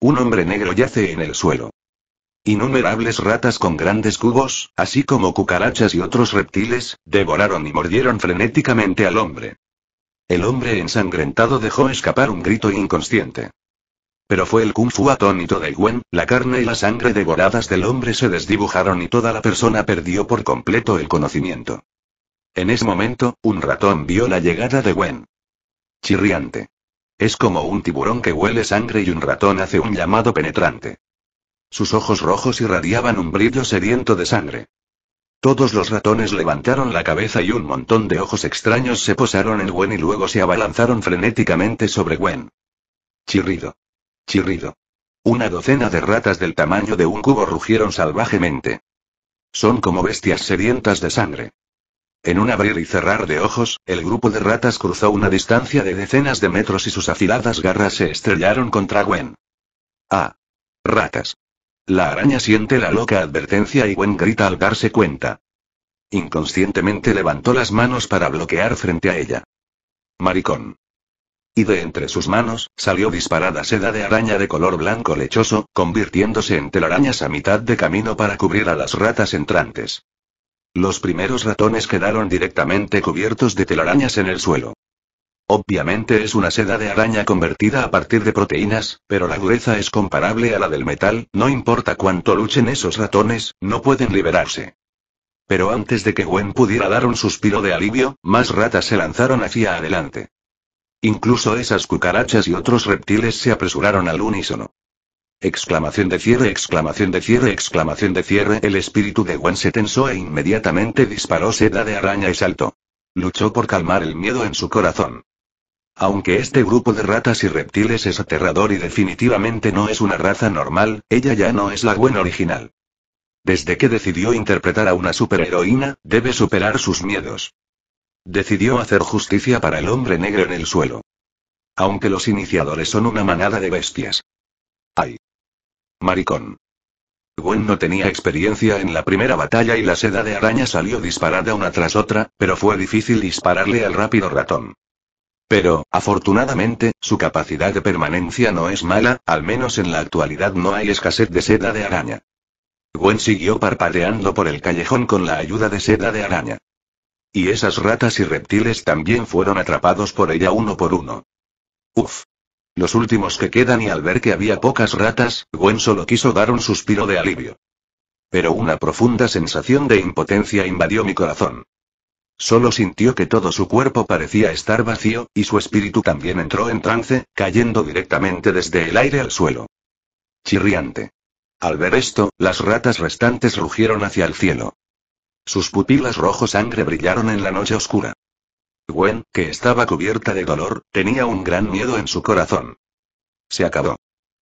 Un hombre negro yace en el suelo. Innumerables ratas con grandes cubos, así como cucarachas y otros reptiles, devoraron y mordieron frenéticamente al hombre. El hombre ensangrentado dejó escapar un grito inconsciente. Pero fue el kung fu atónito de Gwen, la carne y la sangre devoradas del hombre se desdibujaron y toda la persona perdió por completo el conocimiento. En ese momento, un ratón vio la llegada de Gwen. Chirriante. Es como un tiburón que huele sangre y un ratón hace un llamado penetrante. Sus ojos rojos irradiaban un brillo sediento de sangre. Todos los ratones levantaron la cabeza y un montón de ojos extraños se posaron en Gwen y luego se abalanzaron frenéticamente sobre Gwen. Chirrido. Chirrido. Una docena de ratas del tamaño de un cubo rugieron salvajemente. Son como bestias sedientas de sangre. En un abrir y cerrar de ojos, el grupo de ratas cruzó una distancia de decenas de metros y sus afiladas garras se estrellaron contra Gwen. ¡Ah! Ratas. La araña siente la loca advertencia y Gwen grita al darse cuenta. Inconscientemente levantó las manos para bloquear frente a ella. Maricón y de entre sus manos, salió disparada seda de araña de color blanco lechoso, convirtiéndose en telarañas a mitad de camino para cubrir a las ratas entrantes. Los primeros ratones quedaron directamente cubiertos de telarañas en el suelo. Obviamente es una seda de araña convertida a partir de proteínas, pero la dureza es comparable a la del metal, no importa cuánto luchen esos ratones, no pueden liberarse. Pero antes de que Gwen pudiera dar un suspiro de alivio, más ratas se lanzaron hacia adelante. Incluso esas cucarachas y otros reptiles se apresuraron al unísono. Exclamación de cierre, exclamación de cierre, exclamación de cierre. El espíritu de Gwen se tensó e inmediatamente disparó seda de araña y saltó. Luchó por calmar el miedo en su corazón. Aunque este grupo de ratas y reptiles es aterrador y definitivamente no es una raza normal, ella ya no es la buena original. Desde que decidió interpretar a una superheroína, debe superar sus miedos. Decidió hacer justicia para el hombre negro en el suelo. Aunque los iniciadores son una manada de bestias. Ay. Maricón. Gwen no tenía experiencia en la primera batalla y la seda de araña salió disparada una tras otra, pero fue difícil dispararle al rápido ratón. Pero, afortunadamente, su capacidad de permanencia no es mala, al menos en la actualidad no hay escasez de seda de araña. Gwen siguió parpadeando por el callejón con la ayuda de seda de araña. Y esas ratas y reptiles también fueron atrapados por ella uno por uno. Uf. Los últimos que quedan y al ver que había pocas ratas, Gwen solo quiso dar un suspiro de alivio. Pero una profunda sensación de impotencia invadió mi corazón. Solo sintió que todo su cuerpo parecía estar vacío, y su espíritu también entró en trance, cayendo directamente desde el aire al suelo. Chirriante. Al ver esto, las ratas restantes rugieron hacia el cielo. Sus pupilas rojo sangre brillaron en la noche oscura. Gwen, que estaba cubierta de dolor, tenía un gran miedo en su corazón. Se acabó.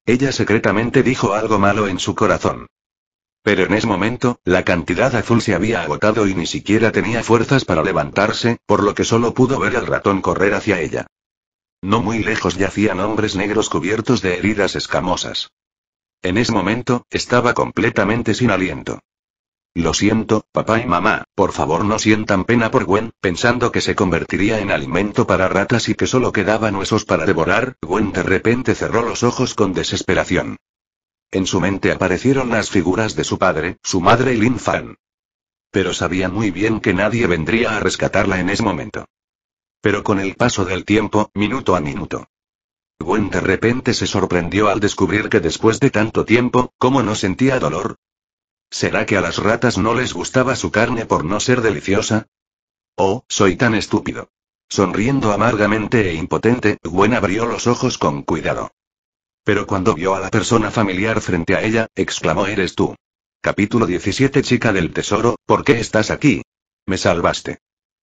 Ella secretamente dijo algo malo en su corazón. Pero en ese momento, la cantidad azul se había agotado y ni siquiera tenía fuerzas para levantarse, por lo que solo pudo ver al ratón correr hacia ella. No muy lejos yacían hombres negros cubiertos de heridas escamosas. En ese momento, estaba completamente sin aliento. Lo siento, papá y mamá, por favor no sientan pena por Gwen, pensando que se convertiría en alimento para ratas y que solo quedaban huesos para devorar, Gwen de repente cerró los ojos con desesperación. En su mente aparecieron las figuras de su padre, su madre y Lin Fan. Pero sabía muy bien que nadie vendría a rescatarla en ese momento. Pero con el paso del tiempo, minuto a minuto, Gwen de repente se sorprendió al descubrir que después de tanto tiempo, como no sentía dolor, ¿Será que a las ratas no les gustaba su carne por no ser deliciosa? Oh, soy tan estúpido. Sonriendo amargamente e impotente, Gwen abrió los ojos con cuidado. Pero cuando vio a la persona familiar frente a ella, exclamó Eres tú. Capítulo 17 Chica del Tesoro, ¿por qué estás aquí? Me salvaste.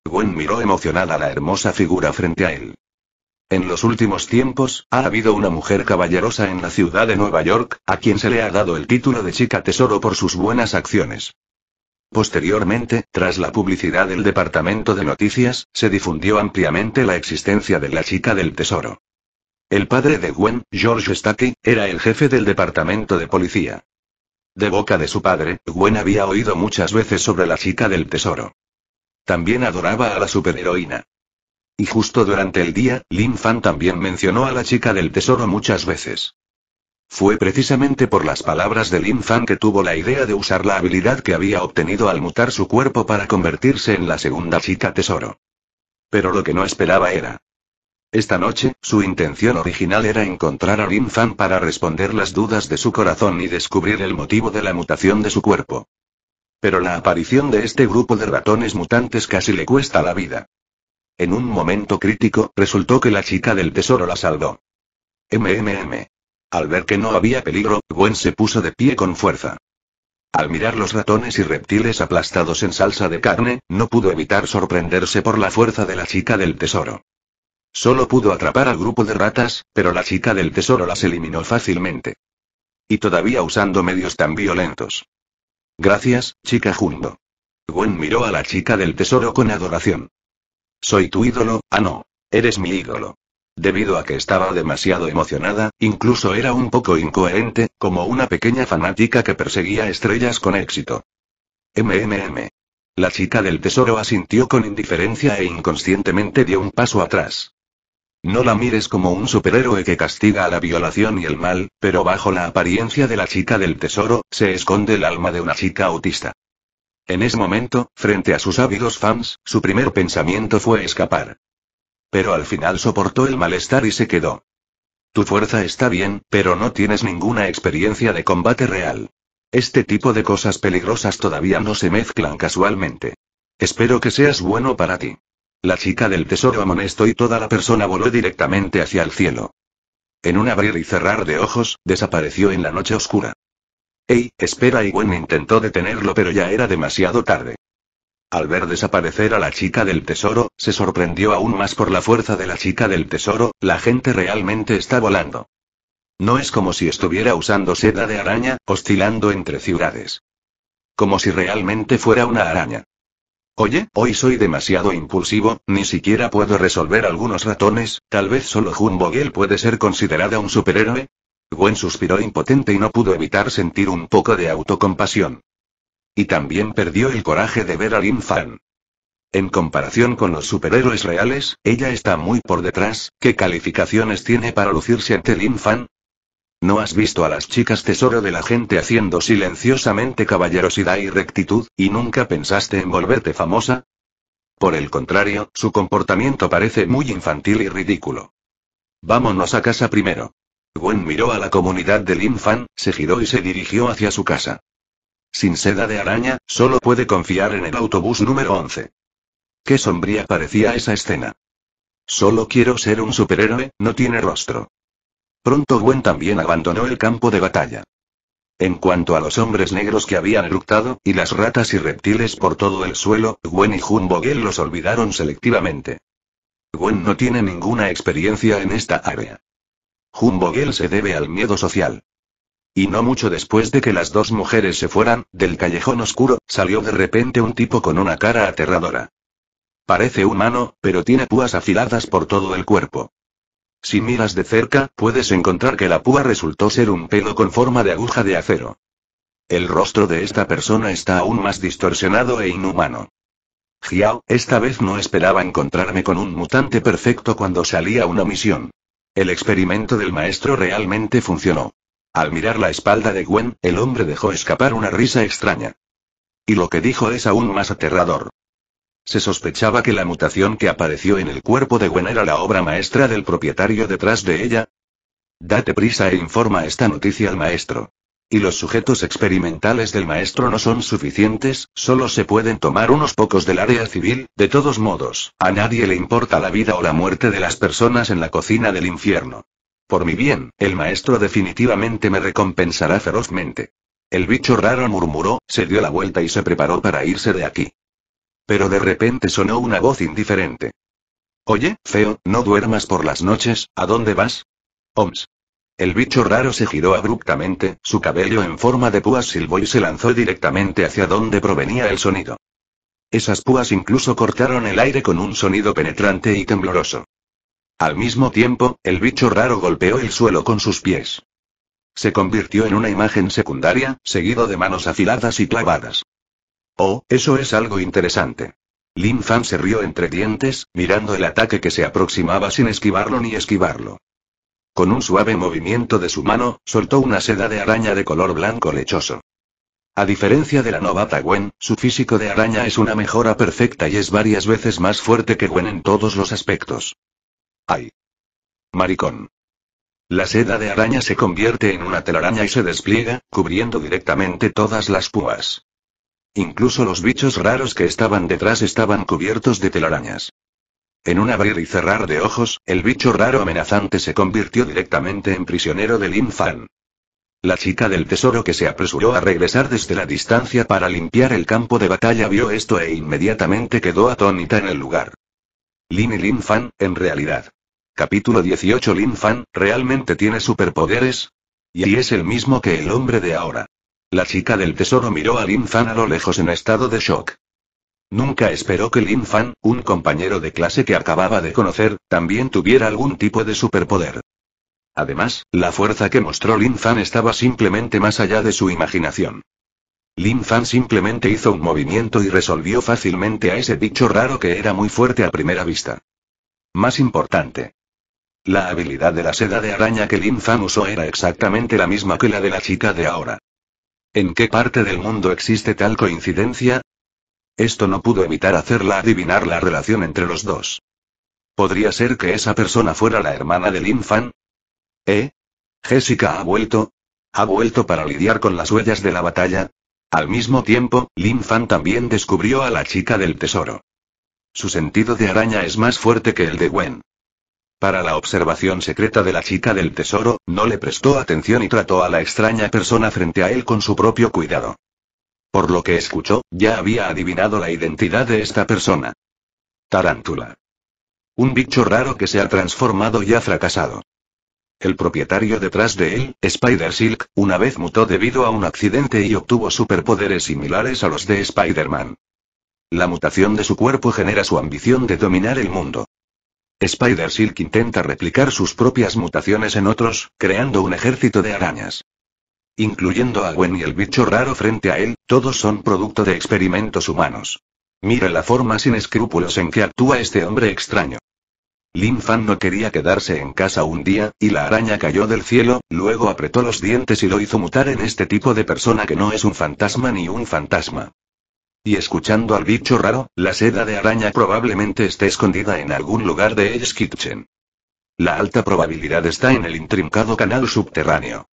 Gwen miró emocionada la hermosa figura frente a él. En los últimos tiempos, ha habido una mujer caballerosa en la ciudad de Nueva York, a quien se le ha dado el título de chica tesoro por sus buenas acciones. Posteriormente, tras la publicidad del Departamento de Noticias, se difundió ampliamente la existencia de la chica del tesoro. El padre de Gwen, George Stackey, era el jefe del Departamento de Policía. De boca de su padre, Gwen había oído muchas veces sobre la chica del tesoro. También adoraba a la superheroína. Y justo durante el día, Lin Fan también mencionó a la chica del tesoro muchas veces. Fue precisamente por las palabras de Lin Fan que tuvo la idea de usar la habilidad que había obtenido al mutar su cuerpo para convertirse en la segunda chica tesoro. Pero lo que no esperaba era. Esta noche, su intención original era encontrar a Lin Fan para responder las dudas de su corazón y descubrir el motivo de la mutación de su cuerpo. Pero la aparición de este grupo de ratones mutantes casi le cuesta la vida. En un momento crítico, resultó que la chica del tesoro la salvó. MMM. Al ver que no había peligro, Gwen se puso de pie con fuerza. Al mirar los ratones y reptiles aplastados en salsa de carne, no pudo evitar sorprenderse por la fuerza de la chica del tesoro. Solo pudo atrapar al grupo de ratas, pero la chica del tesoro las eliminó fácilmente. Y todavía usando medios tan violentos. Gracias, chica Jundo. Gwen miró a la chica del tesoro con adoración. Soy tu ídolo, ah no. Eres mi ídolo. Debido a que estaba demasiado emocionada, incluso era un poco incoherente, como una pequeña fanática que perseguía estrellas con éxito. MMM. La chica del tesoro asintió con indiferencia e inconscientemente dio un paso atrás. No la mires como un superhéroe que castiga a la violación y el mal, pero bajo la apariencia de la chica del tesoro, se esconde el alma de una chica autista. En ese momento, frente a sus ávidos fans, su primer pensamiento fue escapar. Pero al final soportó el malestar y se quedó. Tu fuerza está bien, pero no tienes ninguna experiencia de combate real. Este tipo de cosas peligrosas todavía no se mezclan casualmente. Espero que seas bueno para ti. La chica del tesoro amonestó y toda la persona voló directamente hacia el cielo. En un abrir y cerrar de ojos, desapareció en la noche oscura. Ey, espera, y Gwen intentó detenerlo, pero ya era demasiado tarde. Al ver desaparecer a la chica del tesoro, se sorprendió aún más por la fuerza de la chica del tesoro, la gente realmente está volando. No es como si estuviera usando seda de araña, oscilando entre ciudades. Como si realmente fuera una araña. Oye, hoy soy demasiado impulsivo, ni siquiera puedo resolver algunos ratones, tal vez solo Jumbo Gale puede ser considerada un superhéroe. Gwen suspiró impotente y no pudo evitar sentir un poco de autocompasión. Y también perdió el coraje de ver a Lin Fan. En comparación con los superhéroes reales, ella está muy por detrás. ¿Qué calificaciones tiene para lucirse ante Lin Fan? ¿No has visto a las chicas tesoro de la gente haciendo silenciosamente caballerosidad y rectitud, y nunca pensaste en volverte famosa? Por el contrario, su comportamiento parece muy infantil y ridículo. Vámonos a casa primero. Gwen miró a la comunidad del Infan, se giró y se dirigió hacia su casa. Sin seda de araña, solo puede confiar en el autobús número 11. Qué sombría parecía esa escena. Solo quiero ser un superhéroe, no tiene rostro. Pronto Gwen también abandonó el campo de batalla. En cuanto a los hombres negros que habían eructado, y las ratas y reptiles por todo el suelo, Gwen y Jumbo los olvidaron selectivamente. Gwen no tiene ninguna experiencia en esta área. Jumbo se debe al miedo social. Y no mucho después de que las dos mujeres se fueran, del callejón oscuro, salió de repente un tipo con una cara aterradora. Parece humano, pero tiene púas afiladas por todo el cuerpo. Si miras de cerca, puedes encontrar que la púa resultó ser un pelo con forma de aguja de acero. El rostro de esta persona está aún más distorsionado e inhumano. Giao, esta vez no esperaba encontrarme con un mutante perfecto cuando salía a una misión. El experimento del maestro realmente funcionó. Al mirar la espalda de Gwen, el hombre dejó escapar una risa extraña. Y lo que dijo es aún más aterrador. Se sospechaba que la mutación que apareció en el cuerpo de Gwen era la obra maestra del propietario detrás de ella. Date prisa e informa esta noticia al maestro y los sujetos experimentales del maestro no son suficientes, solo se pueden tomar unos pocos del área civil, de todos modos, a nadie le importa la vida o la muerte de las personas en la cocina del infierno. Por mi bien, el maestro definitivamente me recompensará ferozmente. El bicho raro murmuró, se dio la vuelta y se preparó para irse de aquí. Pero de repente sonó una voz indiferente. Oye, feo, no duermas por las noches, ¿a dónde vas? Oms. El bicho raro se giró abruptamente, su cabello en forma de púas silbó y se lanzó directamente hacia donde provenía el sonido. Esas púas incluso cortaron el aire con un sonido penetrante y tembloroso. Al mismo tiempo, el bicho raro golpeó el suelo con sus pies. Se convirtió en una imagen secundaria, seguido de manos afiladas y clavadas. Oh, eso es algo interesante. Lin Fan se rió entre dientes, mirando el ataque que se aproximaba sin esquivarlo ni esquivarlo. Con un suave movimiento de su mano, soltó una seda de araña de color blanco lechoso. A diferencia de la novata Gwen, su físico de araña es una mejora perfecta y es varias veces más fuerte que Gwen en todos los aspectos. ¡Ay! Maricón. La seda de araña se convierte en una telaraña y se despliega, cubriendo directamente todas las púas. Incluso los bichos raros que estaban detrás estaban cubiertos de telarañas. En un abrir y cerrar de ojos, el bicho raro amenazante se convirtió directamente en prisionero de Lin Fan. La chica del tesoro que se apresuró a regresar desde la distancia para limpiar el campo de batalla vio esto e inmediatamente quedó atónita en el lugar. Lin y Lin Fan, en realidad. Capítulo 18 Lin Fan, ¿realmente tiene superpoderes? Y es el mismo que el hombre de ahora. La chica del tesoro miró a Lin Fan a lo lejos en estado de shock. Nunca esperó que Lin Fan, un compañero de clase que acababa de conocer, también tuviera algún tipo de superpoder. Además, la fuerza que mostró Lin Fan estaba simplemente más allá de su imaginación. Lin Fan simplemente hizo un movimiento y resolvió fácilmente a ese bicho raro que era muy fuerte a primera vista. Más importante. La habilidad de la seda de araña que Lin Fan usó era exactamente la misma que la de la chica de ahora. ¿En qué parte del mundo existe tal coincidencia? Esto no pudo evitar hacerla adivinar la relación entre los dos. ¿Podría ser que esa persona fuera la hermana de Lin Fan? ¿Eh? Jessica ha vuelto. Ha vuelto para lidiar con las huellas de la batalla. Al mismo tiempo, Lin Fan también descubrió a la chica del tesoro. Su sentido de araña es más fuerte que el de Wen. Para la observación secreta de la chica del tesoro, no le prestó atención y trató a la extraña persona frente a él con su propio cuidado. Por lo que escuchó, ya había adivinado la identidad de esta persona. Tarántula. Un bicho raro que se ha transformado y ha fracasado. El propietario detrás de él, Spider Silk, una vez mutó debido a un accidente y obtuvo superpoderes similares a los de Spider-Man. La mutación de su cuerpo genera su ambición de dominar el mundo. Spider Silk intenta replicar sus propias mutaciones en otros, creando un ejército de arañas incluyendo a Gwen y el bicho raro frente a él, todos son producto de experimentos humanos. Mira la forma sin escrúpulos en que actúa este hombre extraño. Lin Fan no quería quedarse en casa un día, y la araña cayó del cielo, luego apretó los dientes y lo hizo mutar en este tipo de persona que no es un fantasma ni un fantasma. Y escuchando al bicho raro, la seda de araña probablemente esté escondida en algún lugar de Edge Kitchen. La alta probabilidad está en el intrincado canal subterráneo.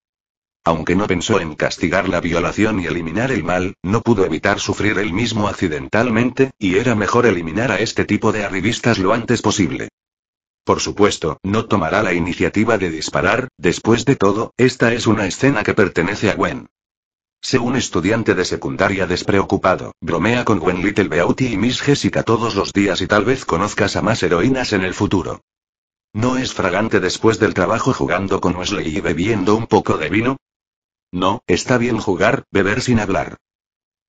Aunque no pensó en castigar la violación y eliminar el mal, no pudo evitar sufrir él mismo accidentalmente, y era mejor eliminar a este tipo de arribistas lo antes posible. Por supuesto, no tomará la iniciativa de disparar, después de todo, esta es una escena que pertenece a Gwen. Sé un estudiante de secundaria despreocupado, bromea con Gwen Little Beauty y Miss Jessica todos los días y tal vez conozcas a más heroínas en el futuro. ¿No es fragante después del trabajo jugando con Wesley y bebiendo un poco de vino? No, está bien jugar, beber sin hablar.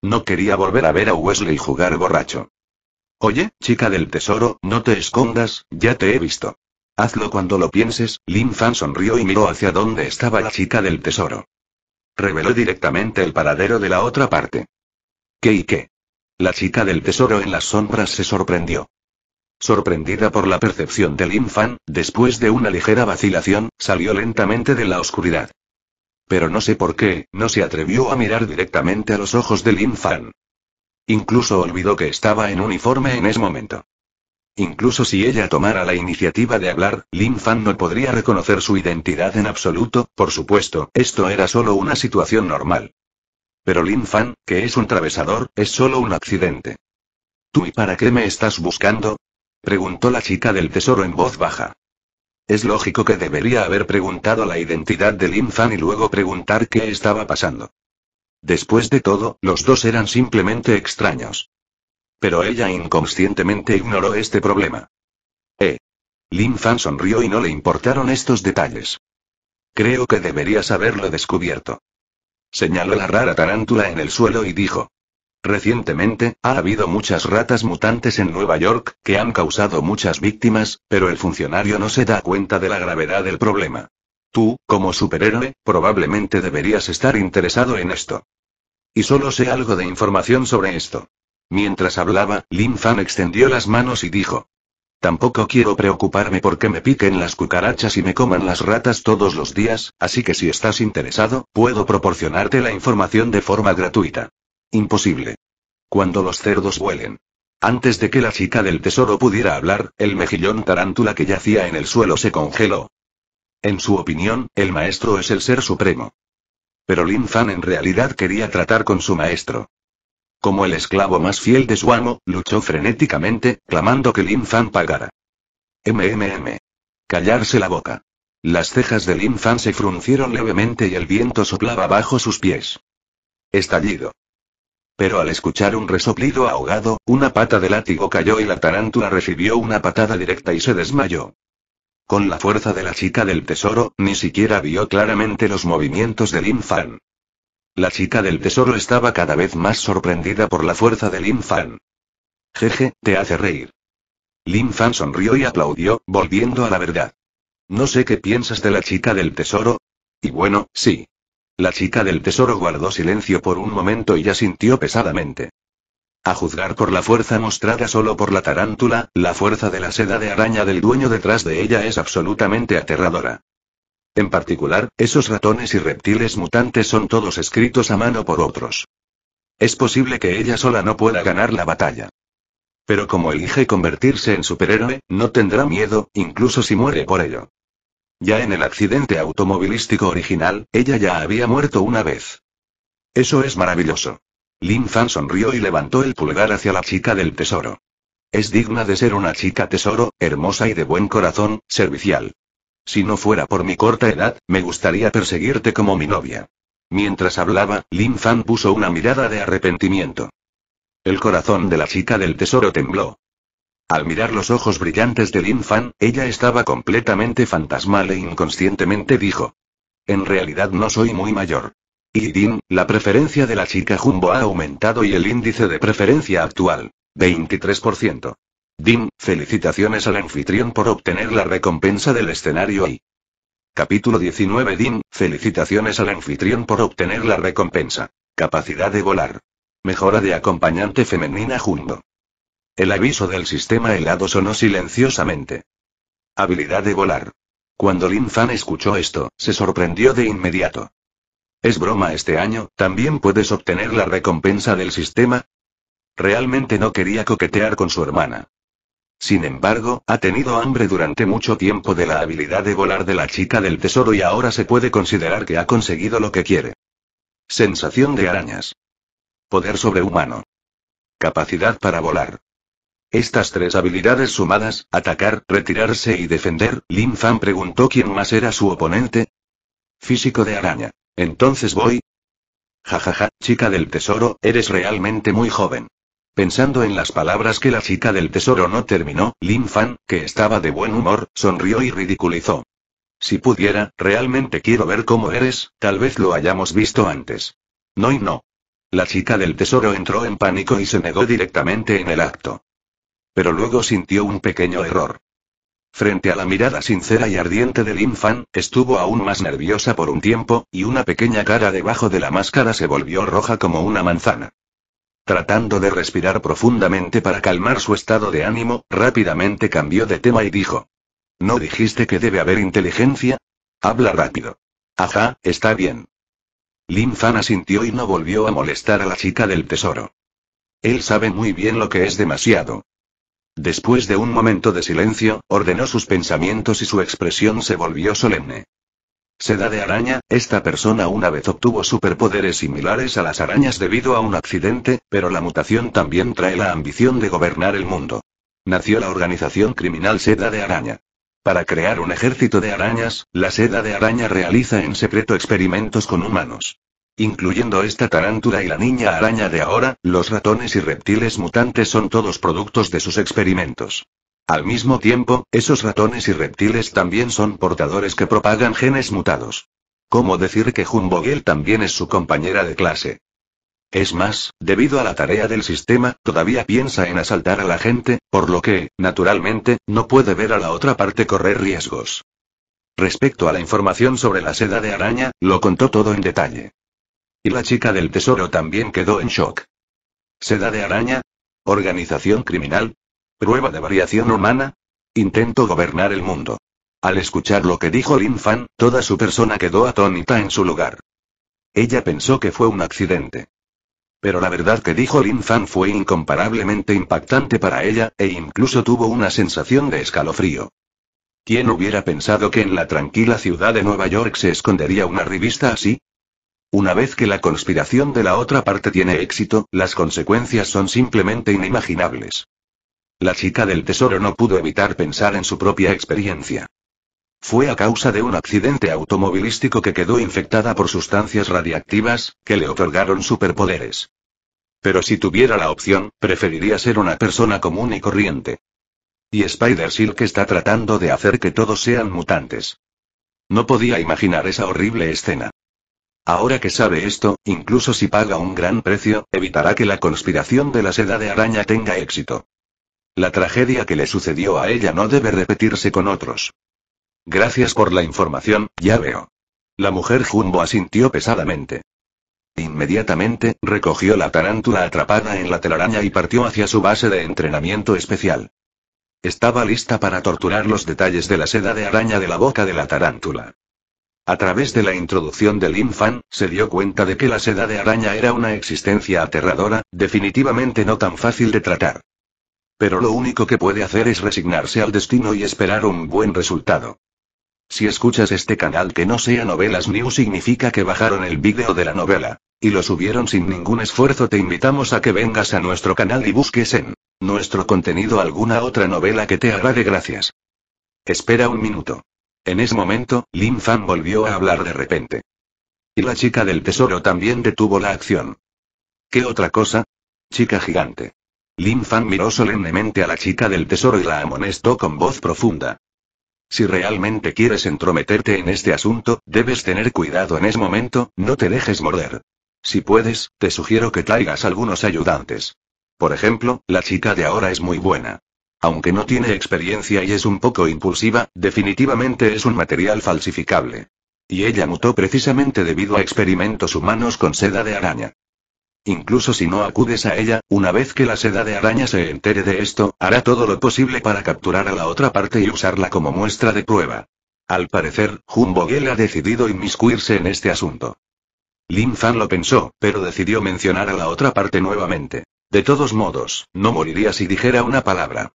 No quería volver a ver a Wesley jugar borracho. Oye, chica del tesoro, no te escondas, ya te he visto. Hazlo cuando lo pienses, Lin Fan sonrió y miró hacia donde estaba la chica del tesoro. Reveló directamente el paradero de la otra parte. ¿Qué y qué? La chica del tesoro en las sombras se sorprendió. Sorprendida por la percepción de Lin Fan, después de una ligera vacilación, salió lentamente de la oscuridad. Pero no sé por qué, no se atrevió a mirar directamente a los ojos de Lin Fan. Incluso olvidó que estaba en uniforme en ese momento. Incluso si ella tomara la iniciativa de hablar, Lin Fan no podría reconocer su identidad en absoluto, por supuesto, esto era solo una situación normal. Pero Lin Fan, que es un travesador, es solo un accidente. ¿Tú y para qué me estás buscando? preguntó la chica del tesoro en voz baja. Es lógico que debería haber preguntado la identidad de Lin Fan y luego preguntar qué estaba pasando. Después de todo, los dos eran simplemente extraños. Pero ella inconscientemente ignoró este problema. Eh. Lin Fan sonrió y no le importaron estos detalles. Creo que deberías haberlo descubierto. Señaló la rara tarántula en el suelo y dijo. Recientemente, ha habido muchas ratas mutantes en Nueva York, que han causado muchas víctimas, pero el funcionario no se da cuenta de la gravedad del problema. Tú, como superhéroe, probablemente deberías estar interesado en esto. Y solo sé algo de información sobre esto. Mientras hablaba, Lin Fan extendió las manos y dijo. Tampoco quiero preocuparme porque me piquen las cucarachas y me coman las ratas todos los días, así que si estás interesado, puedo proporcionarte la información de forma gratuita. Imposible. Cuando los cerdos vuelen. Antes de que la chica del tesoro pudiera hablar, el mejillón tarántula que yacía en el suelo se congeló. En su opinión, el maestro es el ser supremo. Pero Lin Fan en realidad quería tratar con su maestro. Como el esclavo más fiel de su amo, luchó frenéticamente, clamando que Lin Fan pagara. MMM. Callarse la boca. Las cejas de Lin Fan se fruncieron levemente y el viento soplaba bajo sus pies. Estallido. Pero al escuchar un resoplido ahogado, una pata de látigo cayó y la tarántula recibió una patada directa y se desmayó. Con la fuerza de la chica del tesoro, ni siquiera vio claramente los movimientos Lin Fan. La chica del tesoro estaba cada vez más sorprendida por la fuerza Lin Fan. Jeje, te hace reír. Lin Fan sonrió y aplaudió, volviendo a la verdad. No sé qué piensas de la chica del tesoro. Y bueno, sí. La chica del tesoro guardó silencio por un momento y ya sintió pesadamente. A juzgar por la fuerza mostrada solo por la tarántula, la fuerza de la seda de araña del dueño detrás de ella es absolutamente aterradora. En particular, esos ratones y reptiles mutantes son todos escritos a mano por otros. Es posible que ella sola no pueda ganar la batalla. Pero como elige convertirse en superhéroe, no tendrá miedo, incluso si muere por ello. Ya en el accidente automovilístico original, ella ya había muerto una vez. Eso es maravilloso. Lin Fan sonrió y levantó el pulgar hacia la chica del tesoro. Es digna de ser una chica tesoro, hermosa y de buen corazón, servicial. Si no fuera por mi corta edad, me gustaría perseguirte como mi novia. Mientras hablaba, Lin Fan puso una mirada de arrepentimiento. El corazón de la chica del tesoro tembló. Al mirar los ojos brillantes de del Fan, ella estaba completamente fantasmal e inconscientemente dijo. En realidad no soy muy mayor. Y Din, la preferencia de la chica jumbo ha aumentado y el índice de preferencia actual. 23%. Din, felicitaciones al anfitrión por obtener la recompensa del escenario y... Capítulo 19 Din, felicitaciones al anfitrión por obtener la recompensa. Capacidad de volar. Mejora de acompañante femenina Jumbo. El aviso del sistema helado sonó silenciosamente. Habilidad de volar. Cuando Lin Fan escuchó esto, se sorprendió de inmediato. ¿Es broma este año? ¿También puedes obtener la recompensa del sistema? Realmente no quería coquetear con su hermana. Sin embargo, ha tenido hambre durante mucho tiempo de la habilidad de volar de la chica del tesoro y ahora se puede considerar que ha conseguido lo que quiere. Sensación de arañas. Poder sobrehumano. Capacidad para volar. Estas tres habilidades sumadas, atacar, retirarse y defender, Lin Fan preguntó quién más era su oponente. Físico de araña. Entonces voy. Jajaja, chica del tesoro, eres realmente muy joven. Pensando en las palabras que la chica del tesoro no terminó, Lin Fan, que estaba de buen humor, sonrió y ridiculizó. Si pudiera, realmente quiero ver cómo eres, tal vez lo hayamos visto antes. No y no. La chica del tesoro entró en pánico y se negó directamente en el acto. Pero luego sintió un pequeño error. Frente a la mirada sincera y ardiente de Lin Fan, estuvo aún más nerviosa por un tiempo, y una pequeña cara debajo de la máscara se volvió roja como una manzana. Tratando de respirar profundamente para calmar su estado de ánimo, rápidamente cambió de tema y dijo. ¿No dijiste que debe haber inteligencia? Habla rápido. Ajá, está bien. Lin Fan asintió y no volvió a molestar a la chica del tesoro. Él sabe muy bien lo que es demasiado, Después de un momento de silencio, ordenó sus pensamientos y su expresión se volvió solemne. Seda de araña, esta persona una vez obtuvo superpoderes similares a las arañas debido a un accidente, pero la mutación también trae la ambición de gobernar el mundo. Nació la organización criminal Seda de Araña. Para crear un ejército de arañas, la Seda de Araña realiza en secreto experimentos con humanos. Incluyendo esta tarántula y la niña araña de ahora, los ratones y reptiles mutantes son todos productos de sus experimentos. Al mismo tiempo, esos ratones y reptiles también son portadores que propagan genes mutados. ¿Cómo decir que Humbogel también es su compañera de clase? Es más, debido a la tarea del sistema, todavía piensa en asaltar a la gente, por lo que, naturalmente, no puede ver a la otra parte correr riesgos. Respecto a la información sobre la seda de araña, lo contó todo en detalle. Y la chica del tesoro también quedó en shock. ¿Seda de araña? ¿Organización criminal? ¿Prueba de variación humana? Intento gobernar el mundo. Al escuchar lo que dijo Lin Fan, toda su persona quedó atónita en su lugar. Ella pensó que fue un accidente. Pero la verdad que dijo Lin Fan fue incomparablemente impactante para ella, e incluso tuvo una sensación de escalofrío. ¿Quién hubiera pensado que en la tranquila ciudad de Nueva York se escondería una revista así? Una vez que la conspiración de la otra parte tiene éxito, las consecuencias son simplemente inimaginables. La chica del tesoro no pudo evitar pensar en su propia experiencia. Fue a causa de un accidente automovilístico que quedó infectada por sustancias radiactivas, que le otorgaron superpoderes. Pero si tuviera la opción, preferiría ser una persona común y corriente. Y Spider-Silk está tratando de hacer que todos sean mutantes. No podía imaginar esa horrible escena. Ahora que sabe esto, incluso si paga un gran precio, evitará que la conspiración de la seda de araña tenga éxito. La tragedia que le sucedió a ella no debe repetirse con otros. Gracias por la información, ya veo. La mujer Jumbo asintió pesadamente. Inmediatamente, recogió la tarántula atrapada en la telaraña y partió hacia su base de entrenamiento especial. Estaba lista para torturar los detalles de la seda de araña de la boca de la tarántula. A través de la introducción del infan, se dio cuenta de que la seda de araña era una existencia aterradora, definitivamente no tan fácil de tratar. Pero lo único que puede hacer es resignarse al destino y esperar un buen resultado. Si escuchas este canal que no sea Novelas New significa que bajaron el vídeo de la novela. Y lo subieron sin ningún esfuerzo. Te invitamos a que vengas a nuestro canal y busques en nuestro contenido alguna otra novela que te de Gracias. Espera un minuto. En ese momento, Lin Fan volvió a hablar de repente. Y la chica del tesoro también detuvo la acción. ¿Qué otra cosa? Chica gigante. Lin Fan miró solemnemente a la chica del tesoro y la amonestó con voz profunda. Si realmente quieres entrometerte en este asunto, debes tener cuidado en ese momento, no te dejes morder. Si puedes, te sugiero que traigas algunos ayudantes. Por ejemplo, la chica de ahora es muy buena. Aunque no tiene experiencia y es un poco impulsiva, definitivamente es un material falsificable. Y ella mutó precisamente debido a experimentos humanos con seda de araña. Incluso si no acudes a ella, una vez que la seda de araña se entere de esto, hará todo lo posible para capturar a la otra parte y usarla como muestra de prueba. Al parecer, Gel ha decidido inmiscuirse en este asunto. Lin Fan lo pensó, pero decidió mencionar a la otra parte nuevamente. De todos modos, no moriría si dijera una palabra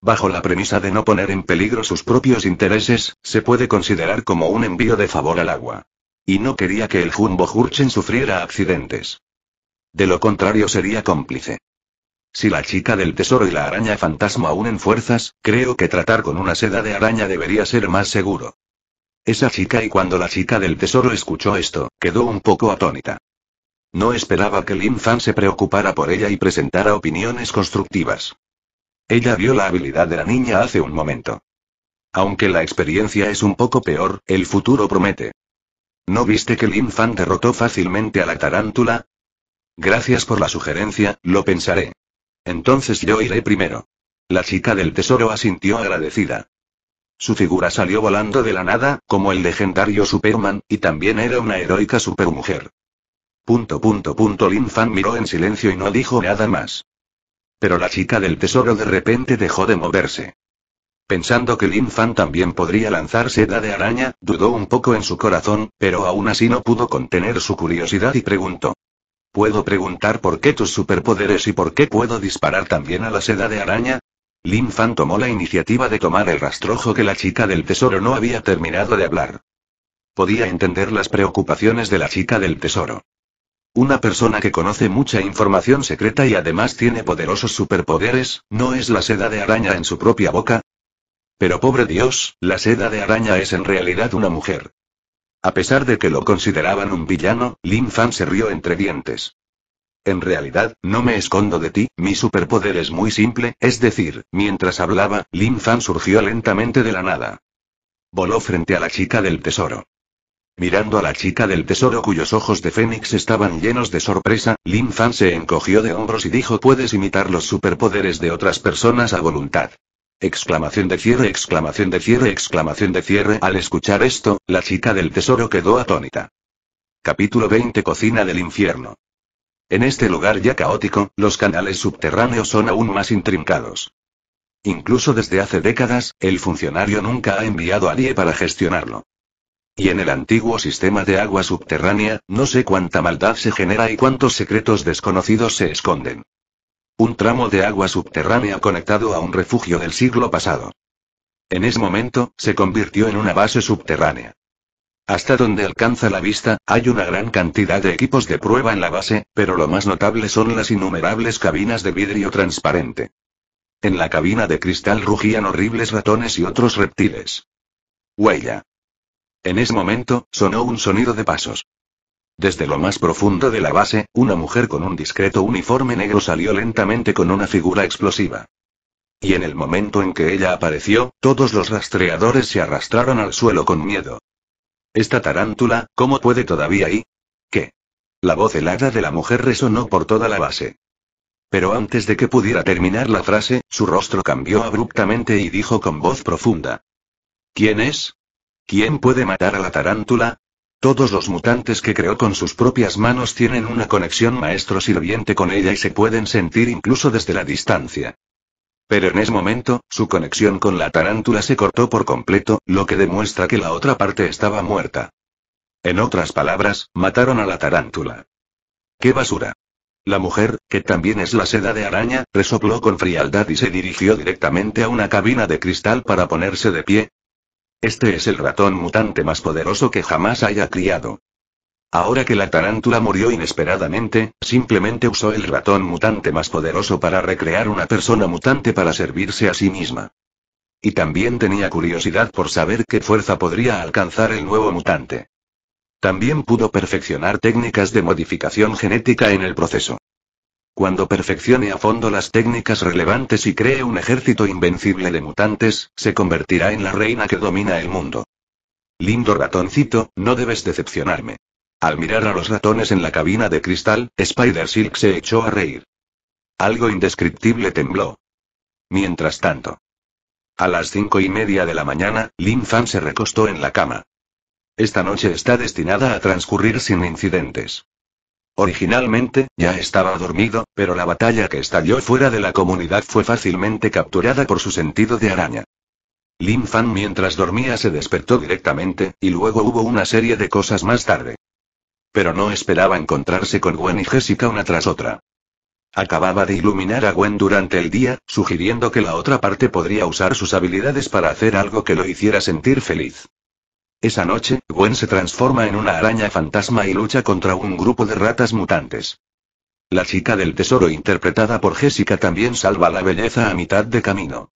bajo la premisa de no poner en peligro sus propios intereses, se puede considerar como un envío de favor al agua. Y no quería que el Jumbo Hurchen sufriera accidentes. De lo contrario sería cómplice. Si la chica del tesoro y la araña fantasma unen fuerzas, creo que tratar con una seda de araña debería ser más seguro. Esa chica y cuando la chica del tesoro escuchó esto, quedó un poco atónita. No esperaba que Lin Fan se preocupara por ella y presentara opiniones constructivas. Ella vio la habilidad de la niña hace un momento. Aunque la experiencia es un poco peor, el futuro promete. ¿No viste que Lin Fan derrotó fácilmente a la tarántula? Gracias por la sugerencia, lo pensaré. Entonces yo iré primero. La chica del tesoro asintió agradecida. Su figura salió volando de la nada, como el legendario Superman, y también era una heroica supermujer. Punto punto punto Lin Fan miró en silencio y no dijo nada más. Pero la chica del tesoro de repente dejó de moverse. Pensando que Lin Fan también podría lanzar seda de araña, dudó un poco en su corazón, pero aún así no pudo contener su curiosidad y preguntó. ¿Puedo preguntar por qué tus superpoderes y por qué puedo disparar también a la seda de araña? Lin Fan tomó la iniciativa de tomar el rastrojo que la chica del tesoro no había terminado de hablar. Podía entender las preocupaciones de la chica del tesoro. Una persona que conoce mucha información secreta y además tiene poderosos superpoderes, ¿no es la seda de araña en su propia boca? Pero pobre Dios, la seda de araña es en realidad una mujer. A pesar de que lo consideraban un villano, Lin Fan se rió entre dientes. En realidad, no me escondo de ti, mi superpoder es muy simple, es decir, mientras hablaba, Lin Fan surgió lentamente de la nada. Voló frente a la chica del tesoro. Mirando a la chica del tesoro cuyos ojos de Fénix estaban llenos de sorpresa, Lin Fan se encogió de hombros y dijo puedes imitar los superpoderes de otras personas a voluntad. Exclamación de cierre, exclamación de cierre, exclamación de cierre. Al escuchar esto, la chica del tesoro quedó atónita. Capítulo 20 Cocina del infierno. En este lugar ya caótico, los canales subterráneos son aún más intrincados. Incluso desde hace décadas, el funcionario nunca ha enviado a nadie para gestionarlo. Y en el antiguo sistema de agua subterránea, no sé cuánta maldad se genera y cuántos secretos desconocidos se esconden. Un tramo de agua subterránea conectado a un refugio del siglo pasado. En ese momento, se convirtió en una base subterránea. Hasta donde alcanza la vista, hay una gran cantidad de equipos de prueba en la base, pero lo más notable son las innumerables cabinas de vidrio transparente. En la cabina de cristal rugían horribles ratones y otros reptiles. Huella. En ese momento, sonó un sonido de pasos. Desde lo más profundo de la base, una mujer con un discreto uniforme negro salió lentamente con una figura explosiva. Y en el momento en que ella apareció, todos los rastreadores se arrastraron al suelo con miedo. Esta tarántula, ¿cómo puede todavía ir? ¿Qué? La voz helada de la mujer resonó por toda la base. Pero antes de que pudiera terminar la frase, su rostro cambió abruptamente y dijo con voz profunda. ¿Quién es? ¿Quién puede matar a la tarántula? Todos los mutantes que creó con sus propias manos tienen una conexión maestro-sirviente con ella y se pueden sentir incluso desde la distancia. Pero en ese momento, su conexión con la tarántula se cortó por completo, lo que demuestra que la otra parte estaba muerta. En otras palabras, mataron a la tarántula. ¡Qué basura! La mujer, que también es la seda de araña, resopló con frialdad y se dirigió directamente a una cabina de cristal para ponerse de pie, este es el ratón mutante más poderoso que jamás haya criado. Ahora que la tarántula murió inesperadamente, simplemente usó el ratón mutante más poderoso para recrear una persona mutante para servirse a sí misma. Y también tenía curiosidad por saber qué fuerza podría alcanzar el nuevo mutante. También pudo perfeccionar técnicas de modificación genética en el proceso. Cuando perfeccione a fondo las técnicas relevantes y cree un ejército invencible de mutantes, se convertirá en la reina que domina el mundo. Lindo ratoncito, no debes decepcionarme. Al mirar a los ratones en la cabina de cristal, Spider Silk se echó a reír. Algo indescriptible tembló. Mientras tanto. A las cinco y media de la mañana, Lin Fan se recostó en la cama. Esta noche está destinada a transcurrir sin incidentes. Originalmente, ya estaba dormido, pero la batalla que estalló fuera de la comunidad fue fácilmente capturada por su sentido de araña. Lin Fan mientras dormía se despertó directamente, y luego hubo una serie de cosas más tarde. Pero no esperaba encontrarse con Gwen y Jessica una tras otra. Acababa de iluminar a Gwen durante el día, sugiriendo que la otra parte podría usar sus habilidades para hacer algo que lo hiciera sentir feliz. Esa noche, Gwen se transforma en una araña fantasma y lucha contra un grupo de ratas mutantes. La chica del tesoro interpretada por Jessica también salva la belleza a mitad de camino.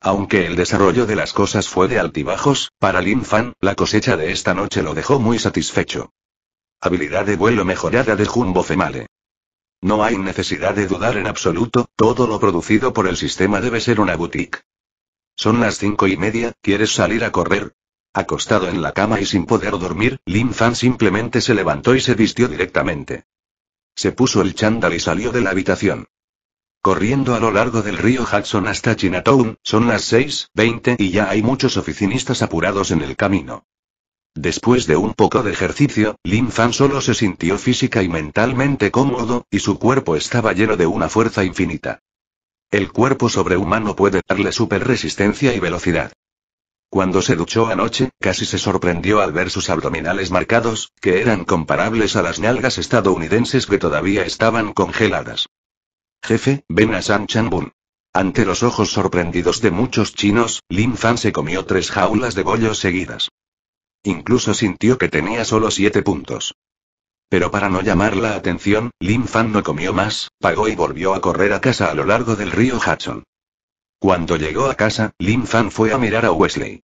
Aunque el desarrollo de las cosas fue de altibajos, para Lin Fan, la cosecha de esta noche lo dejó muy satisfecho. Habilidad de vuelo mejorada de Jumbo Female. No hay necesidad de dudar en absoluto, todo lo producido por el sistema debe ser una boutique. Son las cinco y media, ¿quieres salir a correr? Acostado en la cama y sin poder dormir, Lin Fan simplemente se levantó y se vistió directamente. Se puso el chándal y salió de la habitación. Corriendo a lo largo del río Hudson hasta Chinatown, son las 6.20 y ya hay muchos oficinistas apurados en el camino. Después de un poco de ejercicio, Lin Fan solo se sintió física y mentalmente cómodo, y su cuerpo estaba lleno de una fuerza infinita. El cuerpo sobrehumano puede darle super resistencia y velocidad. Cuando se duchó anoche, casi se sorprendió al ver sus abdominales marcados, que eran comparables a las nalgas estadounidenses que todavía estaban congeladas. Jefe, ven a San Chanbun. Ante los ojos sorprendidos de muchos chinos, Lin Fan se comió tres jaulas de bollos seguidas. Incluso sintió que tenía solo siete puntos. Pero para no llamar la atención, Lin Fan no comió más, pagó y volvió a correr a casa a lo largo del río Hudson. Cuando llegó a casa, Lin Fan fue a mirar a Wesley.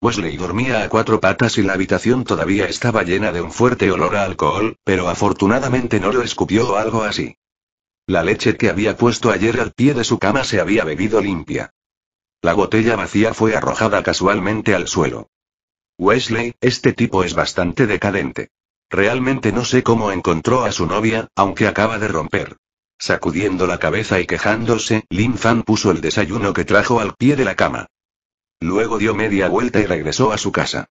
Wesley dormía a cuatro patas y la habitación todavía estaba llena de un fuerte olor a alcohol, pero afortunadamente no lo escupió o algo así. La leche que había puesto ayer al pie de su cama se había bebido limpia. La botella vacía fue arrojada casualmente al suelo. Wesley, este tipo es bastante decadente. Realmente no sé cómo encontró a su novia, aunque acaba de romper. Sacudiendo la cabeza y quejándose, Lin Fan puso el desayuno que trajo al pie de la cama. Luego dio media vuelta y regresó a su casa.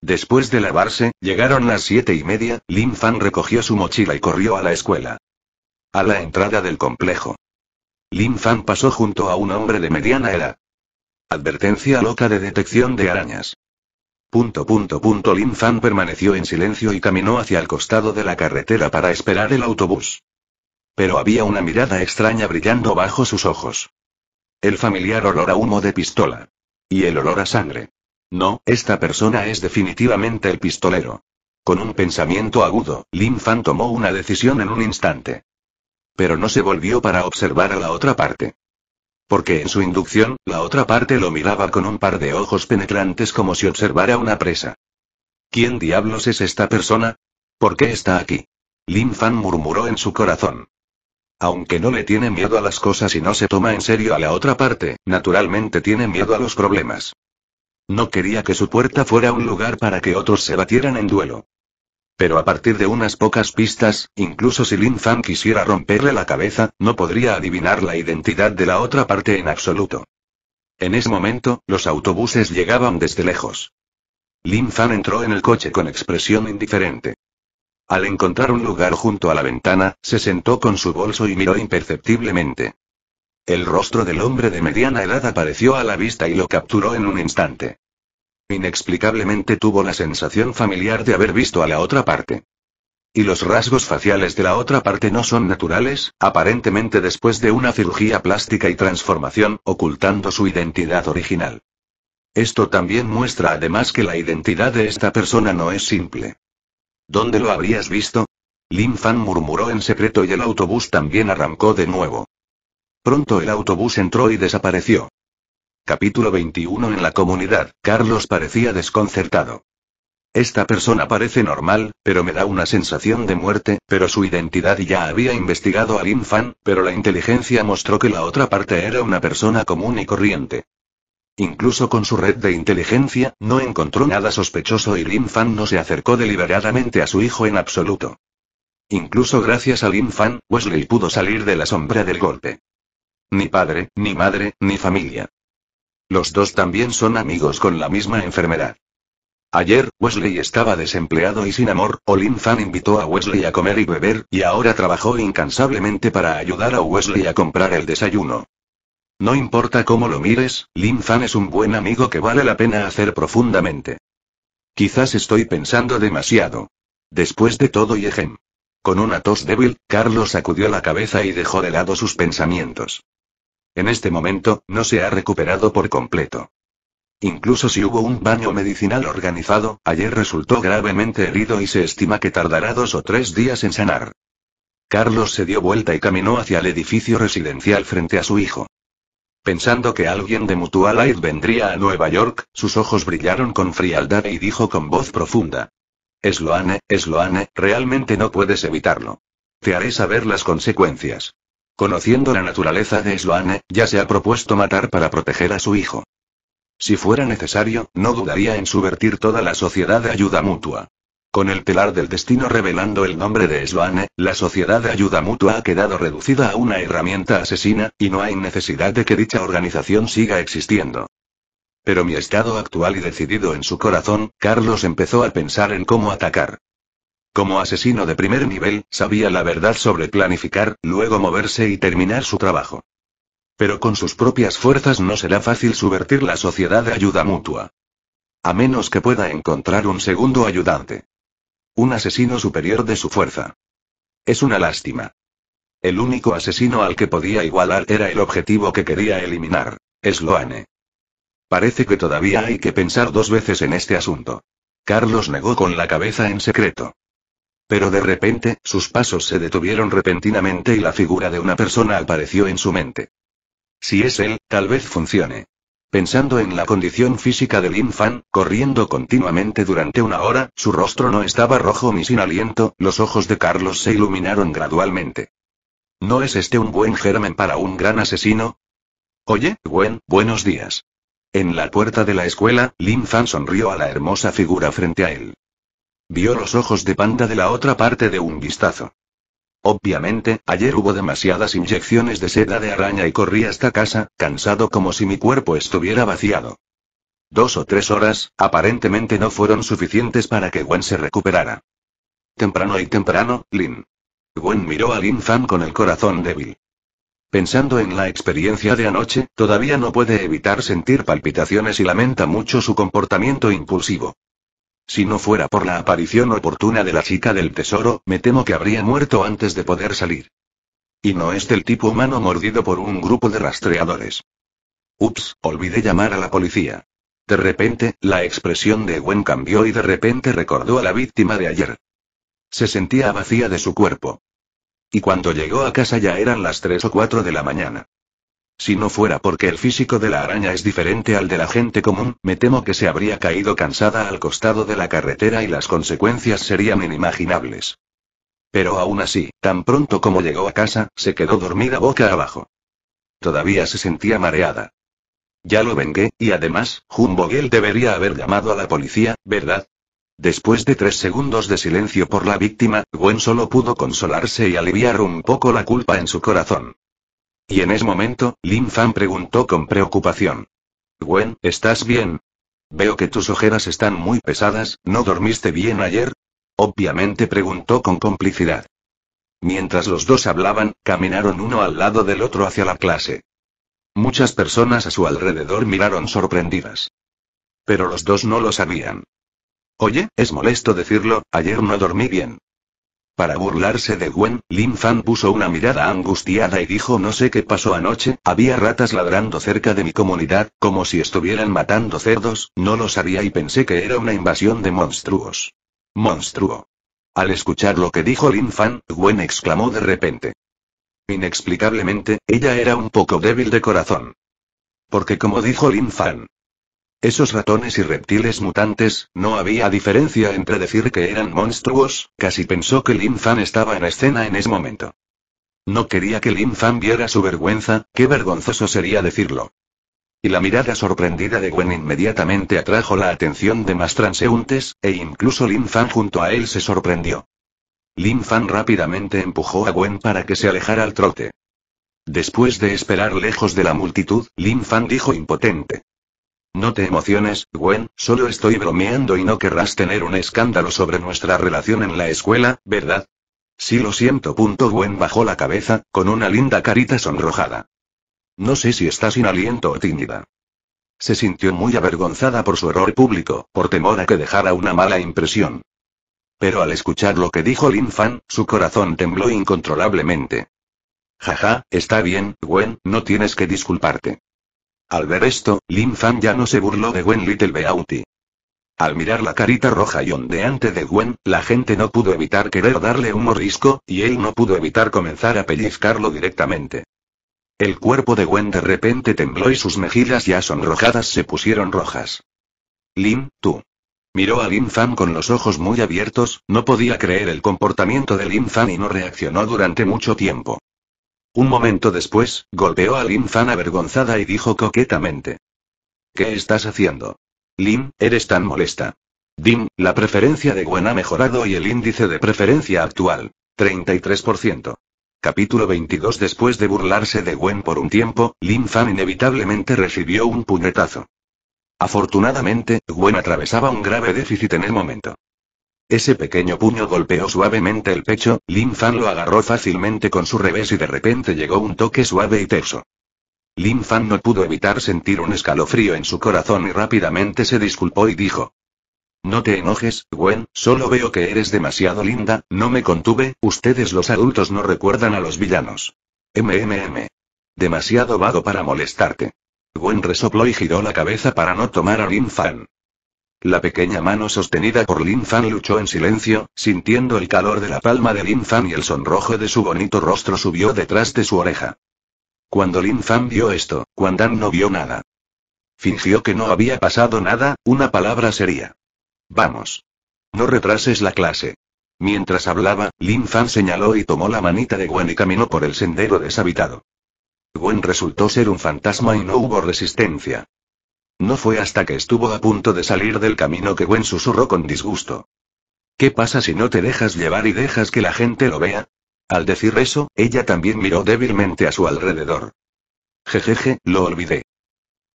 Después de lavarse, llegaron las siete y media, Lin Fan recogió su mochila y corrió a la escuela. A la entrada del complejo. Lin Fan pasó junto a un hombre de mediana edad. Advertencia loca de detección de arañas. Punto punto punto Lin Fan permaneció en silencio y caminó hacia el costado de la carretera para esperar el autobús. Pero había una mirada extraña brillando bajo sus ojos. El familiar olor a humo de pistola. Y el olor a sangre. No, esta persona es definitivamente el pistolero. Con un pensamiento agudo, Lin Fan tomó una decisión en un instante. Pero no se volvió para observar a la otra parte. Porque en su inducción, la otra parte lo miraba con un par de ojos penetrantes como si observara una presa. ¿Quién diablos es esta persona? ¿Por qué está aquí? Lin Fan murmuró en su corazón. Aunque no le tiene miedo a las cosas y no se toma en serio a la otra parte, naturalmente tiene miedo a los problemas. No quería que su puerta fuera un lugar para que otros se batieran en duelo. Pero a partir de unas pocas pistas, incluso si Lin Fan quisiera romperle la cabeza, no podría adivinar la identidad de la otra parte en absoluto. En ese momento, los autobuses llegaban desde lejos. Lin Fan entró en el coche con expresión indiferente. Al encontrar un lugar junto a la ventana, se sentó con su bolso y miró imperceptiblemente. El rostro del hombre de mediana edad apareció a la vista y lo capturó en un instante. Inexplicablemente tuvo la sensación familiar de haber visto a la otra parte. Y los rasgos faciales de la otra parte no son naturales, aparentemente después de una cirugía plástica y transformación, ocultando su identidad original. Esto también muestra además que la identidad de esta persona no es simple. ¿Dónde lo habrías visto? Lin Fan murmuró en secreto y el autobús también arrancó de nuevo. Pronto el autobús entró y desapareció. Capítulo 21 En la comunidad, Carlos parecía desconcertado. Esta persona parece normal, pero me da una sensación de muerte, pero su identidad ya había investigado a Lin Fan, pero la inteligencia mostró que la otra parte era una persona común y corriente. Incluso con su red de inteligencia, no encontró nada sospechoso y Lin Fan no se acercó deliberadamente a su hijo en absoluto. Incluso gracias a Lin Fan, Wesley pudo salir de la sombra del golpe. Ni padre, ni madre, ni familia. Los dos también son amigos con la misma enfermedad. Ayer, Wesley estaba desempleado y sin amor, o Lin Fan invitó a Wesley a comer y beber, y ahora trabajó incansablemente para ayudar a Wesley a comprar el desayuno. No importa cómo lo mires, Lin Fan es un buen amigo que vale la pena hacer profundamente. Quizás estoy pensando demasiado. Después de todo Yehem. Con una tos débil, Carlos sacudió la cabeza y dejó de lado sus pensamientos. En este momento, no se ha recuperado por completo. Incluso si hubo un baño medicinal organizado, ayer resultó gravemente herido y se estima que tardará dos o tres días en sanar. Carlos se dio vuelta y caminó hacia el edificio residencial frente a su hijo. Pensando que alguien de Mutual Aid vendría a Nueva York, sus ojos brillaron con frialdad y dijo con voz profunda. "Esloane, Sloane, realmente no puedes evitarlo. Te haré saber las consecuencias. Conociendo la naturaleza de Esloane, ya se ha propuesto matar para proteger a su hijo. Si fuera necesario, no dudaría en subvertir toda la sociedad de ayuda mutua. Con el telar del destino revelando el nombre de Sloane, la sociedad de ayuda mutua ha quedado reducida a una herramienta asesina, y no hay necesidad de que dicha organización siga existiendo. Pero mi estado actual y decidido en su corazón, Carlos empezó a pensar en cómo atacar. Como asesino de primer nivel, sabía la verdad sobre planificar, luego moverse y terminar su trabajo. Pero con sus propias fuerzas no será fácil subvertir la sociedad de ayuda mutua. A menos que pueda encontrar un segundo ayudante. Un asesino superior de su fuerza. Es una lástima. El único asesino al que podía igualar era el objetivo que quería eliminar, Sloane. Parece que todavía hay que pensar dos veces en este asunto. Carlos negó con la cabeza en secreto. Pero de repente, sus pasos se detuvieron repentinamente y la figura de una persona apareció en su mente. Si es él, tal vez funcione. Pensando en la condición física de Lin Fan, corriendo continuamente durante una hora, su rostro no estaba rojo ni sin aliento, los ojos de Carlos se iluminaron gradualmente. ¿No es este un buen germen para un gran asesino? Oye, Gwen, buenos días. En la puerta de la escuela, Lin Fan sonrió a la hermosa figura frente a él. Vio los ojos de panda de la otra parte de un vistazo. Obviamente, ayer hubo demasiadas inyecciones de seda de araña y corrí hasta casa, cansado como si mi cuerpo estuviera vaciado. Dos o tres horas, aparentemente no fueron suficientes para que Gwen se recuperara. Temprano y temprano, Lin. Gwen miró a Lin Fan con el corazón débil. Pensando en la experiencia de anoche, todavía no puede evitar sentir palpitaciones y lamenta mucho su comportamiento impulsivo. Si no fuera por la aparición oportuna de la chica del tesoro, me temo que habría muerto antes de poder salir. Y no es del tipo humano mordido por un grupo de rastreadores. Ups, olvidé llamar a la policía. De repente, la expresión de Gwen cambió y de repente recordó a la víctima de ayer. Se sentía vacía de su cuerpo. Y cuando llegó a casa ya eran las tres o cuatro de la mañana. Si no fuera porque el físico de la araña es diferente al de la gente común, me temo que se habría caído cansada al costado de la carretera y las consecuencias serían inimaginables. Pero aún así, tan pronto como llegó a casa, se quedó dormida boca abajo. Todavía se sentía mareada. Ya lo vengué, y además, Humbogel debería haber llamado a la policía, ¿verdad? Después de tres segundos de silencio por la víctima, Gwen solo pudo consolarse y aliviar un poco la culpa en su corazón. Y en ese momento, Lin Fan preguntó con preocupación. Gwen, ¿estás bien? Veo que tus ojeras están muy pesadas, ¿no dormiste bien ayer? Obviamente preguntó con complicidad. Mientras los dos hablaban, caminaron uno al lado del otro hacia la clase. Muchas personas a su alrededor miraron sorprendidas. Pero los dos no lo sabían. Oye, es molesto decirlo, ayer no dormí bien. Para burlarse de Gwen, Lin Fan puso una mirada angustiada y dijo no sé qué pasó anoche, había ratas ladrando cerca de mi comunidad, como si estuvieran matando cerdos, no lo sabía y pensé que era una invasión de monstruos. Monstruo. Al escuchar lo que dijo Lin Fan, Gwen exclamó de repente. Inexplicablemente, ella era un poco débil de corazón. Porque como dijo Lin Fan, esos ratones y reptiles mutantes, no había diferencia entre decir que eran monstruos, casi pensó que Lin Fan estaba en escena en ese momento. No quería que Lin Fan viera su vergüenza, qué vergonzoso sería decirlo. Y la mirada sorprendida de Gwen inmediatamente atrajo la atención de más transeúntes, e incluso Lin Fan junto a él se sorprendió. Lin Fan rápidamente empujó a Gwen para que se alejara al trote. Después de esperar lejos de la multitud, Lin Fan dijo impotente. No te emociones, Gwen, solo estoy bromeando y no querrás tener un escándalo sobre nuestra relación en la escuela, ¿verdad? Sí lo siento. Punto Gwen bajó la cabeza, con una linda carita sonrojada. No sé si está sin aliento o tímida. Se sintió muy avergonzada por su error público, por temor a que dejara una mala impresión. Pero al escuchar lo que dijo Lin Fan, su corazón tembló incontrolablemente. Jaja, está bien, Gwen, no tienes que disculparte. Al ver esto, Lin Fan ya no se burló de Gwen Little Beauty. Al mirar la carita roja y ondeante de Gwen, la gente no pudo evitar querer darle un morrisco, y él no pudo evitar comenzar a pellizcarlo directamente. El cuerpo de Gwen de repente tembló y sus mejillas ya sonrojadas se pusieron rojas. Lin, tú. Miró a Lin Fan con los ojos muy abiertos, no podía creer el comportamiento de Lin Fan y no reaccionó durante mucho tiempo. Un momento después, golpeó a Lin Fan avergonzada y dijo coquetamente. ¿Qué estás haciendo? Lin, eres tan molesta. Dim, la preferencia de Gwen ha mejorado y el índice de preferencia actual. 33%. Capítulo 22 Después de burlarse de Gwen por un tiempo, Lin Fan inevitablemente recibió un puñetazo. Afortunadamente, Gwen atravesaba un grave déficit en el momento. Ese pequeño puño golpeó suavemente el pecho, Lin Fan lo agarró fácilmente con su revés y de repente llegó un toque suave y tenso. Lin Fan no pudo evitar sentir un escalofrío en su corazón y rápidamente se disculpó y dijo. No te enojes, Gwen, solo veo que eres demasiado linda, no me contuve, ustedes los adultos no recuerdan a los villanos. MMM. Demasiado vago para molestarte. Gwen resopló y giró la cabeza para no tomar a Lin Fan. La pequeña mano sostenida por Lin Fan luchó en silencio, sintiendo el calor de la palma de Lin Fan y el sonrojo de su bonito rostro subió detrás de su oreja. Cuando Lin Fan vio esto, Quan Dan no vio nada. Fingió que no había pasado nada, una palabra sería. Vamos. No retrases la clase. Mientras hablaba, Lin Fan señaló y tomó la manita de Gwen y caminó por el sendero deshabitado. Gwen resultó ser un fantasma y no hubo resistencia. No fue hasta que estuvo a punto de salir del camino que Gwen susurró con disgusto. ¿Qué pasa si no te dejas llevar y dejas que la gente lo vea? Al decir eso, ella también miró débilmente a su alrededor. Jejeje, lo olvidé.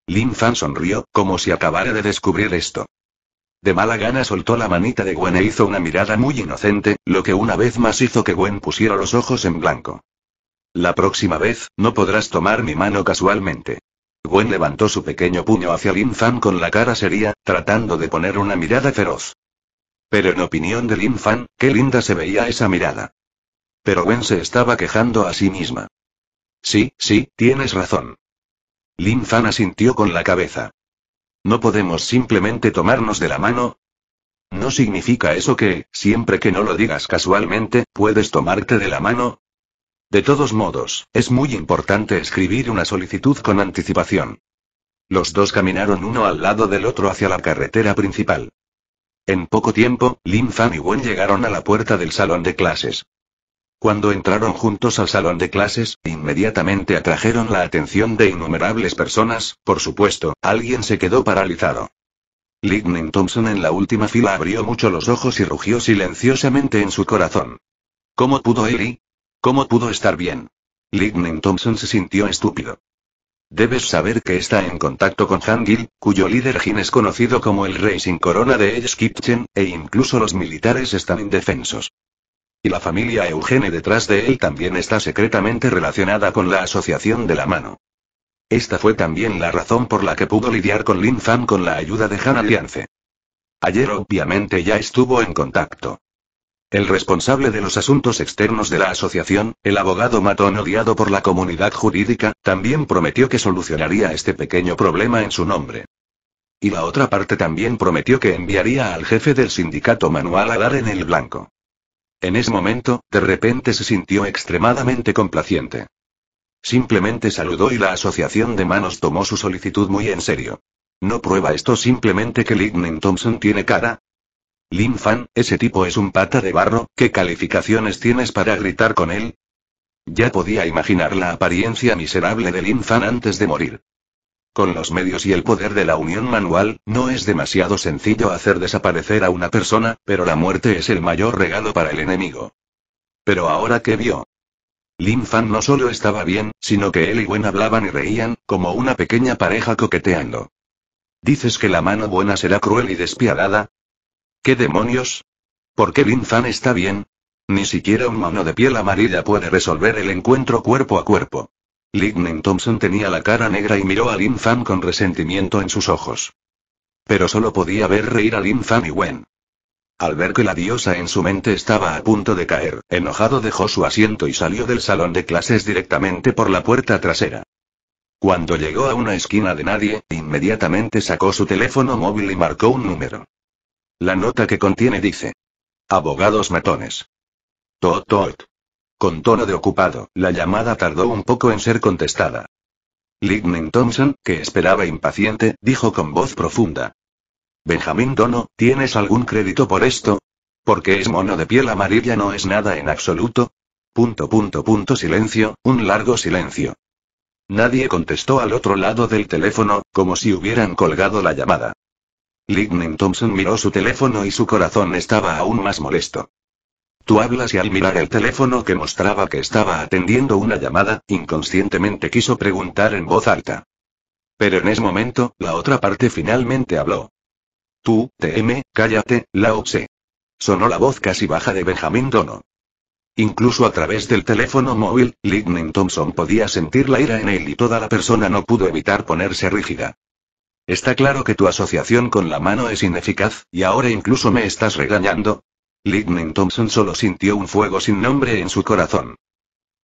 Lin Fan sonrió, como si acabara de descubrir esto. De mala gana soltó la manita de Gwen e hizo una mirada muy inocente, lo que una vez más hizo que Gwen pusiera los ojos en blanco. La próxima vez, no podrás tomar mi mano casualmente. Gwen levantó su pequeño puño hacia Lin Fan con la cara seria, tratando de poner una mirada feroz. Pero en opinión de Lin Fan, qué linda se veía esa mirada. Pero Gwen se estaba quejando a sí misma. Sí, sí, tienes razón. Lin Fan asintió con la cabeza. ¿No podemos simplemente tomarnos de la mano? ¿No significa eso que, siempre que no lo digas casualmente, puedes tomarte de la mano? De todos modos, es muy importante escribir una solicitud con anticipación. Los dos caminaron uno al lado del otro hacia la carretera principal. En poco tiempo, Lin Fan y Wen llegaron a la puerta del salón de clases. Cuando entraron juntos al salón de clases, inmediatamente atrajeron la atención de innumerables personas, por supuesto, alguien se quedó paralizado. Lignin Thompson en la última fila abrió mucho los ojos y rugió silenciosamente en su corazón. ¿Cómo pudo Eli? ¿Cómo pudo estar bien? Lignin Thompson se sintió estúpido. Debes saber que está en contacto con Han Gil, cuyo líder Jin es conocido como el rey sin corona de Edge Kitchen, e incluso los militares están indefensos. Y la familia Eugene detrás de él también está secretamente relacionada con la asociación de la mano. Esta fue también la razón por la que pudo lidiar con Lin Fan con la ayuda de Han Alliance. Ayer obviamente ya estuvo en contacto. El responsable de los asuntos externos de la asociación, el abogado matón odiado por la comunidad jurídica, también prometió que solucionaría este pequeño problema en su nombre. Y la otra parte también prometió que enviaría al jefe del sindicato manual a dar en el blanco. En ese momento, de repente se sintió extremadamente complaciente. Simplemente saludó y la asociación de manos tomó su solicitud muy en serio. ¿No prueba esto simplemente que Lignin Thompson tiene cara? Lin Fan, ese tipo es un pata de barro, ¿qué calificaciones tienes para gritar con él? Ya podía imaginar la apariencia miserable de Lin Fan antes de morir. Con los medios y el poder de la unión manual, no es demasiado sencillo hacer desaparecer a una persona, pero la muerte es el mayor regalo para el enemigo. Pero ahora que vio. Lin Fan no solo estaba bien, sino que él y Wen hablaban y reían, como una pequeña pareja coqueteando. ¿Dices que la mano buena será cruel y despiadada? ¿Qué demonios? ¿Por qué Lin Fan está bien? Ni siquiera un mono de piel amarilla puede resolver el encuentro cuerpo a cuerpo. Lignen Thompson tenía la cara negra y miró a Lin Fan con resentimiento en sus ojos. Pero solo podía ver reír a Lin Fan y Wen. Al ver que la diosa en su mente estaba a punto de caer, enojado dejó su asiento y salió del salón de clases directamente por la puerta trasera. Cuando llegó a una esquina de nadie, inmediatamente sacó su teléfono móvil y marcó un número. La nota que contiene dice. Abogados matones. Tot Con tono de ocupado, la llamada tardó un poco en ser contestada. Lightning Thompson, que esperaba impaciente, dijo con voz profunda. Benjamín Dono, ¿tienes algún crédito por esto? Porque es mono de piel amarilla no es nada en absoluto. Punto punto punto silencio, un largo silencio. Nadie contestó al otro lado del teléfono, como si hubieran colgado la llamada. Lignin Thompson miró su teléfono y su corazón estaba aún más molesto. Tú hablas y al mirar el teléfono que mostraba que estaba atendiendo una llamada, inconscientemente quiso preguntar en voz alta. Pero en ese momento, la otra parte finalmente habló. Tú, TM, cállate, la Tse. Sonó la voz casi baja de Benjamin Dono. Incluso a través del teléfono móvil, Lightning Thompson podía sentir la ira en él y toda la persona no pudo evitar ponerse rígida. Está claro que tu asociación con la mano es ineficaz, y ahora incluso me estás regañando. Lightning Thompson solo sintió un fuego sin nombre en su corazón.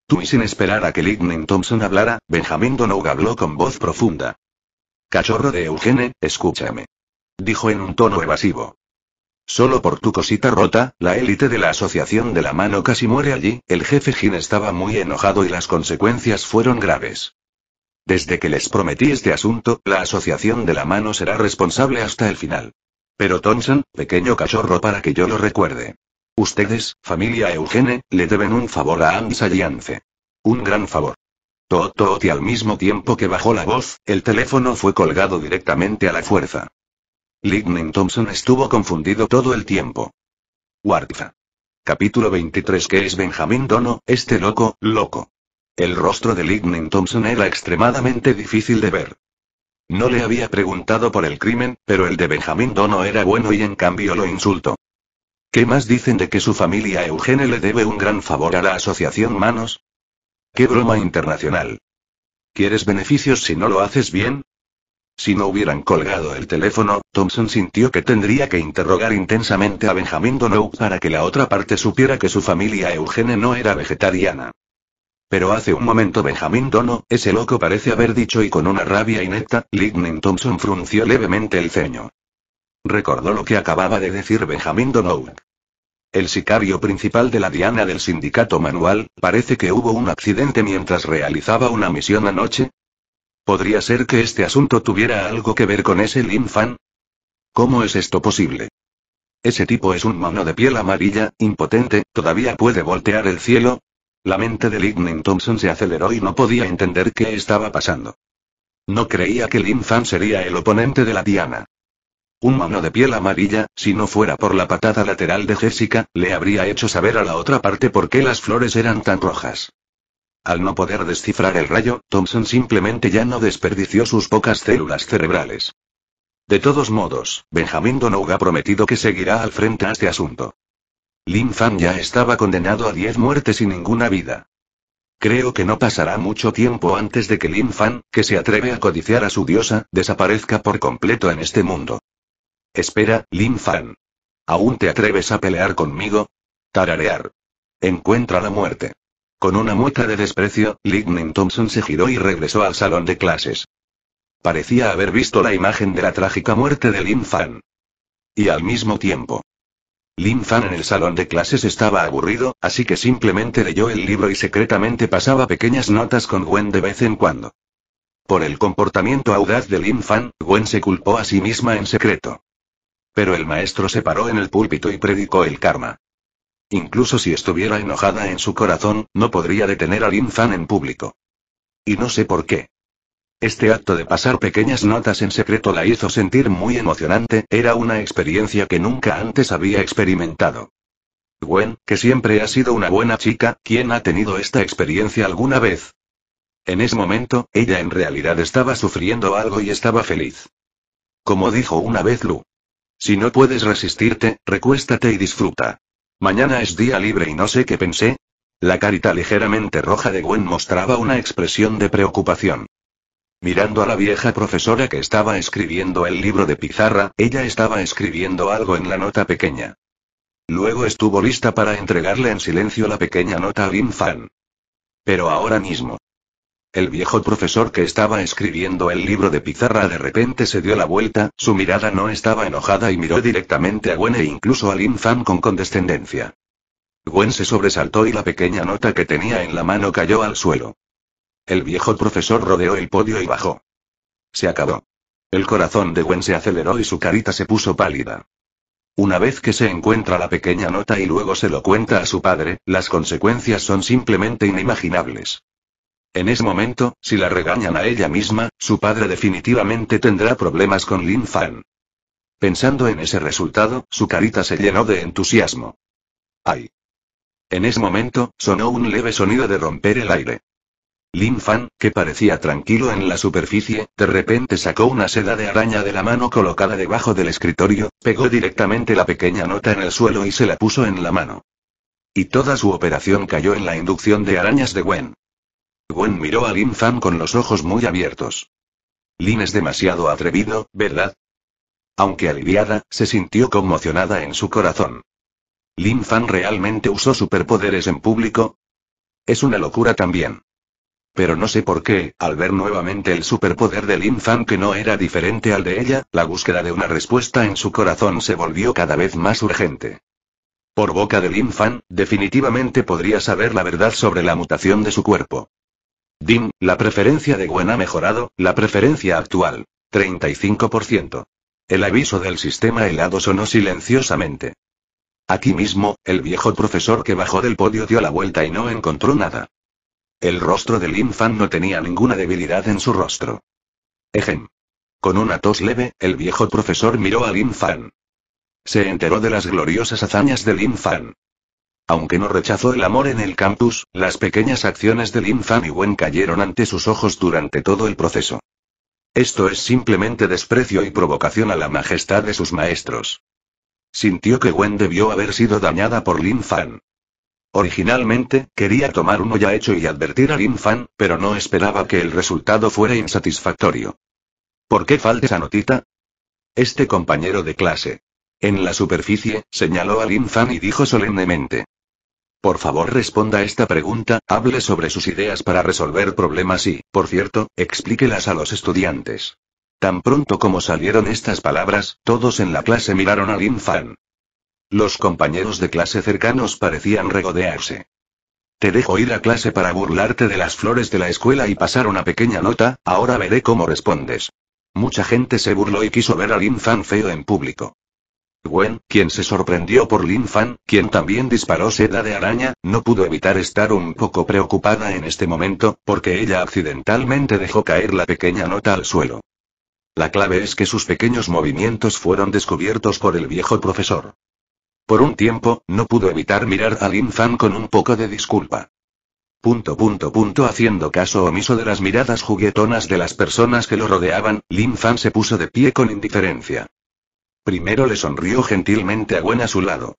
Tú y sin esperar a que Lightning Thompson hablara, Benjamin Donogh habló con voz profunda. Cachorro de Eugene, escúchame. Dijo en un tono evasivo. Solo por tu cosita rota, la élite de la Asociación de la Mano casi muere allí, el jefe Jin estaba muy enojado y las consecuencias fueron graves. Desde que les prometí este asunto, la asociación de la mano será responsable hasta el final. Pero Thompson, pequeño cachorro para que yo lo recuerde. Ustedes, familia Eugene, le deben un favor a y Sallance. Un gran favor. Toto y al mismo tiempo que bajó la voz, el teléfono fue colgado directamente a la fuerza. Lightning Thompson estuvo confundido todo el tiempo. Warfa. Capítulo 23 ¿Qué es Benjamín Dono, este loco, loco. El rostro de Lignin Thompson era extremadamente difícil de ver. No le había preguntado por el crimen, pero el de Benjamin Dono era bueno y en cambio lo insultó. ¿Qué más dicen de que su familia Eugene le debe un gran favor a la asociación Manos? ¡Qué broma internacional! ¿Quieres beneficios si no lo haces bien? Si no hubieran colgado el teléfono, Thompson sintió que tendría que interrogar intensamente a Benjamin Dono para que la otra parte supiera que su familia Eugene no era vegetariana. Pero hace un momento Benjamin Dono, ese loco parece haber dicho y con una rabia inepta, Lightning Thompson frunció levemente el ceño. Recordó lo que acababa de decir Benjamin Dono. El sicario principal de la diana del sindicato manual, parece que hubo un accidente mientras realizaba una misión anoche. ¿Podría ser que este asunto tuviera algo que ver con ese Lin Fan? ¿Cómo es esto posible? Ese tipo es un mono de piel amarilla, impotente, todavía puede voltear el cielo, la mente de Lignin Thompson se aceleró y no podía entender qué estaba pasando. No creía que Lin fan sería el oponente de la Diana. Un mano de piel amarilla, si no fuera por la patada lateral de Jessica, le habría hecho saber a la otra parte por qué las flores eran tan rojas. Al no poder descifrar el rayo, Thompson simplemente ya no desperdició sus pocas células cerebrales. De todos modos, Benjamin Donoghue ha prometido que seguirá al frente a este asunto. Lin Fan ya estaba condenado a diez muertes y ninguna vida. Creo que no pasará mucho tiempo antes de que Lin Fan, que se atreve a codiciar a su diosa, desaparezca por completo en este mundo. Espera, Lin Fan. ¿Aún te atreves a pelear conmigo? Tararear. Encuentra la muerte. Con una mueca de desprecio, Lignin Thompson se giró y regresó al salón de clases. Parecía haber visto la imagen de la trágica muerte de Lin Fan. Y al mismo tiempo, Lin Fan en el salón de clases estaba aburrido, así que simplemente leyó el libro y secretamente pasaba pequeñas notas con Gwen de vez en cuando. Por el comportamiento audaz de Lin Fan, Gwen se culpó a sí misma en secreto. Pero el maestro se paró en el púlpito y predicó el karma. Incluso si estuviera enojada en su corazón, no podría detener a Lin Fan en público. Y no sé por qué. Este acto de pasar pequeñas notas en secreto la hizo sentir muy emocionante, era una experiencia que nunca antes había experimentado. Gwen, que siempre ha sido una buena chica, ¿quién ha tenido esta experiencia alguna vez? En ese momento, ella en realidad estaba sufriendo algo y estaba feliz. Como dijo una vez Lu. Si no puedes resistirte, recuéstate y disfruta. Mañana es día libre y no sé qué pensé. La carita ligeramente roja de Gwen mostraba una expresión de preocupación. Mirando a la vieja profesora que estaba escribiendo el libro de pizarra, ella estaba escribiendo algo en la nota pequeña. Luego estuvo lista para entregarle en silencio la pequeña nota a Lin Fan. Pero ahora mismo. El viejo profesor que estaba escribiendo el libro de pizarra de repente se dio la vuelta, su mirada no estaba enojada y miró directamente a Gwen e incluso a Lin Fan con condescendencia. Gwen se sobresaltó y la pequeña nota que tenía en la mano cayó al suelo. El viejo profesor rodeó el podio y bajó. Se acabó. El corazón de Gwen se aceleró y su carita se puso pálida. Una vez que se encuentra la pequeña nota y luego se lo cuenta a su padre, las consecuencias son simplemente inimaginables. En ese momento, si la regañan a ella misma, su padre definitivamente tendrá problemas con Lin Fan. Pensando en ese resultado, su carita se llenó de entusiasmo. ¡Ay! En ese momento, sonó un leve sonido de romper el aire. Lin Fan, que parecía tranquilo en la superficie, de repente sacó una seda de araña de la mano colocada debajo del escritorio, pegó directamente la pequeña nota en el suelo y se la puso en la mano. Y toda su operación cayó en la inducción de arañas de Gwen. Gwen miró a Lin Fan con los ojos muy abiertos. Lin es demasiado atrevido, ¿verdad? Aunque aliviada, se sintió conmocionada en su corazón. ¿Lin Fan realmente usó superpoderes en público? Es una locura también. Pero no sé por qué, al ver nuevamente el superpoder de Lin Fan que no era diferente al de ella, la búsqueda de una respuesta en su corazón se volvió cada vez más urgente. Por boca de Lin Fan, definitivamente podría saber la verdad sobre la mutación de su cuerpo. Din, la preferencia de Gwen ha mejorado, la preferencia actual. 35%. El aviso del sistema helado sonó silenciosamente. Aquí mismo, el viejo profesor que bajó del podio dio la vuelta y no encontró nada. El rostro de Lin Fan no tenía ninguna debilidad en su rostro. Ejem. Con una tos leve, el viejo profesor miró a Lin Fan. Se enteró de las gloriosas hazañas de Lin Fan. Aunque no rechazó el amor en el campus, las pequeñas acciones de Lin Fan y Wen cayeron ante sus ojos durante todo el proceso. Esto es simplemente desprecio y provocación a la majestad de sus maestros. Sintió que Wen debió haber sido dañada por Lin Fan. Originalmente, quería tomar uno ya hecho y advertir a Lin Fan, pero no esperaba que el resultado fuera insatisfactorio. ¿Por qué falta esa notita? Este compañero de clase. En la superficie, señaló a Lin Fan y dijo solemnemente. Por favor responda esta pregunta, hable sobre sus ideas para resolver problemas y, por cierto, explíquelas a los estudiantes. Tan pronto como salieron estas palabras, todos en la clase miraron a Lin Fan. Los compañeros de clase cercanos parecían regodearse. Te dejo ir a clase para burlarte de las flores de la escuela y pasar una pequeña nota, ahora veré cómo respondes. Mucha gente se burló y quiso ver a Lin Fan feo en público. Gwen, quien se sorprendió por Lin Fan, quien también disparó seda de araña, no pudo evitar estar un poco preocupada en este momento, porque ella accidentalmente dejó caer la pequeña nota al suelo. La clave es que sus pequeños movimientos fueron descubiertos por el viejo profesor. Por un tiempo, no pudo evitar mirar a Lin Fan con un poco de disculpa. Punto punto punto haciendo caso omiso de las miradas juguetonas de las personas que lo rodeaban, Lin Fan se puso de pie con indiferencia. Primero le sonrió gentilmente a Gwen a su lado.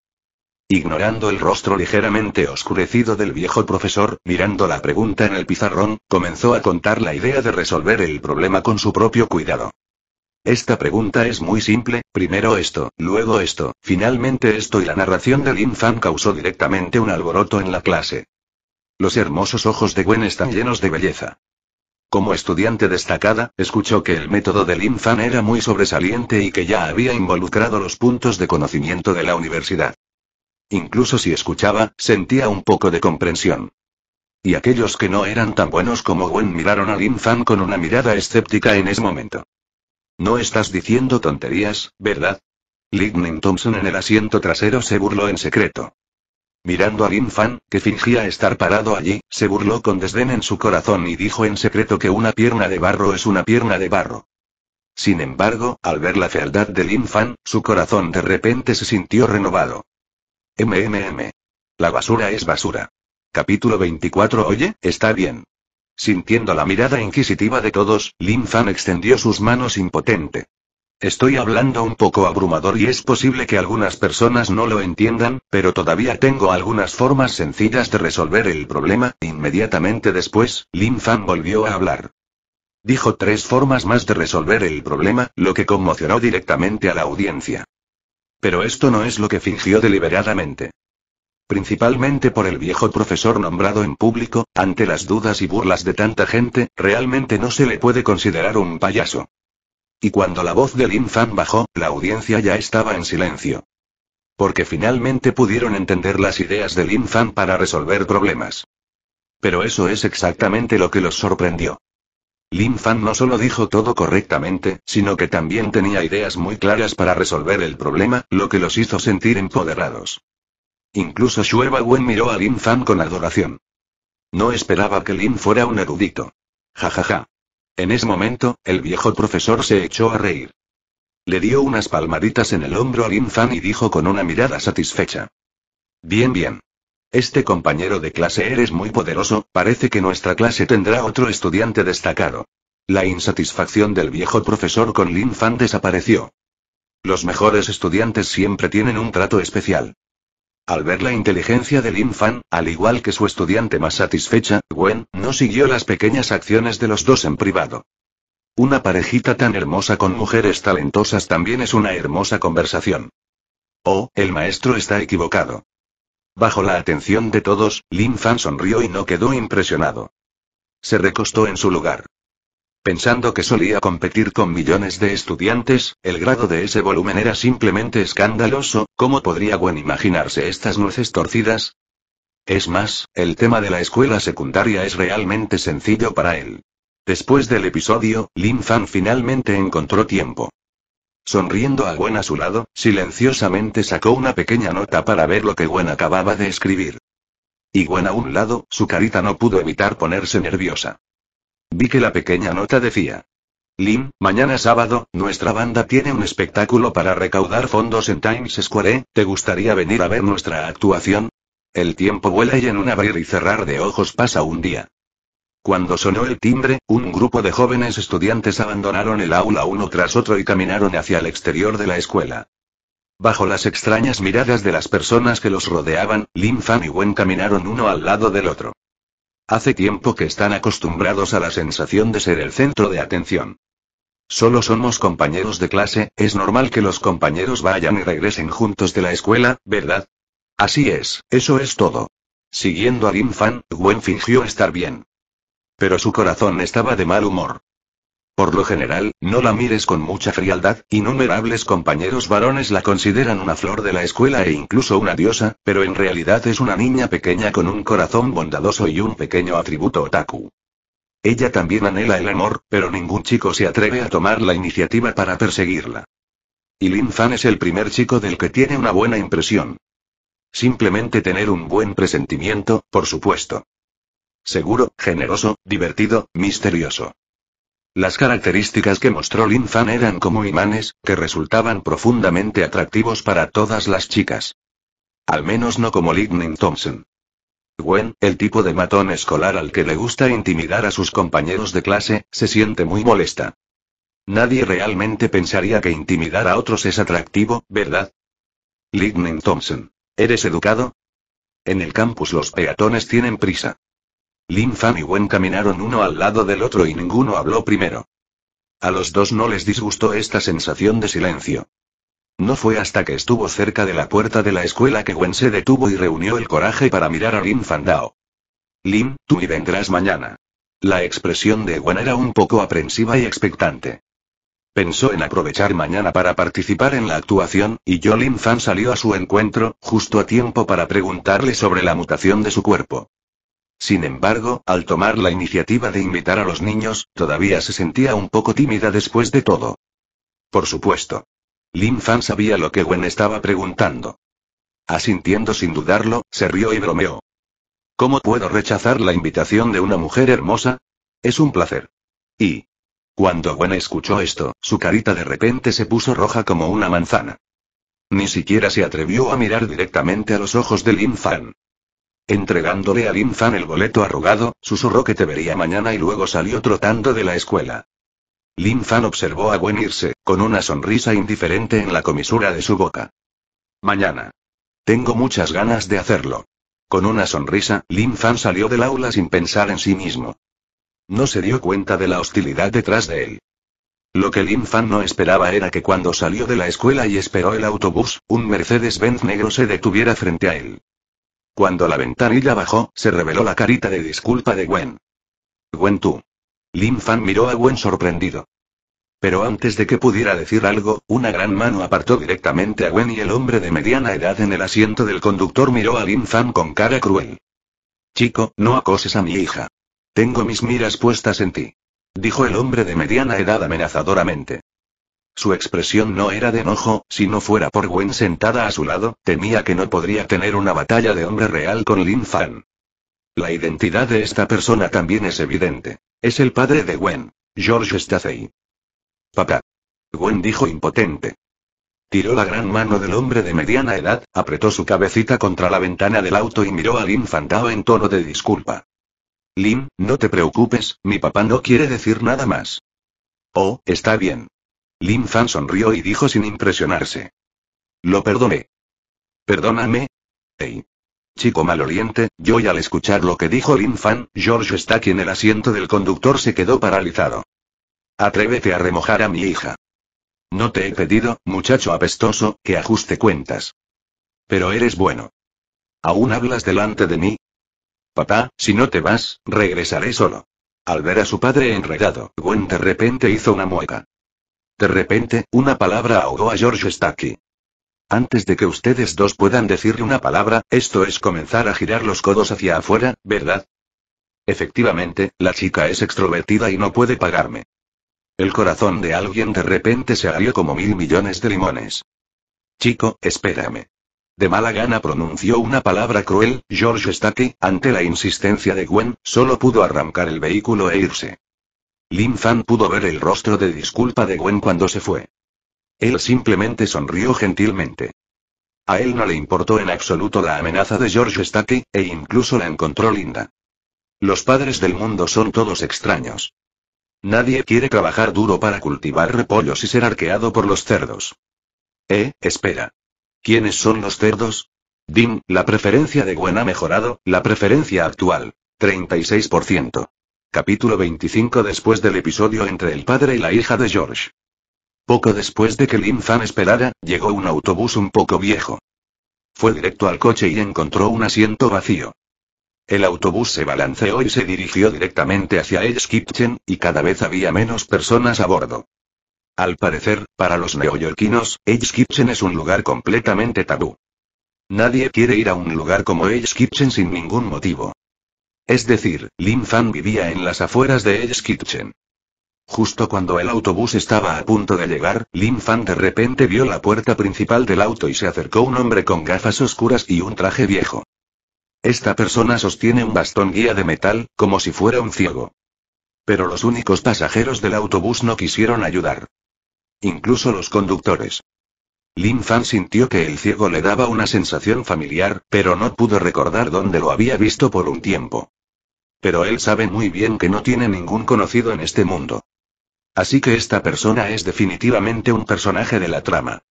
Ignorando el rostro ligeramente oscurecido del viejo profesor, mirando la pregunta en el pizarrón, comenzó a contar la idea de resolver el problema con su propio cuidado. Esta pregunta es muy simple, primero esto, luego esto, finalmente esto y la narración de Lin Fan causó directamente un alboroto en la clase. Los hermosos ojos de Gwen están llenos de belleza. Como estudiante destacada, escuchó que el método de Lin Fan era muy sobresaliente y que ya había involucrado los puntos de conocimiento de la universidad. Incluso si escuchaba, sentía un poco de comprensión. Y aquellos que no eran tan buenos como Gwen miraron a Lin Fan con una mirada escéptica en ese momento. No estás diciendo tonterías, ¿verdad? Lightning Thompson en el asiento trasero se burló en secreto. Mirando a Lin Fan, que fingía estar parado allí, se burló con desdén en su corazón y dijo en secreto que una pierna de barro es una pierna de barro. Sin embargo, al ver la fealdad de Lin Fan, su corazón de repente se sintió renovado. MMM. La basura es basura. Capítulo 24 Oye, está bien. Sintiendo la mirada inquisitiva de todos, Lin Fan extendió sus manos impotente. Estoy hablando un poco abrumador y es posible que algunas personas no lo entiendan, pero todavía tengo algunas formas sencillas de resolver el problema. Inmediatamente después, Lin Fan volvió a hablar. Dijo tres formas más de resolver el problema, lo que conmocionó directamente a la audiencia. Pero esto no es lo que fingió deliberadamente principalmente por el viejo profesor nombrado en público, ante las dudas y burlas de tanta gente, realmente no se le puede considerar un payaso. Y cuando la voz de Lin Fan bajó, la audiencia ya estaba en silencio. Porque finalmente pudieron entender las ideas de Lin Fan para resolver problemas. Pero eso es exactamente lo que los sorprendió. Lin Fan no solo dijo todo correctamente, sino que también tenía ideas muy claras para resolver el problema, lo que los hizo sentir empoderados. Incluso Xue Wen miró a Lin Fan con adoración. No esperaba que Lin fuera un erudito. Ja ja ja. En ese momento, el viejo profesor se echó a reír. Le dio unas palmaditas en el hombro a Lin Fan y dijo con una mirada satisfecha. Bien bien. Este compañero de clase eres muy poderoso, parece que nuestra clase tendrá otro estudiante destacado. La insatisfacción del viejo profesor con Lin Fan desapareció. Los mejores estudiantes siempre tienen un trato especial. Al ver la inteligencia de Lin Fan, al igual que su estudiante más satisfecha, Gwen, no siguió las pequeñas acciones de los dos en privado. Una parejita tan hermosa con mujeres talentosas también es una hermosa conversación. Oh, el maestro está equivocado. Bajo la atención de todos, Lin Fan sonrió y no quedó impresionado. Se recostó en su lugar. Pensando que solía competir con millones de estudiantes, el grado de ese volumen era simplemente escandaloso, ¿cómo podría Gwen imaginarse estas nueces torcidas? Es más, el tema de la escuela secundaria es realmente sencillo para él. Después del episodio, Lin Fan finalmente encontró tiempo. Sonriendo a Gwen a su lado, silenciosamente sacó una pequeña nota para ver lo que Gwen acababa de escribir. Y Gwen a un lado, su carita no pudo evitar ponerse nerviosa. Vi que la pequeña nota decía. Lim, mañana sábado, nuestra banda tiene un espectáculo para recaudar fondos en Times Square, e. ¿te gustaría venir a ver nuestra actuación? El tiempo vuela y en un abrir y cerrar de ojos pasa un día. Cuando sonó el timbre, un grupo de jóvenes estudiantes abandonaron el aula uno tras otro y caminaron hacia el exterior de la escuela. Bajo las extrañas miradas de las personas que los rodeaban, Lim, Fan y Wen caminaron uno al lado del otro. Hace tiempo que están acostumbrados a la sensación de ser el centro de atención. Solo somos compañeros de clase, es normal que los compañeros vayan y regresen juntos de la escuela, ¿verdad? Así es, eso es todo. Siguiendo a Lin Fan, Gwen fingió estar bien. Pero su corazón estaba de mal humor. Por lo general, no la mires con mucha frialdad, innumerables compañeros varones la consideran una flor de la escuela e incluso una diosa, pero en realidad es una niña pequeña con un corazón bondadoso y un pequeño atributo otaku. Ella también anhela el amor, pero ningún chico se atreve a tomar la iniciativa para perseguirla. Y Lin Fan es el primer chico del que tiene una buena impresión. Simplemente tener un buen presentimiento, por supuesto. Seguro, generoso, divertido, misterioso. Las características que mostró Lin Fan eran como imanes, que resultaban profundamente atractivos para todas las chicas. Al menos no como Lightning Thompson. Gwen, el tipo de matón escolar al que le gusta intimidar a sus compañeros de clase, se siente muy molesta. Nadie realmente pensaría que intimidar a otros es atractivo, ¿verdad? Lightning Thompson. ¿Eres educado? En el campus los peatones tienen prisa. Lin Fan y Wen caminaron uno al lado del otro y ninguno habló primero. A los dos no les disgustó esta sensación de silencio. No fue hasta que estuvo cerca de la puerta de la escuela que Wen se detuvo y reunió el coraje para mirar a Lin Dao. Lin, tú me vendrás mañana. La expresión de Wen era un poco aprensiva y expectante. Pensó en aprovechar mañana para participar en la actuación, y Jolin Fan salió a su encuentro, justo a tiempo para preguntarle sobre la mutación de su cuerpo. Sin embargo, al tomar la iniciativa de invitar a los niños, todavía se sentía un poco tímida después de todo. Por supuesto. Lin Fan sabía lo que Gwen estaba preguntando. Asintiendo sin dudarlo, se rió y bromeó. ¿Cómo puedo rechazar la invitación de una mujer hermosa? Es un placer. Y... Cuando Gwen escuchó esto, su carita de repente se puso roja como una manzana. Ni siquiera se atrevió a mirar directamente a los ojos de Lin Fan. Entregándole a Lin Fan el boleto arrugado, susurró que te vería mañana y luego salió trotando de la escuela. Lin Fan observó a Gwen irse, con una sonrisa indiferente en la comisura de su boca. Mañana. Tengo muchas ganas de hacerlo. Con una sonrisa, Lin Fan salió del aula sin pensar en sí mismo. No se dio cuenta de la hostilidad detrás de él. Lo que Lin Fan no esperaba era que cuando salió de la escuela y esperó el autobús, un Mercedes-Benz negro se detuviera frente a él. Cuando la ventanilla bajó, se reveló la carita de disculpa de Gwen. Gwen tú. Lin Fan miró a Gwen sorprendido. Pero antes de que pudiera decir algo, una gran mano apartó directamente a Gwen y el hombre de mediana edad en el asiento del conductor miró a Lin Fan con cara cruel. Chico, no acoses a mi hija. Tengo mis miras puestas en ti. Dijo el hombre de mediana edad amenazadoramente. Su expresión no era de enojo, si no fuera por Gwen sentada a su lado, temía que no podría tener una batalla de hombre real con Lin Fan. La identidad de esta persona también es evidente. Es el padre de Gwen, George Stacey. Papá. Gwen dijo impotente. Tiró la gran mano del hombre de mediana edad, apretó su cabecita contra la ventana del auto y miró a Lin Fantao en tono de disculpa. Lin, no te preocupes, mi papá no quiere decir nada más. Oh, está bien. Lin Fan sonrió y dijo sin impresionarse. Lo perdoné. ¿Perdóname? Ey. Chico maloliente, yo y al escuchar lo que dijo Lin Fan, George Stack en el asiento del conductor se quedó paralizado. Atrévete a remojar a mi hija. No te he pedido, muchacho apestoso, que ajuste cuentas. Pero eres bueno. ¿Aún hablas delante de mí? Papá, si no te vas, regresaré solo. Al ver a su padre enredado, Gwen de repente hizo una mueca. De repente, una palabra ahogó a George Stacky. Antes de que ustedes dos puedan decirle una palabra, esto es comenzar a girar los codos hacia afuera, ¿verdad? Efectivamente, la chica es extrovertida y no puede pagarme. El corazón de alguien de repente se abrió como mil millones de limones. Chico, espérame. De mala gana pronunció una palabra cruel, George Stacky, ante la insistencia de Gwen, solo pudo arrancar el vehículo e irse. Lin Fan pudo ver el rostro de disculpa de Gwen cuando se fue. Él simplemente sonrió gentilmente. A él no le importó en absoluto la amenaza de George Stackey, e incluso la encontró linda. Los padres del mundo son todos extraños. Nadie quiere trabajar duro para cultivar repollos y ser arqueado por los cerdos. Eh, espera. ¿Quiénes son los cerdos? Dim, la preferencia de Gwen ha mejorado, la preferencia actual. 36%. Capítulo 25 Después del episodio entre el padre y la hija de George. Poco después de que Lin fan esperara, llegó un autobús un poco viejo. Fue directo al coche y encontró un asiento vacío. El autobús se balanceó y se dirigió directamente hacia Edge Kitchen, y cada vez había menos personas a bordo. Al parecer, para los neoyorquinos, Edge Kitchen es un lugar completamente tabú. Nadie quiere ir a un lugar como Edge Kitchen sin ningún motivo. Es decir, Lin Fan vivía en las afueras de Edge Kitchen. Justo cuando el autobús estaba a punto de llegar, Lin Fan de repente vio la puerta principal del auto y se acercó un hombre con gafas oscuras y un traje viejo. Esta persona sostiene un bastón guía de metal, como si fuera un ciego. Pero los únicos pasajeros del autobús no quisieron ayudar. Incluso los conductores. Lin Fan sintió que el ciego le daba una sensación familiar, pero no pudo recordar dónde lo había visto por un tiempo. Pero él sabe muy bien que no tiene ningún conocido en este mundo. Así que esta persona es definitivamente un personaje de la trama.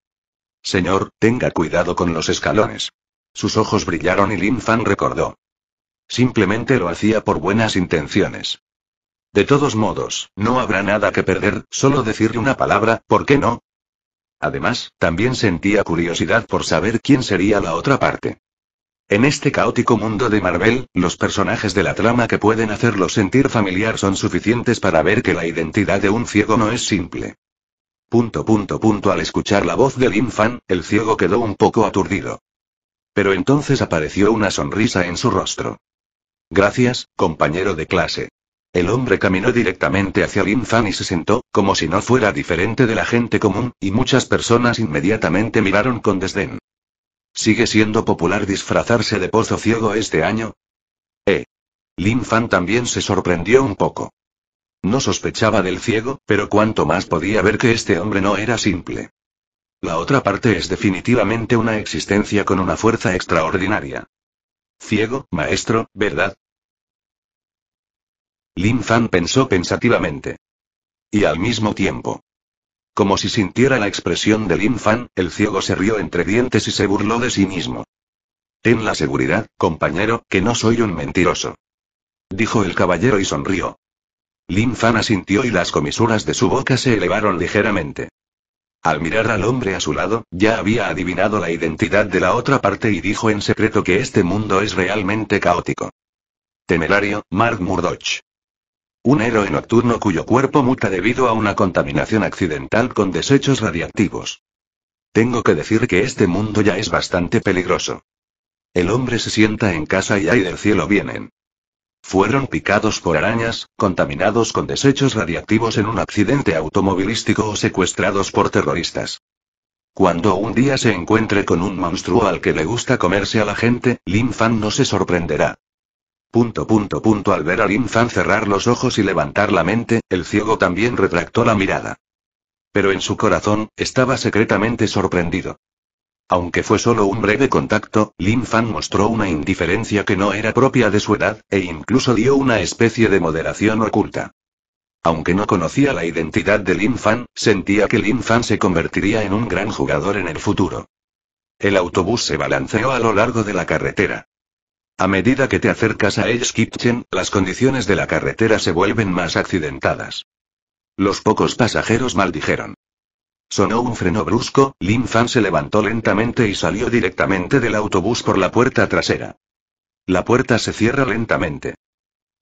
Señor, tenga cuidado con los escalones. Sus ojos brillaron y Lin Fan recordó. Simplemente lo hacía por buenas intenciones. De todos modos, no habrá nada que perder, solo decirle una palabra, ¿por qué no? Además, también sentía curiosidad por saber quién sería la otra parte. En este caótico mundo de Marvel, los personajes de la trama que pueden hacerlo sentir familiar son suficientes para ver que la identidad de un ciego no es simple. Punto punto punto al escuchar la voz de Lin Fan, el ciego quedó un poco aturdido. Pero entonces apareció una sonrisa en su rostro. Gracias, compañero de clase. El hombre caminó directamente hacia Lin Fan y se sentó, como si no fuera diferente de la gente común, y muchas personas inmediatamente miraron con desdén. ¿Sigue siendo popular disfrazarse de pozo ciego este año? Eh. Lin Fan también se sorprendió un poco. No sospechaba del ciego, pero cuanto más podía ver que este hombre no era simple. La otra parte es definitivamente una existencia con una fuerza extraordinaria. Ciego, maestro, ¿verdad? Lin Fan pensó pensativamente. Y al mismo tiempo. Como si sintiera la expresión de Lin Fan, el ciego se rió entre dientes y se burló de sí mismo. Ten la seguridad, compañero, que no soy un mentiroso. Dijo el caballero y sonrió. Lin Fan asintió y las comisuras de su boca se elevaron ligeramente. Al mirar al hombre a su lado, ya había adivinado la identidad de la otra parte y dijo en secreto que este mundo es realmente caótico. Temerario, Mark Murdoch. Un héroe nocturno cuyo cuerpo muta debido a una contaminación accidental con desechos radiactivos. Tengo que decir que este mundo ya es bastante peligroso. El hombre se sienta en casa y ahí del cielo vienen. Fueron picados por arañas, contaminados con desechos radiactivos en un accidente automovilístico o secuestrados por terroristas. Cuando un día se encuentre con un monstruo al que le gusta comerse a la gente, Lin Fan no se sorprenderá. Punto punto punto al ver a Lin Fan cerrar los ojos y levantar la mente, el ciego también retractó la mirada. Pero en su corazón, estaba secretamente sorprendido. Aunque fue solo un breve contacto, Lin Fan mostró una indiferencia que no era propia de su edad, e incluso dio una especie de moderación oculta. Aunque no conocía la identidad de Lin Fan, sentía que Lin Fan se convertiría en un gran jugador en el futuro. El autobús se balanceó a lo largo de la carretera. A medida que te acercas a Edge Kitchen, las condiciones de la carretera se vuelven más accidentadas. Los pocos pasajeros maldijeron. Sonó un freno brusco, Lin Fan se levantó lentamente y salió directamente del autobús por la puerta trasera. La puerta se cierra lentamente.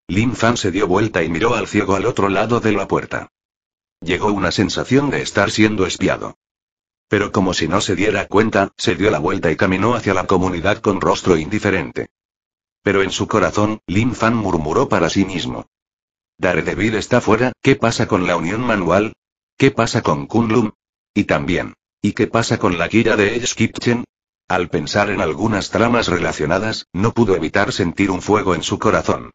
Lin Fan se dio vuelta y miró al ciego al otro lado de la puerta. Llegó una sensación de estar siendo espiado. Pero como si no se diera cuenta, se dio la vuelta y caminó hacia la comunidad con rostro indiferente. Pero en su corazón, Lin Fan murmuró para sí mismo. Daredevil está fuera, ¿qué pasa con la unión manual? ¿Qué pasa con Kunlun? Y también, ¿y qué pasa con la quilla de Edge Al pensar en algunas tramas relacionadas, no pudo evitar sentir un fuego en su corazón.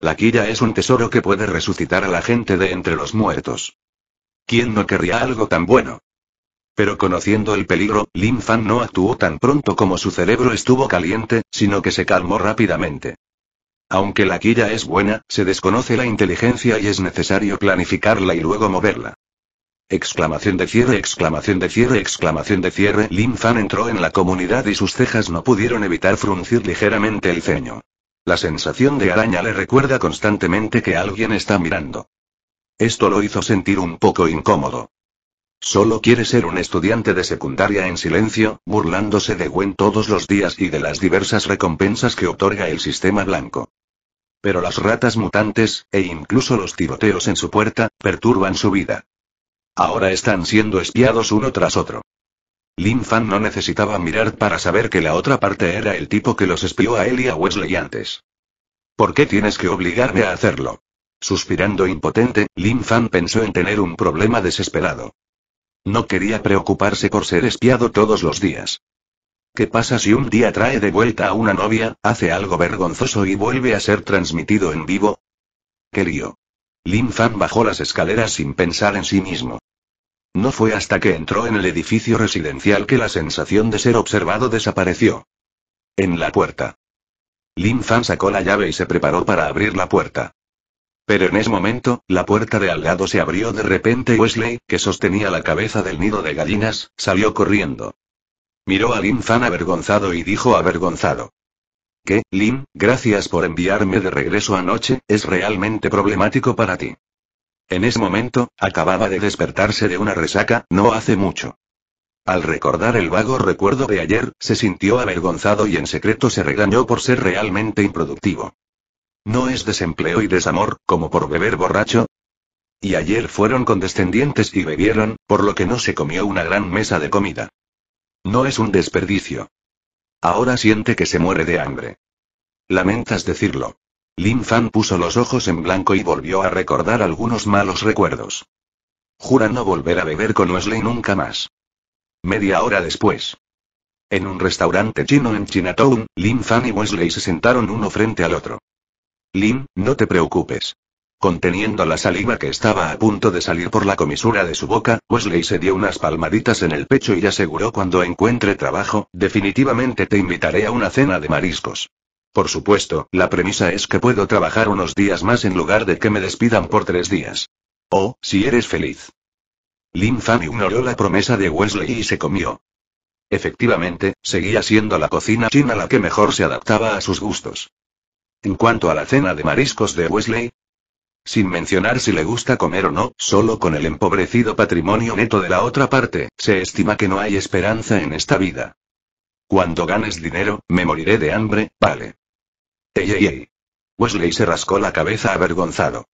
La quilla es un tesoro que puede resucitar a la gente de entre los muertos. ¿Quién no querría algo tan bueno? Pero conociendo el peligro, Lin Fan no actuó tan pronto como su cerebro estuvo caliente, sino que se calmó rápidamente. Aunque la quilla es buena, se desconoce la inteligencia y es necesario planificarla y luego moverla. Exclamación de cierre, exclamación de cierre, exclamación de cierre. Lin Fan entró en la comunidad y sus cejas no pudieron evitar fruncir ligeramente el ceño. La sensación de araña le recuerda constantemente que alguien está mirando. Esto lo hizo sentir un poco incómodo. Solo quiere ser un estudiante de secundaria en silencio, burlándose de Gwen todos los días y de las diversas recompensas que otorga el sistema blanco. Pero las ratas mutantes, e incluso los tiroteos en su puerta, perturban su vida. Ahora están siendo espiados uno tras otro. Lin Fan no necesitaba mirar para saber que la otra parte era el tipo que los espió a él y a Wesley antes. ¿Por qué tienes que obligarme a hacerlo? Suspirando impotente, Lin Fan pensó en tener un problema desesperado. No quería preocuparse por ser espiado todos los días. ¿Qué pasa si un día trae de vuelta a una novia, hace algo vergonzoso y vuelve a ser transmitido en vivo? ¡Qué lío! Lin Fan bajó las escaleras sin pensar en sí mismo. No fue hasta que entró en el edificio residencial que la sensación de ser observado desapareció. En la puerta. Lin Fan sacó la llave y se preparó para abrir la puerta. Pero en ese momento, la puerta de al lado se abrió de repente y Wesley, que sostenía la cabeza del nido de gallinas, salió corriendo. Miró a Lin Fan avergonzado y dijo avergonzado. ¿Qué, Lim, Gracias por enviarme de regreso anoche, es realmente problemático para ti. En ese momento, acababa de despertarse de una resaca, no hace mucho. Al recordar el vago recuerdo de ayer, se sintió avergonzado y en secreto se regañó por ser realmente improductivo. ¿No es desempleo y desamor, como por beber borracho? Y ayer fueron condescendientes y bebieron, por lo que no se comió una gran mesa de comida. No es un desperdicio. Ahora siente que se muere de hambre. Lamentas decirlo. Lin Fan puso los ojos en blanco y volvió a recordar algunos malos recuerdos. Jura no volver a beber con Wesley nunca más. Media hora después. En un restaurante chino en Chinatown, Lin Fan y Wesley se sentaron uno frente al otro. Lin, no te preocupes. Conteniendo la saliva que estaba a punto de salir por la comisura de su boca, Wesley se dio unas palmaditas en el pecho y aseguró cuando encuentre trabajo, definitivamente te invitaré a una cena de mariscos. Por supuesto, la premisa es que puedo trabajar unos días más en lugar de que me despidan por tres días. Oh, si eres feliz. Lin Fan ignoró la promesa de Wesley y se comió. Efectivamente, seguía siendo la cocina china la que mejor se adaptaba a sus gustos. En cuanto a la cena de mariscos de Wesley, sin mencionar si le gusta comer o no, solo con el empobrecido patrimonio neto de la otra parte, se estima que no hay esperanza en esta vida. Cuando ganes dinero, me moriré de hambre, vale. Ey, ey, Wesley se rascó la cabeza avergonzado.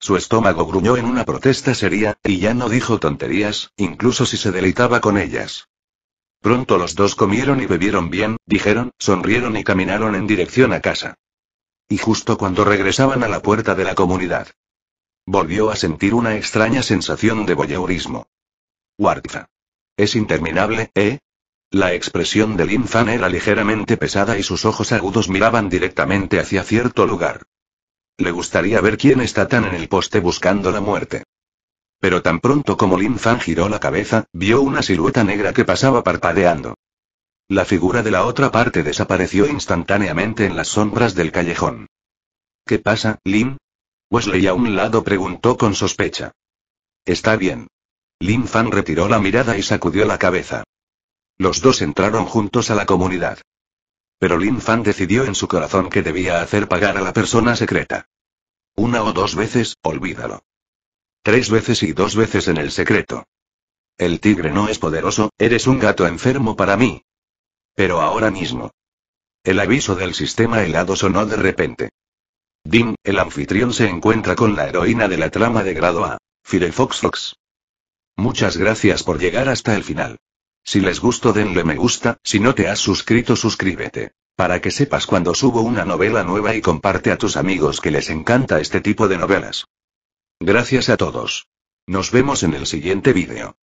Su estómago gruñó en una protesta seria, y ya no dijo tonterías, incluso si se deleitaba con ellas. Pronto los dos comieron y bebieron bien, dijeron, sonrieron y caminaron en dirección a casa y justo cuando regresaban a la puerta de la comunidad. Volvió a sentir una extraña sensación de voyeurismo. Warza. Es interminable, ¿eh? La expresión de Lin Fan era ligeramente pesada y sus ojos agudos miraban directamente hacia cierto lugar. Le gustaría ver quién está tan en el poste buscando la muerte. Pero tan pronto como Lin Fan giró la cabeza, vio una silueta negra que pasaba parpadeando. La figura de la otra parte desapareció instantáneamente en las sombras del callejón. ¿Qué pasa, Lin? Wesley a un lado preguntó con sospecha. Está bien. Lin Fan retiró la mirada y sacudió la cabeza. Los dos entraron juntos a la comunidad. Pero Lin Fan decidió en su corazón que debía hacer pagar a la persona secreta. Una o dos veces, olvídalo. Tres veces y dos veces en el secreto. El tigre no es poderoso, eres un gato enfermo para mí, pero ahora mismo. El aviso del sistema helado sonó de repente. Dim, el anfitrión se encuentra con la heroína de la trama de grado A, Firefox Fox. Muchas gracias por llegar hasta el final. Si les gustó denle me gusta, si no te has suscrito suscríbete. Para que sepas cuando subo una novela nueva y comparte a tus amigos que les encanta este tipo de novelas. Gracias a todos. Nos vemos en el siguiente vídeo.